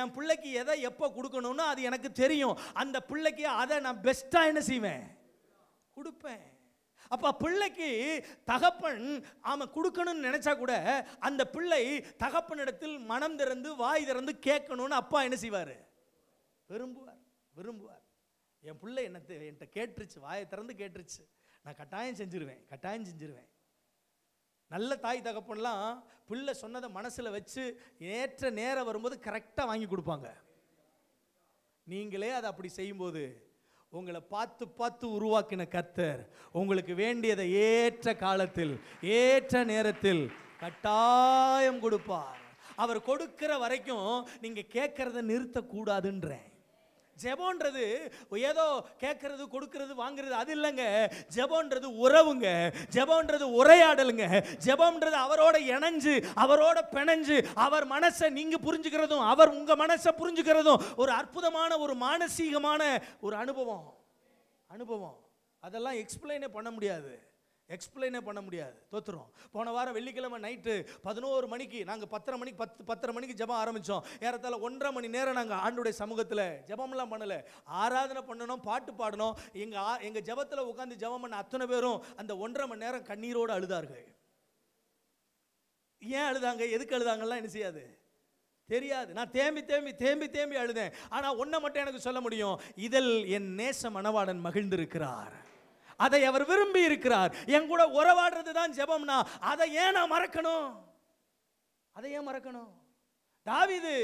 என் பிள்ளைக்கு எதை எப்போ கொடுக்கணும்னு அது எனக்கு தெரியும் அந்த பிள்ளைக்கு அதை நான் பெஸ்ட்டாக என்ன செய்வேன் கொடுப்பேன் அப்போ பிள்ளைக்கு தகப்பன் ஆமாம் கொடுக்கணும்னு நினச்சா கூட அந்த பிள்ளை தகப்பனிடத்தில் மனம் திறந்து வாய் திறந்து கேட்கணும்னு அப்பா என்ன செய்வார் விரும்புவார் விரும்புவார் என் பிள்ளை என்ன என்கிட்ட கேட்டுருச்சு வாயை திறந்து கேட்டுருச்சு நான் கட்டாயம் செஞ்சிருவேன் கட்டாயம் செஞ்சிருவேன் நல்ல தாய் தகப்பன்லாம் பிள்ளை சொன்னதை மனசில் வச்சு ஏற்ற நேரம் வரும்போது கரெக்டாக வாங்கி கொடுப்பாங்க நீங்களே அதை அப்படி செய்யும்போது உங்களை பார்த்து பார்த்து உருவாக்கின கர்த்தர் உங்களுக்கு வேண்டியதை ஏற்ற காலத்தில் ஏற்ற நேரத்தில் கட்டாயம் கொடுப்பார் அவர் கொடுக்கிற வரைக்கும் நீங்கள் கேட்குறத நிறுத்தக்கூடாதுன்றேன் ஜெபோன்றது ஏதோ கேட்கறது கொடுக்கறது வாங்குறது அது இல்லைங்க ஜெபோன்றது உறவுங்க ஜெபோன்றது உரையாடலுங்க ஜெபம்ன்றது அவரோட இணைஞ்சு அவரோட பிணைஞ்சு அவர் மனசை நீங்கள் புரிஞ்சுக்கிறதும் அவர் உங்கள் மனசை புரிஞ்சுக்கிறதும் ஒரு அற்புதமான ஒரு மானசீகமான ஒரு அனுபவம் அனுபவம் அதெல்லாம் எக்ஸ்பிளைனே பண்ண முடியாது எக்ஸ்பிளைனே பண்ண முடியாது தோத்துரும் போன வாரம் வெள்ளிக்கிழமை நைட்டு பதினோரு மணிக்கு நாங்கள் பத்தரை மணிக்கு பத்து பத்தரை மணிக்கு ஜபம் ஆரம்பித்தோம் ஏறத்தால் ஒன்றரை மணி நேரம் நாங்கள் ஆண்டுடைய சமூகத்தில் ஜபம்லாம் பண்ணலை ஆராதனை பண்ணணும் பாட்டு பாடணும் எங்கள் எங்கள் ஜபத்தில் உட்காந்து ஜபம் பண்ண அத்தனை பேரும் அந்த ஒன்றரை மணி நேரம் கண்ணீரோடு அழுதார்கள் ஏன் அழுதாங்க எதுக்கு அழுதாங்கலாம் என்ன செய்யாது தெரியாது நான் தேம்பி தேம்பி தேம்பி தேம்பி அழுதேன் ஆனால் ஒன்றை மட்டும் எனக்கு சொல்ல முடியும் இதில் என் நேச மணவாடன் மகிழ்ந்திருக்கிறார் அதை அவர் விரும்பி இருக்கிறார் என் கூட உறவாடுறது தான் ஜெபம்னா அதை ஏன் நான் மறக்கணும் அதை ஏன் மறக்கணும் தாவிது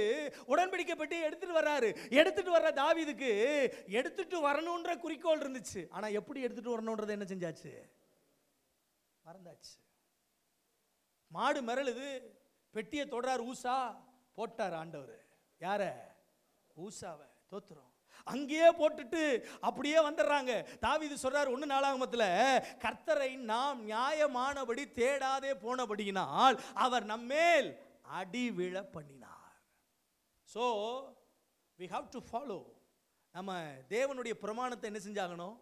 உடன்படிக்கப்பட்டு எடுத்துட்டு வர்றாரு எடுத்துட்டு வர்ற தாவிதுக்கு எடுத்துட்டு வரணுன்ற குறிக்கோள் இருந்துச்சு ஆனா எப்படி எடுத்துட்டு வரணுன்றது என்ன செஞ்சாச்சு மறந்தாச்சு மாடு மரளுது பெட்டியை தொடுறார் ஊசா போட்டார் ஆண்டவர் யார ஊசாவை தோத்துறோம் அங்கேயே போட்டுட்டு அப்படியே வந்துடுறாங்க தாவிது சொல்கிறார் ஒன்று நாளாகமத்தில் கர்த்தரை நாம் நியாயமானபடி தேடாதே போனபடியினால் அவர் நம்மேல் அடிவிழ பண்ணினார் so we have to follow நம்ம தேவனுடைய பிரமாணத்தை என்ன செஞ்சாகணும்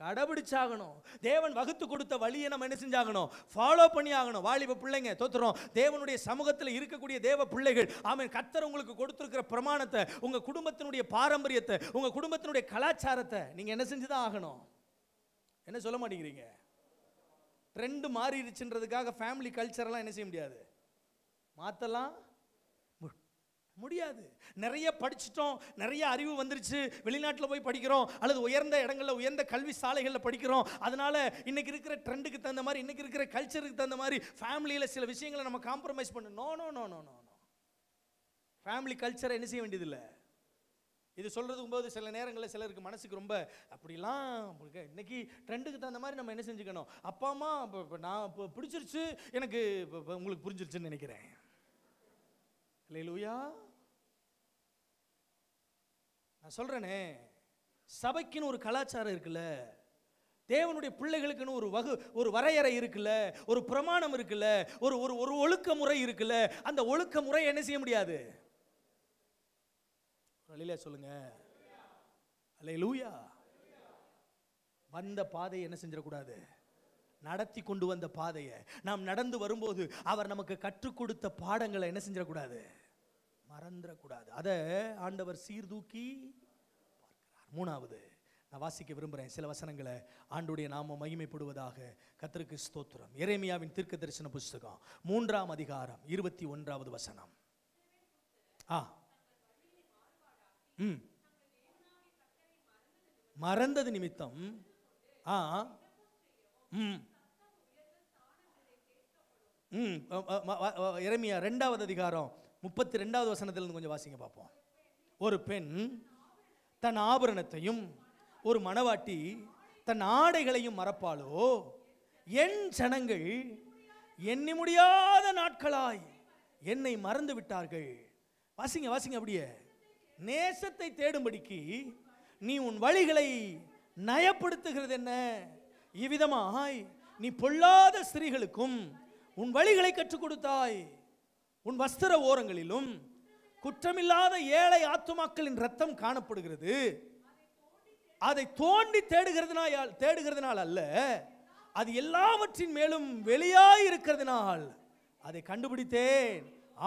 கடைபிடிச்சாகணும் தேவன் வகுத்து கொடுத்த வழியை நம்ம என்ன செஞ்சாகணும் ஃபாலோ பண்ணி ஆகணும் வாலிப பிள்ளைங்க தோத்துறோம் தேவனுடைய சமூகத்தில் இருக்கக்கூடிய தேவ பிள்ளைகள் ஆமீன் கத்தர் உங்களுக்கு கொடுத்துருக்கிற பிரமாணத்தை உங்கள் குடும்பத்தினுடைய பாரம்பரியத்தை உங்கள் குடும்பத்தினுடைய கலாச்சாரத்தை நீங்கள் என்ன செஞ்சு தான் ஆகணும் என்ன சொல்ல மாட்டேங்கிறீங்க ட்ரெண்டு மாறிடுச்சுன்றதுக்காக ஃபேமிலி கல்ச்சரெல்லாம் என்ன செய்ய முடியாது மாற்றலாம் முடியாது நிறைய படிச்சிட்டோம் நிறைய அறிவு வந்துருச்சு வெளிநாட்டில் போய் படிக்கிறோம் அல்லது உயர்ந்த இடங்களில் உயர்ந்த கல்வி சாலைகளில் படிக்கிறோம் அதனால் இன்றைக்கி இருக்கிற ட்ரெண்டுக்கு தகுந்த மாதிரி இன்றைக்கி இருக்கிற கல்ச்சருக்கு தகுந்த மாதிரி ஃபேமிலியில் சில விஷயங்களை நம்ம காம்ப்ரமைஸ் பண்ணு no no no no no family கல்ச்சரை என்ன செய்ய வேண்டியதில்லை இது சொல்கிறதுக்கும் போது சில நேரங்களில் சிலருக்கு மனசுக்கு ரொம்ப அப்படிலாம் இன்னைக்கு ட்ரெண்டுக்கு தகுந்த மாதிரி நம்ம என்ன செஞ்சுக்கணும் அப்பா அம்மா இப்போ நான் இப்போ பிடிச்சிருச்சு எனக்கு இப்போ உங்களுக்கு புரிஞ்சிருச்சுன்னு நினைக்கிறேன் இல்லை நான் சொல்கிறேனே சபைக்குன்னு ஒரு கலாச்சாரம் இருக்குல்ல தேவனுடைய பிள்ளைகளுக்குன்னு ஒரு வகு ஒரு வரையறை இருக்குல்ல ஒரு பிரமாணம் இருக்குல்ல ஒரு ஒரு ஒரு ஒழுக்க முறை இருக்குல்ல அந்த ஒழுக்க முறை என்ன செய்ய முடியாது சொல்லுங்க அல்ல லூயா வந்த பாதையை என்ன செஞ்சிடக்கூடாது நடத்தி கொண்டு வந்த பாதையை நாம் நடந்து வரும்போது அவர் நமக்கு கற்றுக் கொடுத்த பாடங்களை என்ன செஞ்சிடக்கூடாது மறந்துடக்கூடாது அதை ஆண்டவர் சீர்தூக்கி பார்க்கிறார் மூணாவது நான் வாசிக்க விரும்புகிறேன் சில வசனங்களை ஆண்டுடைய நாம மகிமைப்படுவதாக கத்திரிக்கு ஸ்தோத்திரம் இறைமையாவின் தீர்க்க தரிசன புஸ்தகம் மூன்றாம் அதிகாரம் இருபத்தி ஒன்றாவது வசனம் ஆ ம் மறந்தது நிமித்தம் ஆ ம் ம் இரமியா ரெண்டாவது அதிகாரம் முப்பத்தி ரெண்டாவது வசனத்திலிருந்து கொஞ்சம் வாசிங்க பார்ப்போம் ஒரு பெண் தன் ஆபரணத்தையும் ஒரு மணவாட்டி தன் ஆடைகளையும் மறப்பாளோ என் ஜனங்கள் எண்ணி முடியாத நாட்களாய் என்னை மறந்து விட்டார்கள் வாசிங்க வாசிங்க அப்படியே நேசத்தை தேடும்படிக்கு நீ உன் வழிகளை நயப்படுத்துகிறது என்ன இவ்விதமாய் நீ பொல்லாத ஸ்திரீகளுக்கும் உன் வழிகளை கற்றுக் கொடுத்தாய் உன் வஸ்திர ஓரங்களிலும் குற்றமில்லாத ஏழை ஆத்துமாக்களின் ரத்தம் காணப்படுகிறது அதை தோண்டி தேடுகிறதுனால் தேடுகிறதுனால் அல்ல அது எல்லாவற்றின் மேலும் வெளியாய் இருக்கிறதுனால் அதை கண்டுபிடித்தேன்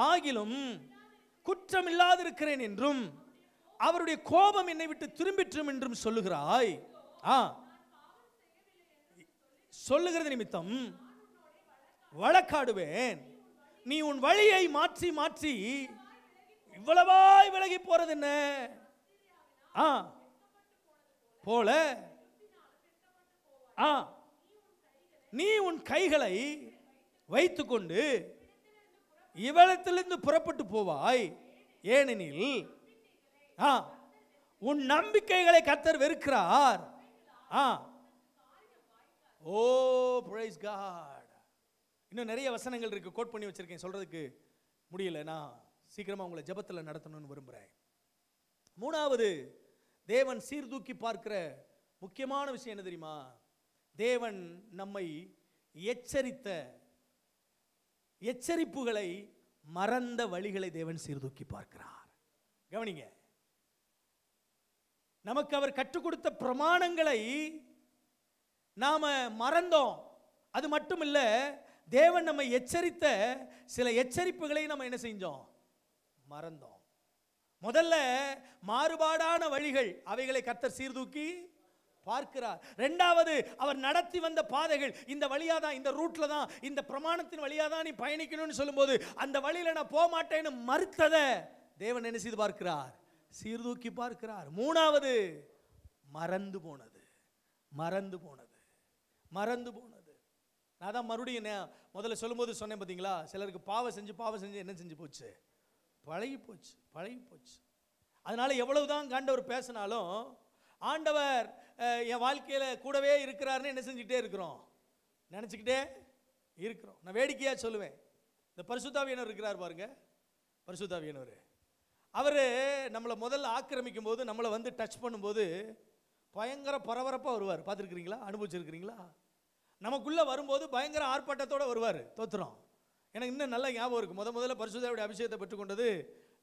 ஆகிலும் குற்றமில்லாது இருக்கிறேன் என்றும் அவருடைய கோபம் என்னை விட்டு திரும்பிற்றும் என்றும் சொல்லுகிறாய் ஆ சொல்லுகிறது நிமித்தம் வழக்காடுவேன் நீ உன் வழியை மாற்றி மாற்றி இவ்வளவாய் விலகி போறது என்ன ஆ போல ஆ நீ உன் கைகளை வைத்துக்கொண்டு இவளத்திலிருந்து புறப்பட்டு போவாய் ஏனெனில் ஆ உன் நம்பிக்கைகளை கத்தர் வெறுக்கிறார் ஆ ஓ பிரைஸ் காட் இன்னும் நிறைய வசனங்கள் இருக்குது கோட் பண்ணி வச்சுருக்கேன் சொல்கிறதுக்கு முடியல நான் சீக்கிரமாக உங்களை ஜபத்தில் நடத்தணும்னு விரும்புகிறேன் மூணாவது தேவன் சீர்தூக்கி பார்க்கிற முக்கியமான விஷயம் என்ன தெரியுமா தேவன் நம்மை எச்சரித்த எச்சரிப்புகளை மறந்த வழிகளை தேவன் சீர்தூக்கி பார்க்கிறார் கவனிங்க நமக்கு அவர் கற்றுக் கொடுத்த பிரமாணங்களை நாம மறந்தோம் அது மட்டும் இல்லை தேவன் நம்ம எச்சரித்த சில எச்சரிப்புகளை நம்ம என்ன செஞ்சோம் மறந்தோம் முதல்ல மாறுபாடான வழிகள் அவைகளை கத்தர் சீர்தூக்கி பார்க்கிறார் ரெண்டாவது அவர் நடத்தி வந்த பாதைகள் இந்த வழியாக தான் இந்த ரூட்டில் தான் இந்த பிரமாணத்தின் வழியாக தான் நீ பயணிக்கணும்னு சொல்லும்போது அந்த வழியில் நான் போக மாட்டேன்னு மறுத்ததை தேவன் என்ன செய்து பார்க்கிறார் சீர்தூக்கி பார்க்கிறார் மூணாவது மறந்து போனது மறந்து போனது மறந்து போனது நான் தான் மறுபடியும் என்ன முதல்ல சொல்லும்போது சொன்னேன் பார்த்தீங்களா சிலருக்கு பாவம் செஞ்சு பாவம் செஞ்சு என்ன செஞ்சு போச்சு பழகி போச்சு பழகி போச்சு அதனால் எவ்வளவு தான் ஆண்டவர் பேசினாலும் ஆண்டவர் என் வாழ்க்கையில் கூடவே இருக்கிறாருன்னு என்ன செஞ்சுக்கிட்டே இருக்கிறோம் நினச்சிக்கிட்டே இருக்கிறோம் நான் வேடிக்கையாக சொல்லுவேன் இந்த பரிசுத்தாவியனர் இருக்கிறார் பாருங்க பரிசுத்தாவியனர் அவர் நம்மளை முதல்ல ஆக்கிரமிக்கும் போது நம்மளை வந்து டச் பண்ணும்போது பயங்கர பரபரப்பாக வருவார் பார்த்துருக்குறீங்களா அனுபவிச்சிருக்கிறீங்களா நமக்குள்ளே வரும்போது பயங்கர ஆர்ப்பாட்டத்தோடு வருவார் தோத்துறோம் எனக்கு இன்னும் நல்லா ஞாபகம் இருக்குது முத முதல்ல பரிசுதாவுடைய அபிஷேகத்தை பெற்றுக்கொண்டது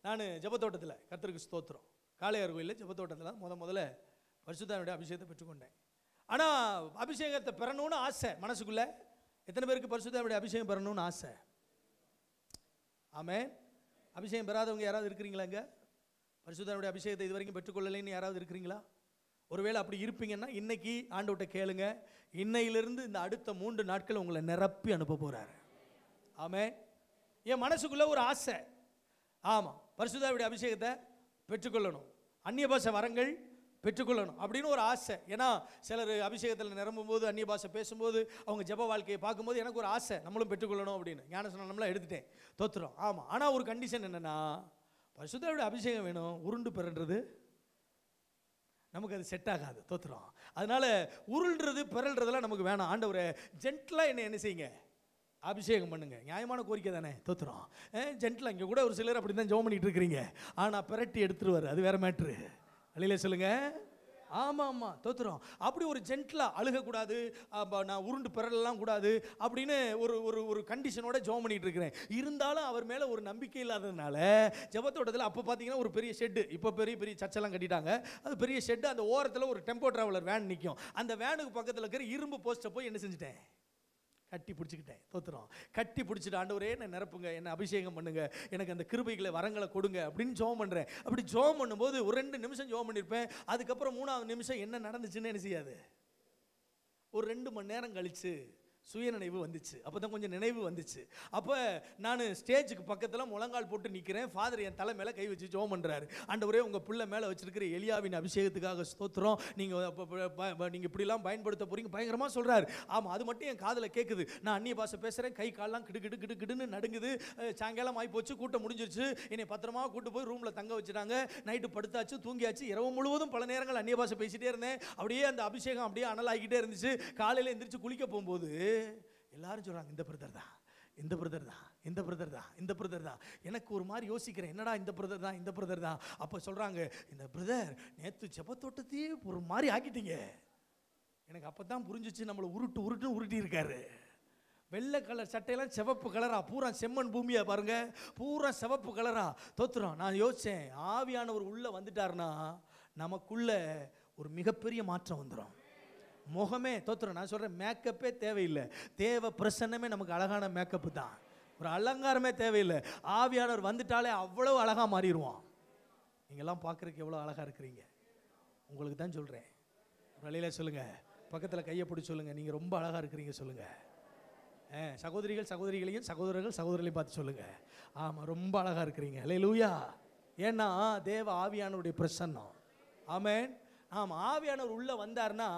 நான் ஜபத்தோட்டத்தில் கத்திரிக்கு ஸ்தோத்திரம் காளையார் கோயிலில் ஜபத்தோட்டத்தில் முத முதல்ல பரிசுதாவுடைய அபிஷேகத்தை பெற்றுக்கொண்டேன் ஆனால் அபிஷேகத்தை பெறணும்னு ஆசை மனசுக்குள்ளே எத்தனை பேருக்கு பரிசுத்தாவுடைய அபிஷேகம் பெறணும்னு ஆசை ஆமே அபிஷேகம் பெறாதவங்க யாராவது இருக்கிறீங்களா இங்கே பரிசுத்தானுடைய அபிஷேகத்தை இது வரைக்கும் பெற்றுக்கொள்ளலைன்னு யாராவது இருக்கிறீங்களா ஒருவேளை அப்படி இருப்பீங்கன்னா இன்னைக்கு ஆண்டவட்ட கேளுங்க இன்னையிலிருந்து இந்த அடுத்த மூன்று நாட்கள் உங்களை நிரப்பி அனுப்ப போகிறாரு ஆமே என் மனசுக்குள்ளே ஒரு ஆசை ஆமாம் பரிசுதாவுடைய அபிஷேகத்தை பெற்றுக்கொள்ளணும் அந்நிய பாஷை வரங்கள் பெற்றுக்கொள்ளணும் அப்படின்னு ஒரு ஆசை ஏன்னா சிலர் அபிஷேகத்தில் நிரம்பும் போது அந்நிய பாஷை பேசும்போது அவங்க ஜப வாழ்க்கையை பார்க்கும்போது எனக்கு ஒரு ஆசை நம்மளும் பெற்றுக்கொள்ளணும் அப்படின்னு ஞானசனம் நம்மளாம் எடுத்துட்டேன் தோத்துறோம் ஆமாம் ஆனால் ஒரு கண்டிஷன் என்னென்னா பரிசுதாவுடைய அபிஷேகம் வேணும் உருண்டு பெறுன்றது நமக்கு அது செட் ஆகாது தோத்துறோம் அதனால் உருள்றது பிறல்றதெல்லாம் நமக்கு வேணாம் ஆண்டவர் ஜென்டலாக என்ன என்ன செய்யுங்க அபிஷேகம் பண்ணுங்க நியாயமான கோரிக்கை தானே தோத்துறோம் ஜென்டலாக இங்கே கூட ஒரு சிலர் அப்படி தான் ஜோம் பண்ணிட்டு இருக்கிறீங்க ஆனால் பிரட்டி எடுத்துருவார் அது வேறு மேட்ரு வெளியில் சொல்லுங்கள் ஆமாம் ஆமாம் தோத்துறோம் அப்படி ஒரு ஜென்டிலாக அழுகக்கூடாது நான் உருண்டு பிறலாம் கூடாது அப்படின்னு ஒரு ஒரு ஒரு கண்டிஷனோட ஜோம் பண்ணிட்டு இருக்கிறேன் இருந்தாலும் அவர் மேலே ஒரு நம்பிக்கை இல்லாததுனால ஜபத்தோட்டத்தில் அப்போ பார்த்தீங்கன்னா ஒரு பெரிய ஷெட்டு இப்போ பெரிய பெரிய சர்ச்செல்லாம் கட்டிட்டாங்க அது பெரிய ஷெட்டு அந்த ஓரத்தில் ஒரு டெம்போ ட்ராவலர் வேன் நிற்கும் அந்த வேனுக்கு பக்கத்தில் இருக்கிற இரும்பு போஸ்ட்டை போய் என்ன செஞ்சுட்டேன் கட்டி பிடிச்சிக்கிட்டேன் தோத்துறோம் கட்டி பிடிச்சிட்டு ஆண்டவரே என்னை நிரப்புங்க என்ன அபிஷேகம் பண்ணுங்க எனக்கு அந்த கிருபைகளை வரங்களை கொடுங்க அப்படின்னு ஜோம் பண்ணுறேன் அப்படி ஜோம் பண்ணும்போது ஒரு ரெண்டு நிமிஷம் ஜோம் பண்ணியிருப்பேன் அதுக்கப்புறம் மூணாவது நிமிஷம் என்ன நடந்துச்சுன்னு என்ன செய்யாது ஒரு ரெண்டு மணி நேரம் கழித்து சுய நினைவு வந்துச்சு அப்போ தான் கொஞ்சம் நினைவு வந்துச்சு அப்போ நான் ஸ்டேஜுக்கு பக்கத்தில் முழங்கால் போட்டு நிற்கிறேன் ஃபாதர் என் தலை மேலே கை வச்சு ஜோம் பண்ணுறாரு ஒரே உங்கள் பிள்ளை மேலே வச்சிருக்கிற எலியாவின் அபிஷேகத்துக்காக ஸ்தோத்திரம் நீங்கள் நீங்கள் இப்படிலாம் பயன்படுத்த போகிறீங்க பயங்கரமாக சொல்கிறாரு ஆமாம் அது மட்டும் என் காதில் கேட்குது நான் அந்நிய பாசை பேசுகிறேன் கை காலெலாம் கிடு கிடு கிடு கிடுன்னு நடுங்குது சாயங்காலம் ஆகி போச்சு கூட்டம் முடிஞ்சிருச்சு என்னை பத்திரமா கூட்டு போய் ரூமில் தங்க வச்சுட்டாங்க நைட்டு படுத்தாச்சு தூங்கியாச்சு இரவு முழுவதும் பல நேரங்கள் அந்நிய பாசை பேசிகிட்டே இருந்தேன் அப்படியே அந்த அபிஷேகம் அப்படியே அனல் ஆகிக்கிட்டே இருந்துச்சு காலையில் எந்திரிச்சு குளிக்க போகும்போது எல்லாரும் சொல்கிறாங்க இந்த பிரதர் தான் இந்த பிரதர் தான் இந்த பிரதர் தான் இந்த பிரதர் தான் எனக்கு ஒரு மாதிரி யோசிக்கிறேன் என்னடா இந்த பிரதர் தான் இந்த பிரதர் தான் அப்போ சொல்கிறாங்க இந்த பிரதர் நேற்று செப்பத்தோட்டத்தையே ஒரு மாதிரி ஆக்கிட்டீங்க எனக்கு அப்போ தான் புரிஞ்சிச்சு நம்மளை உருட்டு உருட்டுன்னு உருட்டி இருக்காரு வெள்ளை கலர் சட்டையெல்லாம் சிவப்பு கலரா பூரா செம்மண் பூமியா பாருங்க பூரா சிவப்பு கலரா தோத்துறோம் நான் யோசிச்சேன் ஆவியானவர் உள்ள வந்துட்டாருன்னா நமக்குள்ள ஒரு மிகப்பெரிய மாற்றம் வந்துடும் முகமே தோத்துரும் நான் சொல்கிறேன் மேக்கப்பே தேவையில்லை தேவை பிரசன்னமே நமக்கு அழகான மேக்கப்பு தான் ஒரு அலங்காரமே தேவையில்லை ஆவியானவர் வந்துட்டாலே அவ்வளோ அழகாக மாறிடுவான் நீங்கள்லாம் பார்க்குறதுக்கு எவ்வளோ அழகாக இருக்கிறீங்க உங்களுக்கு தான் சொல்கிறேன் வழியில் சொல்லுங்கள் பக்கத்தில் கையை பிடிச்சி சொல்லுங்கள் நீங்கள் ரொம்ப அழகாக இருக்கிறீங்க சொல்லுங்கள் சகோதரிகள் சகோதரிகளையும் சகோதரர்கள் சகோதரிகளையும் பார்த்து சொல்லுங்கள் ஆமாம் ரொம்ப அழகாக இருக்கிறீங்க இல்லை லூயா ஏன்னா தேவ ஆவியானுடைய பிரசன்னம் ஆமேன் ஆமாம் ஆவியானவர் உள்ளே வந்தார்னா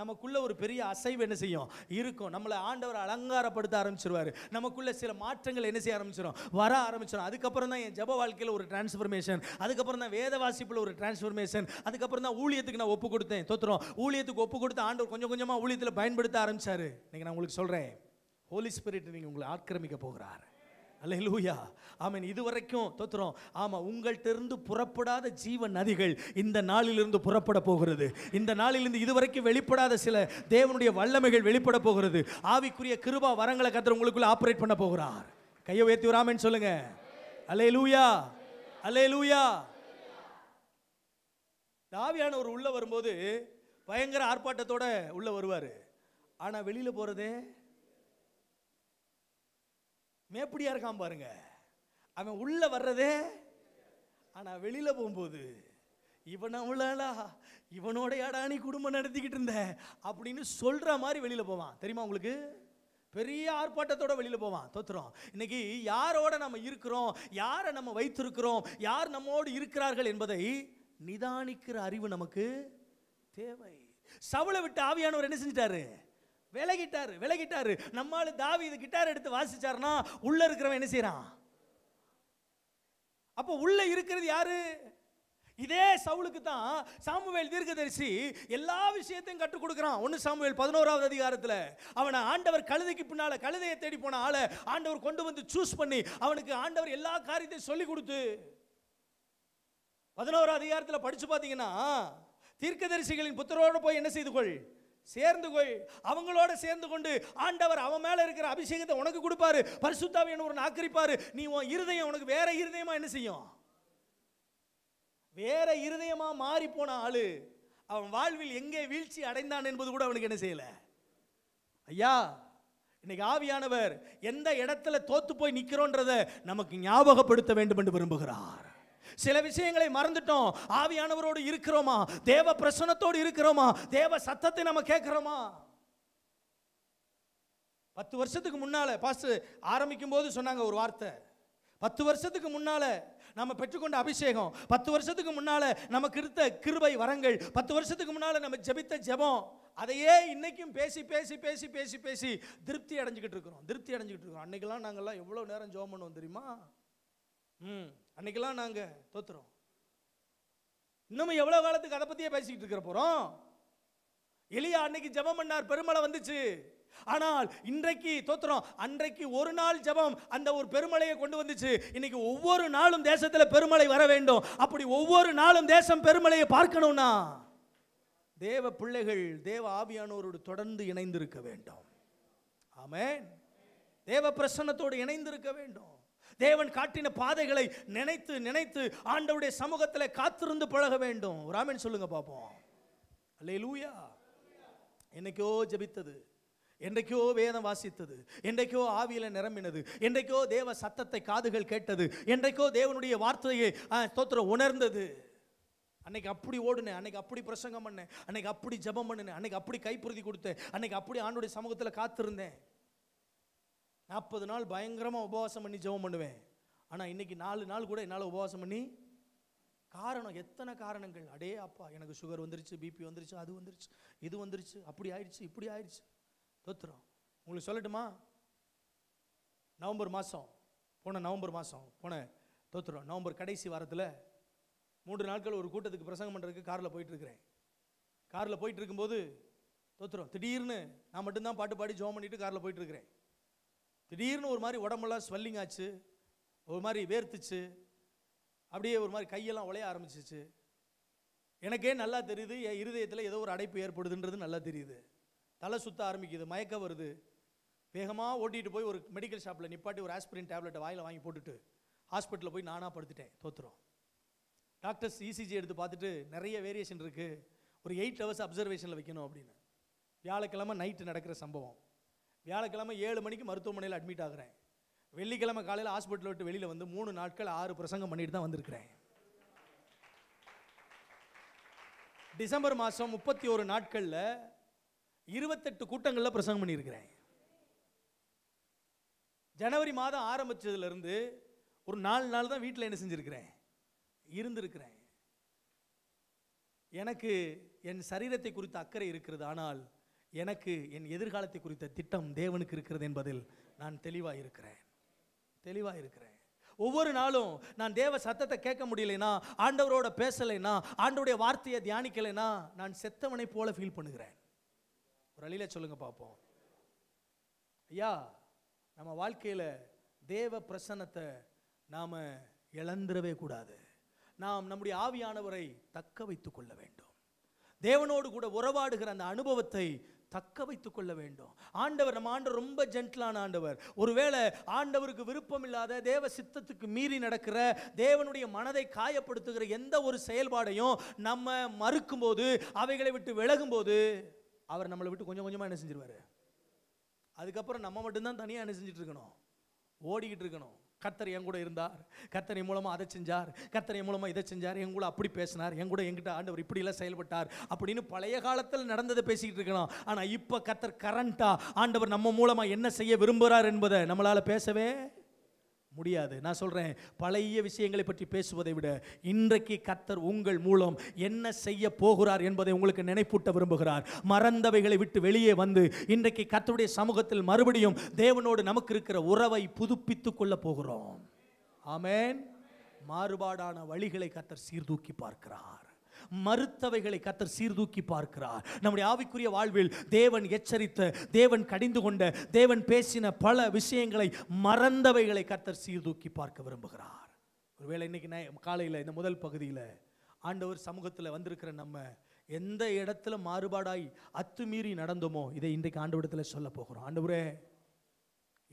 நமக்குள்ளே ஒரு பெரிய அசைவு என்ன செய்யும் இருக்கும் நம்மளை ஆண்டவர் அலங்காரப்படுத்த ஆரம்பிச்சிருவார் நமக்குள்ளே சில மாற்றங்கள் என்ன செய்ய ஆரம்பிச்சிடும் வர ஆரம்பிச்சிடும் அதுக்கப்புறம் தான் என் ஜப வாழ்க்கையில் ஒரு டிரான்ஸ்ஃபர்மேஷன் அதுக்கப்புறம் தான் வேத வாசிப்பில் ஒரு டிரான்ஸ்ஃபர்மேஷன் அதுக்கப்புறம் தான் ஊழியத்துக்கு நான் ஒப்பு கொடுத்தேன் தோத்துறோம் ஊழியத்துக்கு ஒப்பு கொடுத்து ஆண்டவர் கொஞ்சம் கொஞ்சமாக ஊழியத்தில் பயன்படுத்த ஆரம்பித்தார் இன்றைக்கி நான் உங்களுக்கு சொல்கிறேன் ஹோலி ஸ்பிரிட் நீங்கள் உங்களை ஆக்கிரமிக்க போகிறார் அல்ல லூயா ஆமீன் இது வரைக்கும் தோத்துறோம் ஆமாம் உங்கள்கிட்ட புறப்படாத ஜீவ நதிகள் இந்த நாளிலிருந்து புறப்பட போகிறது இந்த நாளிலிருந்து இதுவரைக்கும் வெளிப்படாத சில தேவனுடைய வல்லமைகள் வெளிப்பட போகிறது ஆவிக்குரிய கிருபா வரங்களை கத்திர உங்களுக்குள்ள ஆப்ரேட் பண்ண போகிறார் கையை உயர்த்தி வராமன்னு சொல்லுங்க அலே லூயா அலே லூயா தாவியானவர் உள்ளே வரும்போது பயங்கர ஆர்ப்பாட்டத்தோட உள்ளே வருவார் ஆனால் வெளியில் போகிறதே மேப்படியாக இருக்கான் பாருங்க அவன் உள்ளே வர்றதே ஆனால் வெளியில் போகும்போது இவன் அவளாளா இவனோட யாடானி குடும்பம் நடத்திக்கிட்டு இருந்த அப்படின்னு சொல்கிற மாதிரி வெளியில் போவான் தெரியுமா உங்களுக்கு பெரிய ஆர்ப்பாட்டத்தோட வெளியில் போவான் தோத்துறோம் இன்னைக்கு யாரோட நம்ம இருக்கிறோம் யாரை நம்ம வைத்திருக்கிறோம் யார் நம்மோடு இருக்கிறார்கள் என்பதை நிதானிக்கிற அறிவு நமக்கு தேவை சவுளை விட்டு ஆவியானவர் என்ன செஞ்சிட்டாரு விலகிட்டாரு விலகிட்டாரு நம்மால் தாவி இது கிட்டார் எடுத்து வாசிச்சாருன்னா உள்ள இருக்கிறவன் என்ன செய்யறான் அப்போ உள்ள இருக்கிறது யாரு இதே சவுலுக்கு தான் சாமுவேல் தீர்க்கதரிசி எல்லா விஷயத்தையும் கற்றுக் கொடுக்குறான் ஒன்று சாமுவேல் பதினோராவது அதிகாரத்தில் அவனை ஆண்டவர் கழுதைக்கு பின்னால் கழுதையை தேடி போன ஆளை ஆண்டவர் கொண்டு வந்து சூஸ் பண்ணி அவனுக்கு ஆண்டவர் எல்லா காரியத்தையும் சொல்லி கொடுத்து பதினோரா அதிகாரத்தில் படித்து பார்த்தீங்கன்னா தீர்க்கதரிசிகளின் புத்தரோடு போய் என்ன செய்து கொள் சேர்ந்து கொள் அவங்களோட சேர்ந்து கொண்டு ஆண்டவர் அவன் மேலே இருக்கிற அபிஷேகத்தை உனக்கு கொடுப்பாரு என்ன ஒரு ஆக்கிரிப்பாரு நீ உன் இருதயம் உனக்கு வேற இருதயமா என்ன செய்யும் வேற இருதயமா மாறி போன ஆளு அவன் வாழ்வில் எங்கே வீழ்ச்சி அடைந்தான் என்பது கூட அவனுக்கு என்ன செய்யல ஐயா இன்னைக்கு ஆவியானவர் எந்த இடத்துல தோத்து போய் நிற்கிறோன்றதை நமக்கு ஞாபகப்படுத்த வேண்டும் என்று விரும்புகிறார் சில விஷயங்களை மறந்துட்டோம் ஆவியானவரோடு இருக்கிறோமா தேவ பிரசனத்தோடு இருக்கிறோமா தேவ சத்தத்தை நம்ம கேட்கிறோமா பத்து வருஷத்துக்கு முன்னால் பாஸ்டர் ஆரம்பிக்கும் போது சொன்னாங்க ஒரு வார்த்தை பத்து வருஷத்துக்கு முன்னால் நம்ம பெற்றுக்கொண்ட அபிஷேகம் பத்து வருஷத்துக்கு முன்னால் நமக்கு இருந்த கிருபை வரங்கள் பத்து வருஷத்துக்கு முன்னால் நம்ம ஜெபித்த ஜெபம் அதையே இன்றைக்கும் பேசி பேசி பேசி பேசி பேசி திருப்தி அடைஞ்சிக்கிட்டு இருக்கிறோம் திருப்தி அடைஞ்சிக்கிட்டு இருக்கிறோம் அன்றைக்கெல்லாம் நாங்கள்லாம் எவ்வளோ நேரம் ஜோம் பண்ணுவோம் தெரியுமா ம் அன்னைக்கெல்லாம் நாங்கள் தோத்துறோம் இன்னமும் எவ்வளோ காலத்துக்கு அதை பற்றியே பேசிக்கிட்டு இருக்கிற போகிறோம் எளியா அன்னைக்கு ஜபம் பண்ணார் பெருமழை வந்துச்சு ஆனால் இன்றைக்கு தோத்துறோம் அன்றைக்கு ஒரு நாள் ஜபம் அந்த ஒரு பெருமலையை கொண்டு வந்துச்சு இன்னைக்கு ஒவ்வொரு நாளும் தேசத்தில் பெருமழை வர வேண்டும் அப்படி ஒவ்வொரு நாளும் தேசம் பெருமலையை பார்க்கணும்னா தேவ பிள்ளைகள் தேவ ஆவியானோரோடு தொடர்ந்து இணைந்திருக்க வேண்டும் ஆமே தேவ பிரசன்னத்தோடு இணைந்திருக்க வேண்டும் தேவன் காட்டின பாதைகளை நினைத்து நினைத்து ஆண்டவுடைய சமூகத்தில் காத்திருந்து பழக வேண்டும் ராமன் சொல்லுங்க பார்ப்போம் அல்லே லூயா என்னைக்கோ ஜபித்தது என்றைக்கோ வேதம் வாசித்தது என்றைக்கோ ஆவியில் நிரம்பினது என்றைக்கோ தேவ சத்தத்தை காதுகள் கேட்டது என்றைக்கோ தேவனுடைய வார்த்தையை தோத்திரம் உணர்ந்தது அன்னைக்கு அப்படி ஓடுனேன் அன்னைக்கு அப்படி பிரசங்கம் பண்ணேன் அன்னைக்கு அப்படி ஜபம் பண்ணினேன் அன்னைக்கு அப்படி கைப்புறுதி கொடுத்தேன் அன்னைக்கு அப்படி ஆண்டுடைய சமூகத்தில் காத்திருந்தேன் நாற்பது நாள் பயங்கரமாக உபவாசம் பண்ணி ஜெபம் பண்ணுவேன் ஆனால் இன்னைக்கு நாலு நாள் கூட என்னால் உபவாசம் பண்ணி காரணம் எத்தனை காரணங்கள் அடே அப்பா எனக்கு சுகர் வந்துருச்சு பிபி வந்துருச்சு அது வந்துருச்சு இது வந்துருச்சு அப்படி ஆயிடுச்சு இப்படி ஆயிடுச்சு தோத்துறோம் உங்களுக்கு சொல்லட்டுமா நவம்பர் மாதம் போன நவம்பர் மாதம் போன தோத்துறோம் நவம்பர் கடைசி வாரத்தில் மூன்று நாட்கள் ஒரு கூட்டத்துக்கு பிரசங்கம் பண்ணுறதுக்கு காரில் போயிட்டுருக்கிறேன் காரில் போயிட்டு இருக்கும்போது தோத்துறோம் திடீர்னு நான் மட்டும்தான் பாட்டு பாடி ஜோம் பண்ணிவிட்டு காரில் போயிட்டுருக்கிறேன் திடீர்னு ஒரு மாதிரி உடம்பெல்லாம் ஸ்வெல்லிங் ஆச்சு ஒரு மாதிரி வேர்த்துச்சு அப்படியே ஒரு மாதிரி கையெல்லாம் உழைய ஆரம்பிச்சிச்சு எனக்கே நல்லா தெரியுது என் இருதயத்தில் ஏதோ ஒரு அடைப்பு ஏற்படுதுன்றது நல்லா தெரியுது தலை சுற்ற ஆரம்பிக்குது மயக்கம் வருது வேகமாக ஓட்டிகிட்டு போய் ஒரு மெடிக்கல் ஷாப்பில் நிப்பாட்டி ஒரு ஆஸ்பிரின் டேப்லெட்டை வாயில் வாங்கி போட்டுட்டு ஹாஸ்பிட்டலில் போய் நானாக படுத்துட்டேன் தோத்துறோம் டாக்டர்ஸ் இசிஜி e எடுத்து பார்த்துட்டு நிறைய வேரியேஷன் இருக்குது ஒரு எயிட் ஹவர்ஸ் அப்சர்வேஷனில் வைக்கணும் அப்படின்னு வியாழக்கிழமை நைட்டு நடக்கிற சம்பவம் வியாழக்கிழமை ஏழு மணிக்கு மருத்துவமனையில் அட்மிட் ஆகிறேன் வெள்ளிக்கிழமை காலையில் ஹாஸ்பிட்டல் விட்டு வெளியில் வந்து மூணு நாட்கள் ஆறு பிரசங்கம் பண்ணிட்டு தான் வந்திருக்கிறேன் டிசம்பர் மாதம் முப்பத்தி ஒரு நாட்களில் இருபத்தெட்டு கூட்டங்களில் பிரசங்கம் பண்ணியிருக்கிறேன் ஜனவரி மாதம் ஆரம்பித்ததுலேருந்து ஒரு நாலு நாள் தான் வீட்டில் என்ன செஞ்சுருக்கிறேன் இருந்திருக்கிறேன் எனக்கு என் சரீரத்தை குறித்த அக்கறை இருக்கிறது ஆனால் எனக்கு என் எதிர்காலத்தை குறித்த திட்டம் தேவனுக்கு இருக்கிறது என்பதில் நான் தெளிவாக இருக்கிறேன் தெளிவாக இருக்கிறேன் ஒவ்வொரு நாளும் நான் தேவ சத்தத்தை கேட்க முடியலைனா ஆண்டவரோட பேசலைனா ஆண்டவருடைய வார்த்தையை தியானிக்கலைனா நான் செத்தவனை போல ஃபீல் பண்ணுகிறேன் ஒரு அழியில சொல்லுங்க பார்ப்போம் ஐயா நம்ம வாழ்க்கையில் தேவ பிரசன்னத்தை நாம் இழந்துடவே கூடாது நாம் நம்முடைய ஆவியானவரை தக்க வைத்து கொள்ள வேண்டும் தேவனோடு கூட உறவாடுகிற அந்த அனுபவத்தை தக்க வைத்துக் கொள்ள வேண்டும் ஆண்டவர் நம்ம ஆண்டவர் ரொம்ப ஜென்டிலான ஆண்டவர் ஒருவேளை ஆண்டவருக்கு விருப்பம் இல்லாத தேவ சித்தத்துக்கு மீறி நடக்கிற தேவனுடைய மனதை காயப்படுத்துகிற எந்த ஒரு செயல்பாடையும் நம்ம மறுக்கும் போது அவைகளை விட்டு விலகும்போது அவர் நம்மளை விட்டு கொஞ்சம் கொஞ்சமாக என்ன செஞ்சிருவாரு அதுக்கப்புறம் நம்ம மட்டும்தான் தனியாக என்ன செஞ்சிட்டு இருக்கணும் ஓடிக்கிட்டு இருக்கணும் கர்த்தர் என் கூட இருந்தார் கர்த்தர் என் மூலமாக அதை செஞ்சார் கர்த்தர் என் மூலமாக இதை செஞ்சார் என் கூட அப்படி பேசினார் என் கூட எங்கிட்ட ஆண்டவர் இப்படிலாம் செயல்பட்டார் அப்படின்னு பழைய காலத்தில் நடந்ததை பேசிக்கிட்டு இருக்கலாம் ஆனால் இப்போ கர்த்தர் கரண்ட்டாக ஆண்டவர் நம்ம மூலமாக என்ன செய்ய விரும்புகிறார் என்பதை நம்மளால் பேசவே முடியாது நான் சொல்கிறேன் பழைய விஷயங்களை பற்றி பேசுவதை விட இன்றைக்கு கத்தர் உங்கள் மூலம் என்ன செய்ய போகிறார் என்பதை உங்களுக்கு நினைப்பூட்ட விரும்புகிறார் மறந்தவைகளை விட்டு வெளியே வந்து இன்றைக்கு கத்தருடைய சமூகத்தில் மறுபடியும் தேவனோடு நமக்கு இருக்கிற உறவை புதுப்பித்து கொள்ள போகிறோம் ஆமேன் மாறுபாடான வழிகளை கத்தர் சீர்தூக்கி பார்க்கிறார் மறுத்தவைகளை கத்தர் சீர்தூக்கி பார்க்கிறார் நம்முடைய ஆவிக்குரிய வாழ்வில் தேவன் எச்சரித்த தேவன் கடிந்து கொண்ட தேவன் பேசின பல விஷயங்களை மறந்தவைகளை கத்தர் சீர்தூக்கி பார்க்க விரும்புகிறார் ஒருவேளை இன்னைக்கு காலையில் இந்த முதல் பகுதியில் ஆண்டவர் சமூகத்தில் வந்திருக்கிற நம்ம எந்த இடத்துல மாறுபாடாய் அத்துமீறி நடந்தோமோ இதை இன்றைக்கு ஆண்டவரிடத்தில் சொல்ல போகிறோம் ஆண்டவரே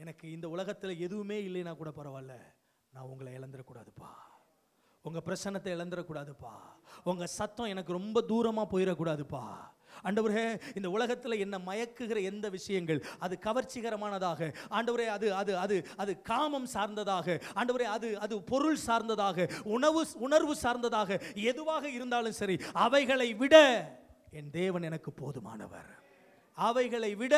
எனக்கு இந்த உலகத்தில் எதுவுமே இல்லைன்னா கூட பரவாயில்ல நான் உங்களை இழந்துடக்கூடாதுப்பா உங்கள் பிரசன்னத்தை இழந்துடக்கூடாதுப்பா உங்கள் சத்தம் எனக்கு ரொம்ப தூரமாக போயிடக்கூடாதுப்பா ஆண்டவரே இந்த உலகத்தில் என்ன மயக்குகிற எந்த விஷயங்கள் அது கவர்ச்சிகரமானதாக ஆண்டவரே அது அது அது அது காமம் சார்ந்ததாக ஆண்டவரே அது அது பொருள் சார்ந்ததாக உணவு உணர்வு சார்ந்ததாக எதுவாக இருந்தாலும் சரி அவைகளை விட என் தேவன் எனக்கு போதுமானவர் அவைகளை விட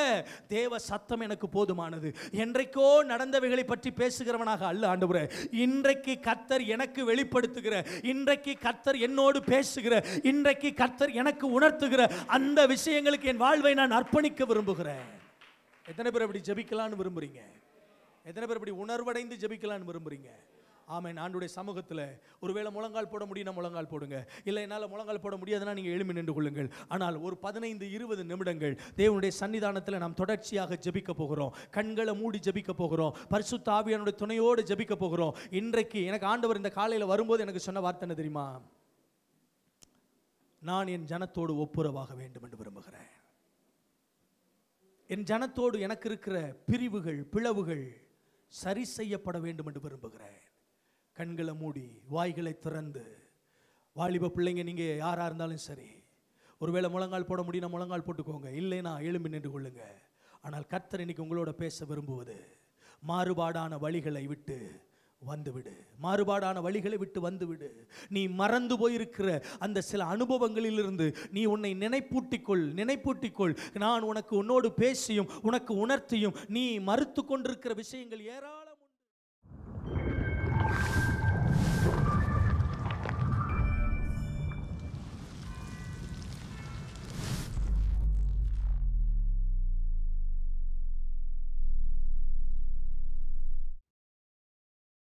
தேவ சத்தம் எனக்கு போதுமானது என்றைக்கோ நடந்தவைகளை பற்றி பேசுகிறவனாக அல்ல ஆண்டவரே இன்றைக்கு கத்தர் எனக்கு வெளிப்படுத்துகிற இன்றைக்கு கத்தர் என்னோடு பேசுகிற இன்றைக்கு கத்தர் எனக்கு உணர்த்துகிற அந்த விஷயங்களுக்கு என் வாழ்வை நான் அர்ப்பணிக்க விரும்புகிறேன் எத்தனை பேர் அப்படி ஜபிக்கலான்னு விரும்புகிறீங்க எத்தனை பேர் அப்படி உணர்வடைந்து ஜபிக்கலான்னு விரும்புகிறீங்க ஆமேன் ஆண்டுடைய சமூகத்தில் ஒருவேளை முழங்கால் போட முடியும் முழங்கால் போடுங்க இல்லை என்னால் முழங்கால் போட முடியாதுன்னா நீங்கள் எழுமி நின்று கொள்ளுங்கள் ஆனால் ஒரு பதினைந்து இருபது நிமிடங்கள் தேவனுடைய சன்னிதானத்தில் நாம் தொடர்ச்சியாக ஜபிக்க போகிறோம் கண்களை மூடி ஜபிக்க போகிறோம் பரிசு தாவியனுடைய துணையோடு ஜபிக்க போகிறோம் இன்றைக்கு எனக்கு ஆண்டவர் இந்த காலையில் வரும்போது எனக்கு சொன்ன வார்த்தை என்ன தெரியுமா நான் என் ஜனத்தோடு ஒப்புரவாக வேண்டும் என்று விரும்புகிறேன் என் ஜனத்தோடு எனக்கு இருக்கிற பிரிவுகள் பிளவுகள் சரி செய்யப்பட வேண்டும் என்று விரும்புகிறேன் கண்களை மூடி வாய்களை திறந்து வாலிப பிள்ளைங்க நீங்கள் யாராக இருந்தாலும் சரி ஒருவேளை முழங்கால் போட முடியும் முழங்கால் போட்டுக்கோங்க இல்லைன்னா எழும்பி நின்று கொள்ளுங்க ஆனால் கர்த்தர் இன்னைக்கு உங்களோட பேச விரும்புவது மாறுபாடான வழிகளை விட்டு வந்துவிடு மாறுபாடான வழிகளை விட்டு வந்துவிடு நீ மறந்து போயிருக்கிற அந்த சில அனுபவங்களிலிருந்து நீ உன்னை நினைப்பூட்டிக்கொள் நினைப்பூட்டிக்கொள் நான் உனக்கு உன்னோடு பேசியும் உனக்கு உணர்த்தியும் நீ மறுத்து கொண்டிருக்கிற விஷயங்கள் ஏறா